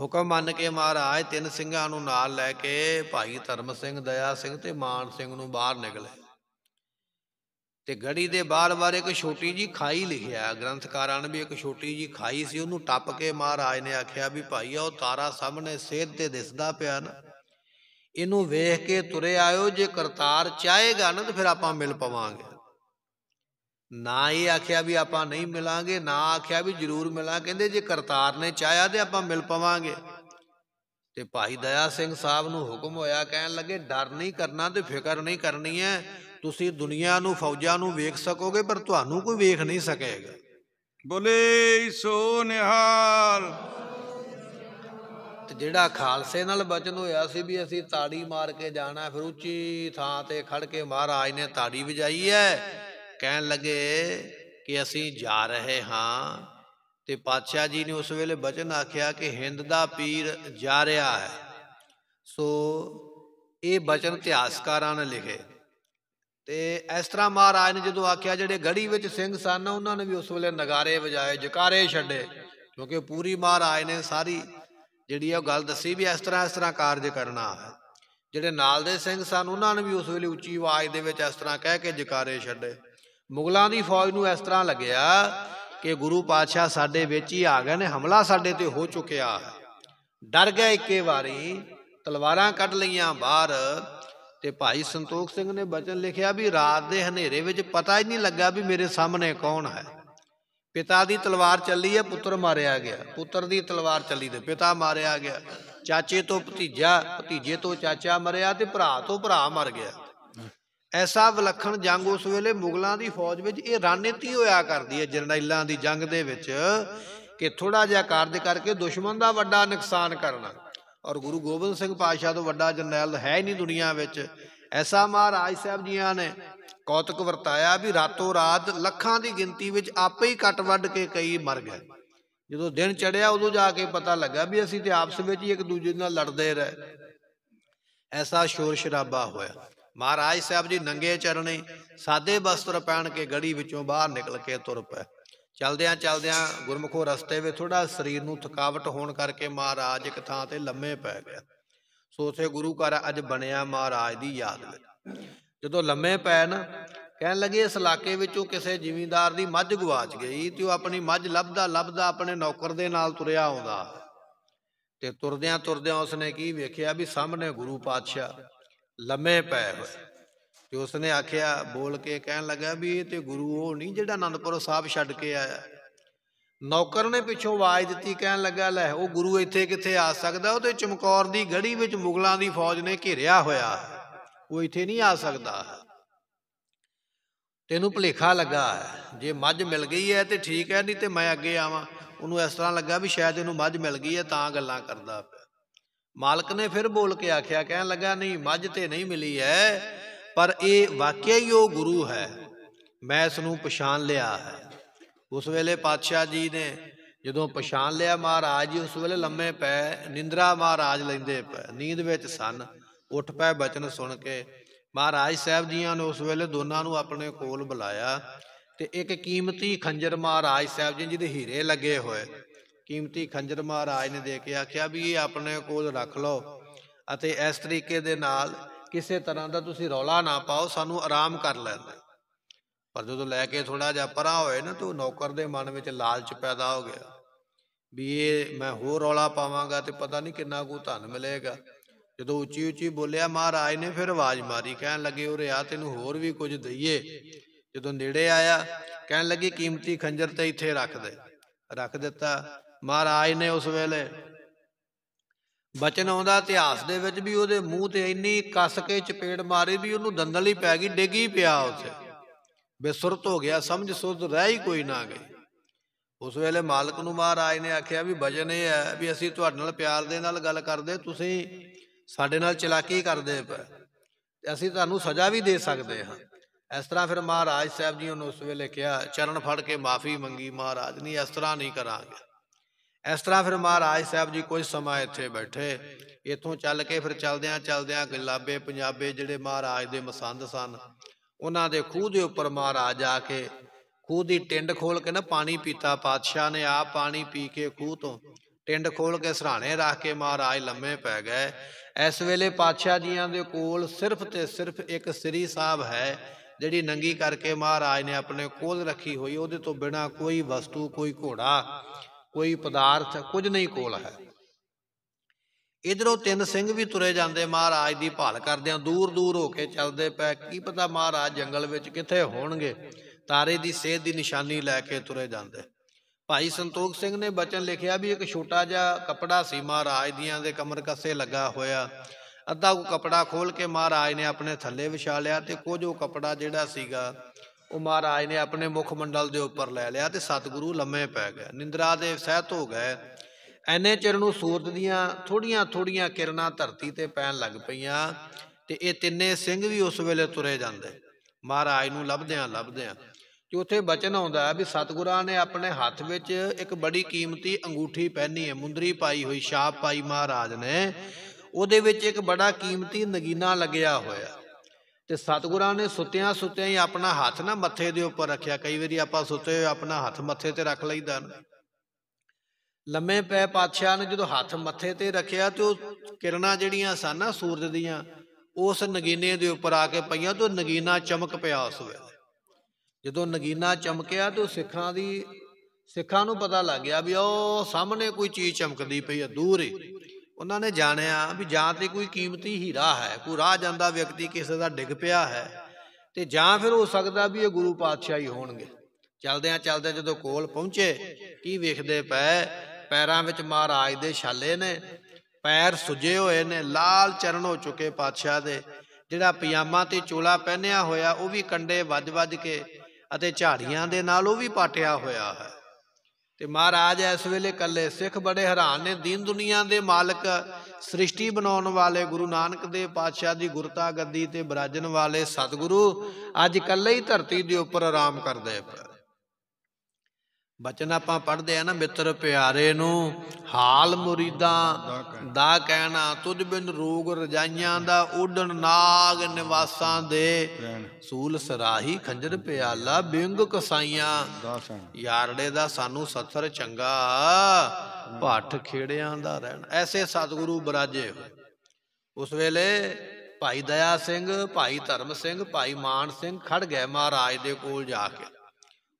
ਹੁਕਮ ਮੰਨ ਕੇ ਮਹਾਰਾਜ ਤਿੰਨ ਸਿੰਘਾਂ ਨੂੰ ਨਾਲ ਲੈ ਕੇ ਭਾਈ ਧਰਮ ਸਿੰਘ ਦਇਆ ਸਿੰਘ ਤੇ ਮਾਨ ਸਿੰਘ ਨੂੰ ਬਾਹਰ ਨਿਕਲੇ ਤੇ ਗੜੀ ਦੇ ਬਾਹਰ ਬਾਰੇ ਇੱਕ ਛੋਟੀ ਜੀ ਖਾਈ ਲਿਖਿਆ ਗ੍ਰੰਥਕਾਰਾਂ ਨੇ ਵੀ ਇੱਕ ਛੋਟੀ ਜੀ ਖਾਈ ਸੀ ਉਹਨੂੰ ਟੱਪ ਕੇ ਮਹਾਰਾਜ ਨੇ ਆਖਿਆ ਵੀ ਭਾਈ ਉਹ ਤਾਰਾ ਸਾਹਮਣੇ ਸੇਧ ਤੇ ਦਿਸਦਾ ਪਿਆ ਨਾ ਇਹਨੂੰ ਵੇਖ ਕੇ ਤੁਰੇ ਆਇਓ ਜੇ ਕਰਤਾਰ ਚਾਹੇਗਾ ਨਾ ਤਾਂ ਫਿਰ ਆਪਾਂ ਮਿਲ ਪਵਾਂਗੇ ਨਾ ਇਹ ਆਖਿਆ ਵੀ ਆਪਾਂ ਨਹੀਂ ਮਿਲਾਂਗੇ ਨਾ ਆਖਿਆ ਵੀ ਜ਼ਰੂਰ ਮਿਲਾਂ ਕਹਿੰਦੇ ਜੇ ਕਰਤਾਰ ਨੇ ਚਾਹਿਆ ਤੇ ਆਪਾਂ ਮਿਲ ਪਵਾਂਗੇ ਤੇ ਭਾਈ ਦਇਆ ਸਿੰਘ ਸਾਹਿਬ ਨੂੰ ਹੁਕਮ ਹੋਇਆ ਕਹਿਣ ਲੱਗੇ ਡਰ ਨਹੀਂ ਕਰਨਾ ਤੇ ਫਿਕਰ ਨਹੀਂ ਕਰਨੀ ਹੈ ਤੁਸੀਂ ਦੁਨੀਆ ਨੂੰ ਫੌਜਾਂ ਨੂੰ ਵੇਖ ਸਕੋਗੇ ਪਰ ਤੁਹਾਨੂੰ ਕੋਈ ਵੇਖ ਨਹੀਂ ਸਕੇਗਾ ਬੋਲੇ ਸੋ ਨਿਹਾਲ ਤੇ ਜਿਹੜਾ ਖਾਲਸੇ ਨਾਲ ਬਚਨ ਹੋਇਆ ਸੀ ਵੀ ਅਸੀਂ ਤਾੜੀ ਮਾਰ ਕੇ ਜਾਣਾ ਫਿਰ ਉੱਚੀ ਥਾਂ ਤੇ ਖੜ ਕੇ ਮਹਾਰਾਜ ਨੇ ਤਾੜੀ ਵਜਾਈ ਐ ਕਹਿਣ ਲੱਗੇ ਕਿ ਅਸੀਂ ਜਾ ਰਹੇ ਹਾਂ ਤੇ ਪਾਤਸ਼ਾਹ ਜੀ ਨੇ ਉਸ ਵੇਲੇ ਬਚਨ ਆਖਿਆ ਕਿ ਹਿੰਦ ਦਾ ਪੀਰ ਜਾ ਰਿਹਾ ਹੈ ਸੋ ਇਹ ਬਚਨ ਇਤਿਹਾਸਕਾਰਾਂ ਨੇ ਲਿਖੇ ਤੇ ਇਸ ਤਰ੍ਹਾਂ ਮਹਾਰਾਜ ਨੇ ਜਦੋਂ ਆਖਿਆ ਜਿਹੜੇ ਗੜੀ ਵਿੱਚ ਸਿੰਘ ਸਨ ਉਹਨਾਂ ਨੇ ਵੀ ਉਸ ਵੇਲੇ ਨਗਾਰੇ ਵਜਾਏ ਜਕਾਰੇ ਛੱਡੇ ਕਿਉਂਕਿ ਪੂਰੀ ਮਹਾਰਾਜ ਨੇ ਸਾਰੀ ਜਿਹੜੀ ਆ ਉਹ ਗੱਲ ਦੱਸੀ ਵੀ ਇਸ ਤਰ੍ਹਾਂ ਇਸ ਤਰ੍ਹਾਂ ਕਾਰਜ ਕਰਨਾ ਹੈ ਜਿਹੜੇ ਨਾਲ ਦੇ ਸਿੰਘ ਸਨ ਉਹਨਾਂ ਨੇ ਵੀ ਉਸ ਵੇਲੇ ਉੱਚੀ ਆਵਾਜ਼ ਦੇ ਵਿੱਚ ਇਸ ਤਰ੍ਹਾਂ ਕਹਿ ਕੇ ਜਕਾਰੇ ਛੱਡੇ ਮੁਗਲਾਂ ਦੀ ਫੌਜ ਨੂੰ ਇਸ ਤਰ੍ਹਾਂ ਲੱਗਿਆ ਕਿ ਗੁਰੂ ਪਾਤਸ਼ਾਹ ਸਾਡੇ ਵਿੱਚ ਹੀ ਆ ਗਏ ਨੇ ਹਮਲਾ ਸਾਡੇ ਤੇ ਹੋ ਚੁੱਕਿਆ ਹੈ ਡਰ ਗਏ ਇੱਕੇ ਵਾਰੀ ਤਲਵਾਰਾਂ ਕੱਢ ਲਈਆਂ ਬਾਹਰ ਤੇ ਭਾਈ ਸੰਤੋਖ ਸਿੰਘ ਨੇ ਬਚਨ ਲਿਖਿਆ ਵੀ ਰਾਤ ਦੇ ਹਨੇਰੇ ਵਿੱਚ ਪਤਾ ਹੀ ਨਹੀਂ ਲੱਗਾ ਵੀ ਮੇਰੇ ਸਾਹਮਣੇ ਕੌਣ ਹੈ ਪਿਤਾ ਦੀ ਤਲਵਾਰ ਚੱਲੀ ਹੈ ਪੁੱਤਰ ਮਾਰਿਆ ਗਿਆ ਪੁੱਤਰ ਦੀ ਤਲਵਾਰ ਚੱਲੀ ਤੇ ਪਿਤਾ ਮਾਰਿਆ ਗਿਆ ਚਾਚੇ ਤੋਂ ਭਤੀਜਾ ਭਤੀਜੇ ਤੋਂ ਚਾਚਾ ਮਰਿਆ ਤੇ ਭਰਾ ਤੋਂ ਭਰਾ ਮਰ ਗਿਆ ਐਸਾ ਵਿਲੱਖਣ ਜੰਗ ਉਸ ਵੇਲੇ ਮੁਗਲਾਂ ਦੀ ਫੌਜ ਵਿੱਚ ਇਹ ਰਣਨੀਤੀ ਹੋਇਆ ਕਰਦੀ ਹੈ ਜਰਨੈਲਾਂ ਦੀ ਜੰਗ ਦੇ ਵਿੱਚ ਕਿ ਥੋੜਾ ਜਿਹਾ ਕਾਰਜ ਕਰਕੇ ਦੁਸ਼ਮਣ ਦਾ ਵੱਡਾ ਨੁਕਸਾਨ ਕਰਨਾ ਔਰ ਗੁਰੂ ਗੋਬਿੰਦ ਸਿੰਘ ਪਾਤਸ਼ਾਹ ਤੋਂ ਵੱਡਾ ਜਰਨੈਲ ਹੈ ਹੀ ਨਹੀਂ ਦੁਨੀਆ ਵਿੱਚ ਐਸਾ ਮਹਾਰਾਜ ਸਾਹਿਬ ਜੀਆਂ ਨੇ ਕੌਤਕ ਵਰਤਾਇਆ ਵੀ ਰਾਤੋਂ ਰਾਤ ਲੱਖਾਂ ਦੀ ਗਿਣਤੀ ਵਿੱਚ ਆਪੇ ਹੀ ਕੱਟ ਵੱਢ ਕੇ ਕਈ ਮਰ ਗਏ ਜਦੋਂ ਦਿਨ ਚੜਿਆ ਉਦੋਂ ਜਾ ਕੇ ਪਤਾ ਲੱਗਾ ਵੀ ਅਸੀਂ ਤੇ ਆਪਸ ਵਿੱਚ ਹੀ ਇੱਕ ਦੂਜੇ ਨਾਲ ਲੜਦੇ ਰਹੇ ਐਸਾ ਸ਼ੋਰ ਸ਼ਰਾਬਾ ਹੋਇਆ ਮਹਾਰਾਜ ਸਾਹਿਬ ਜੀ ਨੰਗੇ ਚਰਨੇ ਸਾਦੇ ਵਸਤਰ ਪਹਿਣ ਕੇ ਗੜੀ ਵਿੱਚੋਂ ਬਾਹਰ ਨਿਕਲ ਕੇ ਤੁਰ ਪਏ ਚਲਦਿਆਂ ਚਲਦਿਆਂ ਗੁਰਮਖੋ ਰਸਤੇ ਵਿੱਚ ਥੋੜਾ ਸਰੀਰ ਨੂੰ ਥਕਾਵਟ ਹੋਣ ਕਰਕੇ ਮਹਾਰਾਜ ਇੱਕ ਥਾਂ ਤੇ ਲੰਮੇ ਪੈ ਗਿਆ ਸੋ ਉਥੇ ਗੁਰੂ ਘਰ ਅੱਜ ਬਣਿਆ ਮਹਾਰਾਜ ਦੀ ਯਾਦ ਵਿੱਚ ਜਦੋਂ ਲੰਮੇ ਪੈ ਨਾ ਕਹਿਣ ਲੱਗੇ ਇਸ ਇਲਾਕੇ ਵਿੱਚੋਂ ਕਿਸੇ ਜ਼ਿਮੀਂਦਾਰ ਦੀ ਮੱਝ ਗਵਾਚ ਗਈ ਤੇ ਉਹ ਆਪਣੀ ਮੱਝ ਲੱਭਦਾ ਲੱਭਦਾ ਆਪਣੇ ਨੌਕਰ ਦੇ ਨਾਲ ਤੁਰਿਆ ਆਉਂਦਾ ਤੇ ਤੁਰਦਿਆਂ ਤੁਰਦਿਆਂ ਉਸਨੇ ਕੀ ਵੇਖਿਆ ਵੀ ਸਾਹਮਣੇ ਗੁਰੂ ਪਾਤਸ਼ਾਹ ਲੰਮੇ ਪੈ ਹੋਏ ਤੇ ਉਸਨੇ ਆਖਿਆ ਬੋਲ ਕੇ ਕਹਿਣ ਲੱਗਾ ਵੀ ਇਹ ਤੇ ਗੁਰੂ ਉਹ ਨਹੀਂ ਜਿਹੜਾ ਅਨੰਦਪੁਰ ਸਾਹਿਬ ਛੱਡ ਕੇ ਆਇਆ ਨੌਕਰ ਨੇ ਪਿੱਛੋਂ ਆਵਾਜ਼ ਦਿੱਤੀ ਕਹਿਣ ਲੱਗਾ ਲੈ ਉਹ ਗੁਰੂ ਇੱਥੇ ਕਿੱਥੇ ਆ ਸਕਦਾ ਉਹ ਤੇ ਚਮਕੌਰ ਦੀ ਗੜੀ ਵਿੱਚ ਮੁਗਲਾਂ ਦੀ ਫੌਜ ਨੇ ਘੇਰਿਆ ਹੋਇਆ ਉਹ ਇੱਥੇ ਨਹੀਂ ਆ ਸਕਦਾ ਤੈਨੂੰ ਭੁਲੇਖਾ ਲੱਗਾ ਜੇ ਮੱਝ ਮਿਲ ਗਈ ਹੈ ਤੇ ਠੀਕ ਹੈ ਨਹੀਂ ਤੇ ਮੈਂ ਅੱਗੇ ਆਵਾਂ ਉਹਨੂੰ ਇਸ ਤਰ੍ਹਾਂ ਲੱਗਾ ਵੀ ਸ਼ਾਇਦ ਇਹਨੂੰ ਮੱਝ ਮਿਲ ਗਈ ਹੈ ਤਾਂ ਗੱਲਾਂ ਕਰਦਾ ਪਿਆ ਮਾਲਕ ਨੇ ਫਿਰ ਬੋਲ ਕੇ ਆਖਿਆ ਕਹਿਣ ਲੱਗਾ ਨਹੀਂ ਮੱਝ ਤੇ ਨਹੀਂ ਮਿਲੀ ਹੈ ਪਰ ਇਹ ਵਾਕਿਆ ਹੀ ਉਹ ਗੁਰੂ ਹੈ ਮੈਂ ਇਸ ਨੂੰ ਪਛਾਣ ਲਿਆ ਹੈ ਉਸ ਵੇਲੇ ਪਾਤਸ਼ਾਹ ਜੀ ਨੇ ਜਦੋਂ ਪਛਾਣ ਲਿਆ ਮਹਾਰਾਜ ਜੀ ਉਸ ਵੇਲੇ ਲੰਮੇ ਪੈ ਨਿੰਦਰਾ ਮਹਾਰਾਜ ਲੈਂਦੇ ਪੈ ਨੀਂਦ ਵਿੱਚ ਸਨ ਉੱਠ ਪੈ ਬਚਨ ਸੁਣ ਕੇ ਮਹਾਰਾਜ ਸਾਹਿਬ ਜੀਆਂ ਨੇ ਉਸ ਵੇਲੇ ਦੋਨਾਂ ਨੂੰ ਆਪਣੇ ਕੋਲ ਬੁਲਾਇਆ ਤੇ ਇੱਕ ਕੀਮਤੀ ਖੰਜਰ ਮਹਾਰਾਜ ਸਾਹਿਬ ਜੀ ਦੇ ਹੀਰੇ ਲੱਗੇ ਹੋਏ ਕੀਮਤੀ ਖੰਜਰ ਮਹਾਰਾਜ ਨੇ ਦੇ ਕੇ ਆਖਿਆ ਵੀ ਇਹ ਆਪਣੇ ਕੋਲ ਰੱਖ ਲਓ ਅਤੇ ਇਸ ਤਰੀਕੇ ਦੇ ਨਾਲ ਕਿਸੇ ਤਰ੍ਹਾਂ ਦਾ ਤੁਸੀਂ ਰੌਲਾ ਨਾ ਪਾਓ ਸਾਨੂੰ ਆਰਾਮ ਕਰ ਲੈਣਾ ਪਰ ਜਦੋਂ ਲੈ ਕੇ ਥੋੜਾ ਜਿਹਾ ਪਰਾ ਹੋਏ ਨਾ ਤੂੰ ਨੌਕਰ ਦੇ ਮਨ ਵਿੱਚ ਲਾਲਚ ਪੈਦਾ ਹੋ ਗਿਆ ਵੀ ਇਹ ਮੈਂ ਹੋਰ ਰੌਲਾ ਪਾਵਾਂਗਾ ਤੇ ਪਤਾ ਨਹੀਂ ਕਿੰਨਾ ਕੁ ਧਨ ਮਿਲੇਗਾ ਜਦੋਂ ਉੱਚੀ ਉੱਚੀ ਬੋਲਿਆ ਮਹਾਰਾਜ ਨੇ ਫਿਰ ਆਵਾਜ਼ ਮਾਰੀ ਕਹਿਣ ਲੱਗੇ ਉਹ ਰਿਆ ਤੈਨੂੰ ਹੋਰ ਵੀ ਕੁਝ ਦਈਏ ਜਦੋਂ ਨੇੜੇ ਆਇਆ ਕਹਿਣ ਲੱਗੇ ਕੀਮਤੀ ਖੰਜਰ ਤੇ ਇੱਥੇ ਰੱਖ ਦੇ ਰੱਖ ਦਿੱਤਾ ਮਹਾਰਾਜ ਨੇ ਉਸ ਵੇਲੇ ਬਚਨ ਆਉਂਦਾ ਇਤਿਹਾਸ ਦੇ ਵਿੱਚ ਵੀ ਉਹਦੇ ਮੂੰਹ ਤੇ ਇੰਨੀ ਕੱਸ ਕੇ ਚਪੇੜ ਮਾਰੀ ਵੀ ਉਹਨੂੰ ਦੰਦਲ ਹੀ ਪੈ ਗਈ ਡਿੱਗੀ ਪਿਆ ਉੱਥੇ ਬੇਸੁਰਤ ਹੋ ਗਿਆ ਸਮਝ ਸੁਰਤ ਰਹਿ ਹੀ ਕੋਈ ਨਾ ਗਈ ਉਸ ਵੇਲੇ ਮਾਲਕ ਨੂੰ ਮਹਾਰਾਜ ਨੇ ਆਖਿਆ ਵੀ ਬਚਨ ਇਹ ਹੈ ਵੀ ਅਸੀਂ ਤੁਹਾਡੇ ਨਾਲ ਪਿਆਰ ਦੇ ਨਾਲ ਗੱਲ ਕਰਦੇ ਤੁਸੀਂ ਸਾਡੇ ਨਾਲ ਚਲਾਕੀ ਕਰਦੇ ਪਏ ਅਸੀਂ ਤੁਹਾਨੂੰ ਸਜ਼ਾ ਵੀ ਦੇ ਸਕਦੇ ਹਾਂ ਇਸ ਤਰ੍ਹਾਂ ਫਿਰ ਮਹਾਰਾਜ ਸਾਹਿਬ ਜੀ ਨੂੰ ਉਸ ਵੇਲੇ ਕਿਹਾ ਚਰਨ ਫੜ ਕੇ ਮਾਫੀ ਮੰਗੀ ਮਹਾਰਾਜ ਨਹੀਂ ਇਸ ਤਰ੍ਹਾਂ ਨਹੀਂ ਕਰਾਂਗੇ ਇਸ ਤਰ੍ਹਾਂ ਫਿਰ ਮਹਾਰਾਜ ਸਾਹਿਬ ਜੀ ਕੁਝ ਸਮਾਂ ਇੱਥੇ ਬੈਠੇ ਇੱਥੋਂ ਚੱਲ ਕੇ ਫਿਰ ਚਲਦਿਆਂ ਚਲਦਿਆਂ ਗੁਲਾਬੇ ਪੰਜਾਬੇ ਜਿਹੜੇ ਮਹਾਰਾਜ ਦੇ ਮਸੰਦ ਸਨ ਉਹਨਾਂ ਦੇ ਖੂਹ ਦੇ ਉੱਪਰ ਮਹਾਰਾਜ ਆ ਕੇ ਖੂਹ ਦੀ ਟਿੰਡ ਖੋਲ ਕੇ ਨਾ ਪਾਣੀ ਪੀਤਾ ਪਾਤਸ਼ਾਹ ਨੇ ਆਪ ਪਾਣੀ ਪੀ ਕੇ ਖੂਹ ਤੋਂ ਟਿੰਡ ਖੋਲ ਕੇ ਸਰਾਣੇ ਰੱਖ ਕੇ ਮਹਾਰਾਜ ਲੰਮੇ ਪੈ ਗਏ ਇਸ ਵੇਲੇ ਪਾਤਸ਼ਾਹ ਜੀਆਂ ਦੇ ਕੋਲ ਸਿਰਫ ਤੇ ਸਿਰਫ ਇੱਕ ਸ੍ਰੀ ਸਾਹਿਬ ਹੈ ਜਿਹੜੀ ਨੰਗੀ ਕਰਕੇ ਮਹਾਰਾਜ ਨੇ ਆਪਣੇ ਕੋਲ ਰੱਖੀ ਹੋਈ ਉਹਦੇ ਤੋਂ ਬਿਨਾ ਕੋਈ ਵਸਤੂ ਕੋਈ ਘੋੜਾ ਕੋਈ ਪਦਾਰਥ ਕੁਝ ਨਹੀਂ ਕੋਲ ਹੈ ਇਧਰੋਂ ਤਿੰਨ ਸਿੰਘ ਵੀ ਤੁਰੇ ਜਾਂਦੇ ਮਹਾਰਾਜ ਦੀ ਭਾਲ ਕਰਦਿਆਂ ਦੂਰ ਦੂਰ ਹੋ ਕੇ ਚੱਲਦੇ ਪਏ ਕੀ ਪਤਾ ਮਹਾਰਾਜ ਜੰਗਲ ਵਿੱਚ ਕਿੱਥੇ ਹੋਣਗੇ ਤਾਰੇ ਦੀ ਸੇਧ ਦੀ ਨਿਸ਼ਾਨੀ ਲੈ ਕੇ ਤੁਰੇ ਜਾਂਦੇ ਭਾਈ ਸੰਤੋਖ ਸਿੰਘ ਨੇ ਬਚਨ ਲਿਖਿਆ ਵੀ ਇੱਕ ਛੋਟਾ ਜਿਹਾ ਕਪੜਾ ਸੀ ਮਹਾਰਾਜ ਦੀਆਂ ਦੇ ਕਮਰ ਕੱਸੇ ਲੱਗਾ ਹੋਇਆ ਅੱਧਾ ਉਹ ਕਪੜਾ ਖੋਲ ਕੇ ਮਹਾਰਾਜ ਨੇ ਆਪਣੇ ਥੱਲੇ ਵਿਛਾ ਲਿਆ ਤੇ ਕੁਝ ਉਹ ਕਪੜਾ ਜਿਹੜਾ ਸੀਗਾ ਉਹ ਮਹਾਰਾਜ ਨੇ ਆਪਣੇ ਮੁਖ ਮੰਡਲ ਦੇ ਉੱਪਰ ਲੈ ਲਿਆ ਤੇ ਸਤਿਗੁਰੂ ਲੰਮੇ ਪੈ ਗਏ ਨਿੰਦਰਾ ਦੇ ਸਹਿਤ ਹੋ ਗਏ ਐਨੇ ਚਿਰ ਨੂੰ ਸੂਰਜ ਦੀਆਂ ਥੋੜੀਆਂ ਥੋੜੀਆਂ ਕਿਰਨਾਂ ਧਰਤੀ ਤੇ ਪੈਣ ਲੱਗ ਪਈਆਂ ਤੇ ਇਹ ਤਿੰਨੇ ਸਿੰਘ ਵੀ ਉਸ ਵੇਲੇ ਤੁਰੇ ਜਾਂਦੇ ਮਹਾਰਾਜ ਨੂੰ ਲੱਭਦਿਆਂ ਲੱਭਦਿਆਂ ਕਿ ਉੱਥੇ ਬਚਨ ਆਉਂਦਾ ਵੀ ਸਤਿਗੁਰਾਂ ਨੇ ਆਪਣੇ ਹੱਥ ਵਿੱਚ ਇੱਕ ਬੜੀ ਕੀਮਤੀ ਅੰਗੂਠੀ ਪਹਿਨੀ ਹੈ ਮੁੰਦਰੀ ਪਾਈ ਹੋਈ ਛਾਪ ਪਾਈ ਮਹਾਰਾਜ ਨੇ ਉਹਦੇ ਵਿੱਚ ਇੱਕ ਬੜਾ ਕੀਮਤੀ ਨਗੀਨਾ ਲੱਗਿਆ ਹੋਇਆ ਤੇ ਸਤਿਗੁਰਾਂ ਨੇ ਸੁੱਤਿਆਂ ਸੁੱਤਿਆਂ ਹੀ ਆਪਣਾ ਹੱਥ ਨਾ ਮੱਥੇ ਦੇ ਉੱਪਰ ਰੱਖਿਆ ਕਈ ਵਾਰੀ ਆਪਾਂ ਸੁੱਤੇ ਹੋਏ ਆਪਣਾ ਹੱਥ ਮੱਥੇ ਤੇ ਰੱਖ ਲਈਦਾ ਲੰਮੇ ਪੈ ਪਾਤਸ਼ਾਹ ਨੇ ਜਦੋਂ ਹੱਥ ਮੱਥੇ ਤੇ ਰੱਖਿਆ ਤੇ ਉਹ ਕਿਰਨਾਂ ਜਿਹੜੀਆਂ ਸਨ ਨਾ ਸੂਰਜ ਦੀਆਂ ਉਸ ਨਗੀਨੇ ਦੇ ਉੱਪਰ ਆ ਕੇ ਪਈਆਂ ਤੇ ਨਗੀਨਾ ਚਮਕ ਪਿਆ ਉਸ ਵੇ ਜਦੋਂ ਨਗੀਨਾ ਚਮਕਿਆ ਤੇ ਸਿੱਖਾਂ ਦੀ ਸਿੱਖਾਂ ਨੂੰ ਪਤਾ ਲੱਗ ਗਿਆ ਵੀ ਉਹ ਸਾਹਮਣੇ ਕੋਈ ਚੀਜ਼ ਚਮਕਦੀ ਪਈ ਹੈ ਦੂਰ ਹੀ ਉਹਨਾਂ ਨੇ ਜਾਣਿਆ ਵੀ ਜਾਂ ਤੇ ਕੋਈ ਕੀਮਤੀ ਹੀਰਾ ਹੈ ਕੋਈ ਰਾਹ ਜਾਂਦਾ ਵਿਅਕਤੀ ਕਿਸੇ ਦਾ ਡਿੱਗ ਪਿਆ ਹੈ ਤੇ ਜਾਂ ਫਿਰ ਹੋ ਸਕਦਾ ਵੀ ਇਹ ਗੁਰੂ ਪਾਤਸ਼ਾਹ ਹੀ ਹੋਣਗੇ ਚਲਦਿਆਂ ਚਲਦਿਆਂ ਜਦੋਂ ਕੋਲ ਪਹੁੰਚੇ ਕੀ ਵੇਖਦੇ ਪਏ ਪੈਰਾਂ ਵਿੱਚ ਮਹਾਰਾਜ ਦੇ ਛਾਲੇ ਨੇ ਪੈਰ ਸੁਜੇ ਹੋਏ ਨੇ ਲਾਲ ਚਰਨ ਹੋ ਚੁੱਕੇ ਪਾਤਸ਼ਾਹ ਦੇ ਜਿਹੜਾ ਪਜਾਮਾ ਤੇ ਚੋਲਾ ਪਹਿਨਿਆ ਹੋਇਆ ਉਹ ਵੀ ਕੰਡੇ ਵੱਜ-ਵੱਜ ਕੇ ਅਤੇ ਝਾੜੀਆਂ ਦੇ ਨਾਲ ਉਹ ਵੀ ਪਾਟਿਆ ਹੋਇਆ ਹੈ ਤੇ ਮਹਾਰਾਜ ਇਸ ਵੇਲੇ ਕੱਲੇ ਸਿੱਖ ਬੜੇ ਹੈਰਾਨ ਨੇ ਦੀਨ ਦੁਨੀਆ ਦੇ ਮਾਲਕ ਸ੍ਰਿਸ਼ਟੀ ਬਣਾਉਣ ਵਾਲੇ ਗੁਰੂ ਨਾਨਕ ਦੇ ਪਾਤਸ਼ਾਹ ਦੀ ਗੁਰਤਾ ਗੱਦੀ ਤੇ ਬਰਾਜਨ ਵਾਲੇ ਸਤਿਗੁਰੂ ਅੱਜ ਕੱਲੇ ਹੀ ਧਰਤੀ ਦੇ ਉੱਪਰ ਆਰਾਮ ਕਰਦੇ ਪਏ ਬਚਨ ਆਪਾਂ ਪੜਦੇ ਆ ਨਾ ਮਿੱਤਰ ਪਿਆਰੇ ਨੂੰ ਹਾਲ ਮੁਰੀਦਾ ਦਾ ਕਹਿਣਾ ਤੁਧ ਬਿਨ ਰੋਗ ਰਜਾਈਆਂ ਦਾ ਉਡਣ ਨਾਗ ਨਿਵਾਸਾਂ ਦੇ ਸੂਲ ਸਰਾਹੀ ਖੰਜਰ ਪਿਆਲਾ ਬਿੰਗ ਕਸਾਈਆਂ ਯਾਰੜੇ ਦਾ ਸਾਨੂੰ ਸੱਥਰ ਚੰਗਾ ਭੱਠ ਖੇੜਿਆਂ ਦਾ ਰਹਿਣ ਐਸੇ ਸਤਿਗੁਰੂ ਬਰਾਜੇ ਉਸ ਵੇਲੇ ਭਾਈ ਦਇਆ ਸਿੰਘ ਭਾਈ ਧਰਮ ਸਿੰਘ ਭਾਈ ਮਾਨ ਸਿੰਘ ਖੜ ਗਏ ਮਹਾਰਾਜ ਦੇ ਕੋਲ ਜਾ ਕੇ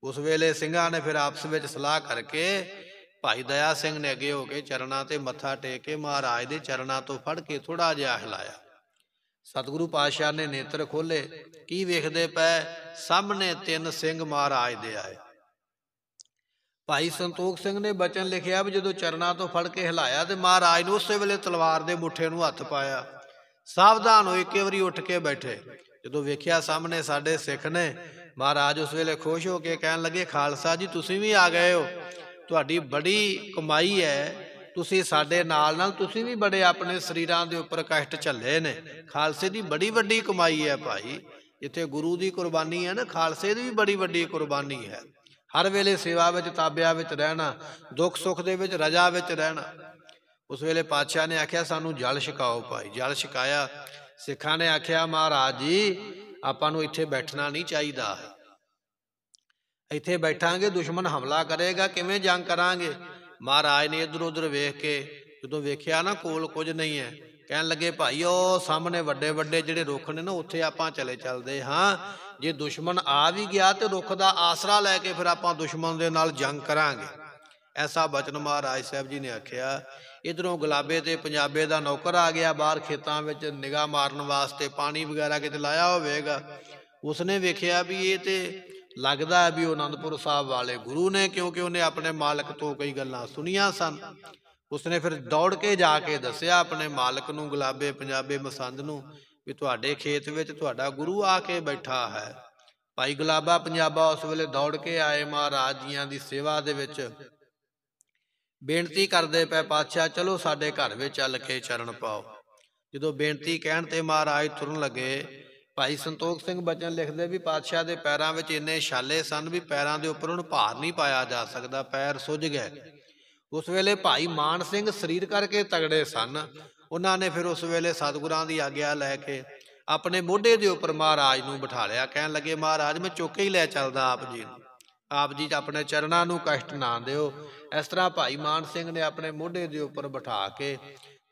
ਉਸ ਵੇਲੇ ਸਿੰਘਾਂ ਨੇ ਫਿਰ ਆਪਸ ਵਿੱਚ ਸਲਾਹ ਕਰਕੇ ਭਾਈ ਦਇਆ ਸਿੰਘ ਨੇ ਅੱਗੇ ਹੋ ਕੇ ਚਰਨਾਂ ਤੇ ਮੱਥਾ ਟੇਕ ਕੇ ਮਹਾਰਾਜ ਦੇ ਚਰਨਾਂ ਤੋਂ ਫੜ ਕੇ ਥੋੜਾ ਜਿਹਾ ਹਿਲਾਇਆ ਸਤਿਗੁਰੂ ਪਾਤਸ਼ਾਹ ਨੇ ਨੇਤਰ ਖੋਲੇ ਕੀ ਵੇਖਦੇ ਪਏ ਸਾਹਮਣੇ ਤਿੰਨ ਸਿੰਘ ਮਹਾਰਾਜ ਦੇ ਆਏ ਭਾਈ ਸੰਤੋਖ ਸਿੰਘ ਨੇ ਬਚਨ ਲਿਖਿਆ ਵੀ ਜਦੋਂ ਚਰਨਾਂ ਤੋਂ ਫੜ ਕੇ ਹਿਲਾਇਆ ਤੇ ਮਹਾਰਾਜ ਨੇ ਉਸੇ ਵੇਲੇ ਤਲਵਾਰ ਦੇ ਮੁੱਠੇ ਨੂੰ ਹੱਥ ਪਾਇਆ ਸਾਵਧਾਨ ਹੋਏ ਇੱਕ ਵਾਰੀ ਉੱਠ ਕੇ ਬੈਠੇ ਜਦੋਂ ਵੇਖਿਆ ਸਾਹਮਣੇ ਸਾਡੇ ਸਿੱਖ ਨੇ ਮਹਾਰਾਜ ਉਸ ਵੇਲੇ ਖੁਸ਼ ਹੋ ਕੇ ਕਹਿਣ ਲੱਗੇ ਖਾਲਸਾ ਜੀ ਤੁਸੀਂ ਵੀ ਆ ਗਏ ਹੋ ਤੁਹਾਡੀ ਬੜੀ ਕਮਾਈ ਹੈ ਤੁਸੀਂ ਸਾਡੇ ਨਾਲ ਨਾਲ ਤੁਸੀਂ ਵੀ ਬੜੇ ਆਪਣੇ ਸਰੀਰਾਂ ਦੇ ਉੱਪਰ ਕਸ਼ਟ ਝੱਲੇ ਨੇ ਖਾਲਸੇ ਦੀ ਬੜੀ ਵੱਡੀ ਕਮਾਈ ਹੈ ਭਾਈ ਜਿੱਥੇ ਗੁਰੂ ਦੀ ਕੁਰਬਾਨੀ ਹੈ ਨਾ ਖਾਲਸੇ ਦੀ ਵੀ ਬੜੀ ਵੱਡੀ ਕੁਰਬਾਨੀ ਹੈ ਹਰ ਵੇਲੇ ਸੇਵਾ ਵਿੱਚ ਤਾਬਿਆ ਵਿੱਚ ਰਹਿਣਾ ਦੁੱਖ ਸੁੱਖ ਦੇ ਵਿੱਚ ਰਜਾ ਵਿੱਚ ਰਹਿਣਾ ਉਸ ਵੇਲੇ ਪਾਤਸ਼ਾਹ ਨੇ ਆਖਿਆ ਸਾਨੂੰ ਜਲ ਛਕਾਓ ਭਾਈ ਜਲ ਛਕਾਇਆ ਸਿੱਖਾਂ ਨੇ ਆਖਿਆ ਮਹਾਰਾਜ ਜੀ ਆਪਾਂ ਨੂੰ ਇੱਥੇ ਬੈਠਣਾ ਨਹੀਂ ਚਾਹੀਦਾ ਇੱਥੇ ਬੈਠਾਂਗੇ ਦੁਸ਼ਮਣ ਹਮਲਾ ਕਰੇਗਾ ਕਿਵੇਂ ਜੰਗ ਕਰਾਂਗੇ ਮਹਾਰਾਜ ਨੇ ਇਧਰ ਉਧਰ ਵੇਖ ਕੇ ਜਦੋਂ ਵੇਖਿਆ ਨਾ ਕੋਲ ਕੁਝ ਨਹੀਂ ਹੈ ਕਹਿਣ ਲੱਗੇ ਭਾਈ ਉਹ ਸਾਹਮਣੇ ਵੱਡੇ ਵੱਡੇ ਜਿਹੜੇ ਰੁੱਖ ਨੇ ਨਾ ਉੱਥੇ ਆਪਾਂ ਚਲੇ ਚੱਲਦੇ ਹਾਂ ਜੇ ਦੁਸ਼ਮਣ ਆ ਵੀ ਗਿਆ ਤੇ ਰੁੱਖ ਦਾ ਆਸਰਾ ਲੈ ਕੇ ਫਿਰ ਆਪਾਂ ਦੁਸ਼ਮਣ ਦੇ ਨਾਲ ਜੰਗ ਕਰਾਂਗੇ ਐਸਾ ਬਚਨ ਮਹਾਰਾਜ ਸਾਹਿਬ ਜੀ ਨੇ ਆਖਿਆ ਇਧਰੋਂ ਗੁਲਾਬੇ ਤੇ ਪੰਜਾਬੇ ਦਾ ਨੌਕਰ ਆ ਗਿਆ ਬਾਹਰ ਖੇਤਾਂ ਵਿੱਚ ਨਿਗਾਹ ਮਾਰਨ ਵਾਸਤੇ ਪਾਣੀ ਵਗੈਰਾ ਕਿਤੇ ਲਾਇਆ ਹੋਵੇਗਾ ਉਸਨੇ ਵੇਖਿਆ ਵੀ ਇਹ ਤੇ ਲੱਗਦਾ ਵੀ ਉਹ ਅਨੰਦਪੁਰ ਸਾਹਿਬ ਵਾਲੇ ਗੁਰੂ ਨੇ ਕਿਉਂਕਿ ਉਹਨੇ ਆਪਣੇ ਮਾਲਕ ਤੋਂ ਕਈ ਗੱਲਾਂ ਸੁਣੀਆਂ ਸਨ ਉਸਨੇ ਫਿਰ ਦੌੜ ਕੇ ਜਾ ਕੇ ਦੱਸਿਆ ਆਪਣੇ ਮਾਲਕ ਨੂੰ ਗੁਲਾਬੇ ਪੰਜਾਬੇ ਮਸੰਦ ਨੂੰ ਵੀ ਤੁਹਾਡੇ ਖੇਤ ਵਿੱਚ ਤੁਹਾਡਾ ਗੁਰੂ ਆ ਕੇ ਬੈਠਾ ਹੈ ਭਾਈ ਗੁਲਾਬਾ ਪੰਜਾਬਾ ਉਸ ਵੇਲੇ ਦੌੜ ਕੇ ਆਏ ਮਹਾਰਾਜ ਜੀਆਂ ਦੀ ਸੇਵਾ ਦੇ ਵਿੱਚ ਬੇਨਤੀ ਕਰਦੇ ਪਏ ਪਾਤਸ਼ਾਹ ਚਲੋ ਸਾਡੇ ਘਰ ਵਿੱਚ ਚੱਲ ਕੇ ਚਰਨ ਪਾਓ ਜਦੋਂ ਬੇਨਤੀ ਕਹਿਣ ਤੇ ਮਹਾਰਾਜ ਤੁਰਨ ਲੱਗੇ ਭਾਈ ਸੰਤੋਖ ਸਿੰਘ ਬਚਨ ਲਿਖਦੇ ਵੀ ਪਾਤਸ਼ਾਹ ਦੇ ਪੈਰਾਂ ਵਿੱਚ ਇੰਨੇ ਛਾਲੇ ਸਨ ਵੀ ਪੈਰਾਂ ਦੇ ਉੱਪਰ ਉਹਨੂੰ ਭਾਰ ਨਹੀਂ ਪਾਇਆ ਜਾ ਸਕਦਾ ਪੈਰ ਸੁੱਜ ਗਏ ਉਸ ਵੇਲੇ ਭਾਈ ਮਾਨ ਸਿੰਘ ਸਰੀਰ ਕਰਕੇ ਤਗੜੇ ਸਨ ਉਹਨਾਂ ਨੇ ਫਿਰ ਉਸ ਵੇਲੇ ਸਤਿਗੁਰਾਂ ਦੀ ਆਗਿਆ ਲੈ ਕੇ ਆਪਣੇ ਮੋਢੇ ਦੇ ਉੱਪਰ ਮਹਾਰਾਜ ਨੂੰ ਬਿਠਾ ਲਿਆ ਕਹਿਣ ਲੱਗੇ ਮਹਾਰਾਜ ਮੈਂ ਚੁੱਕ ਹੀ ਲੈ ਚੱਲਦਾ ਆਪ ਜੀ ਨੂੰ ਆਪ ਜੀ ਆਪਣੇ ਚਰਨਾਂ ਨੂੰ ਕਸ਼ਟ ਨਾ ਦਿਓ ਇਸ ਤਰ੍ਹਾਂ ਭਾਈ ਮਾਨ ਸਿੰਘ ਨੇ ਆਪਣੇ ਮੋਢੇ ਦੇ ਉੱਪਰ ਬਿਠਾ ਕੇ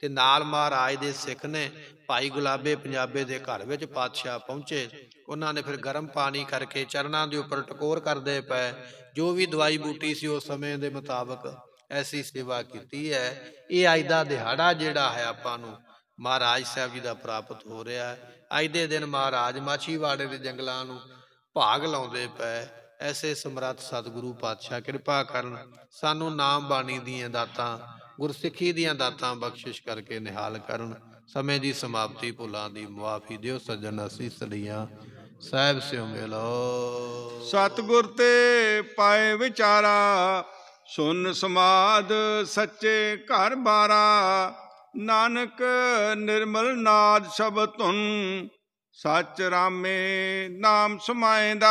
ਤੇ ਨਾਲ ਮਹਾਰਾਜ ਦੇ ਸਿੱਖ ਨੇ ਭਾਈ ਗੁਲਾਬੇ ਪੰਜਾਬੇ ਦੇ ਘਰ ਵਿੱਚ ਪਾਤਸ਼ਾਹ ਪਹੁੰਚੇ ਉਹਨਾਂ ਨੇ ਫਿਰ ਗਰਮ ਪਾਣੀ ਕਰਕੇ ਚਰਨਾਂ ਦੇ ਉੱਪਰ ਟਕੋਰ ਕਰਦੇ ਪਏ ਜੋ ਵੀ ਦਵਾਈ ਬੂਟੀ ਸੀ ਉਸ ਸਮੇਂ ਦੇ ਮੁਤਾਬਕ ਐਸੀ ਸੇਵਾ ਕੀਤੀ ਹੈ ਇਹ ਅੱਜ ਦਾ ਦਿਹਾੜਾ ਜਿਹੜਾ ਹੈ ਆਪਾਂ ਨੂੰ ਮਹਾਰਾਜ ਸਾਹਿਬ ਜੀ ਦਾ ਪ੍ਰਾਪਤ ਹੋ ਰਿਹਾ ਹੈ ਅੱਜ ਦੇ ਦਿਨ ਮਹਾਰਾਜ ਮਾਛੀਵਾੜੇ ਦੇ ਜੰਗਲਾਂ ਨੂੰ ਭਾਗ ਲਾਉਂਦੇ ਪਏ ਐਸੇ ਸਮਰੱਥ ਸਤਿਗੁਰੂ ਪਾਤਸ਼ਾਹ ਕਿਰਪਾ ਕਰਨ ਸਾਨੂੰ ਨਾਮ ਬਾਣੀ ਦੀਆਂ ਦਾਤਾਂ ਗੁਰਸਿੱਖੀ ਦੀਆਂ ਦਾਤਾਂ ਬਖਸ਼ਿਸ਼ ਕਰਕੇ ਨਿਹਾਲ ਕਰਨ ਸਮੇਂ ਦੀ ਸਮਾਪਤੀ ਭੁੱਲਾਂ ਦੀ ਮੁਆਫੀ ਦਿਓ ਸੱਜਣ ਅਸੀਸ ਲਈਆਂ ਸਾਹਿਬ ਸਿਉ ਮਿਲੋ ਸਤਿਗੁਰ ਤੇ ਪਾਏ ਵਿਚਾਰਾ ਸੁਨ ਸਮਾਦ ਸੱਚੇ ਘਰ ਬਾਰਾ ਨਾਨਕ ਨਿਰਮਲ ਨਾਦ ਸ਼ਬਦ ਤੁਨ ਸੱਚ ਰਾਮੇ ਨਾਮ ਸਮਾਇਦਾ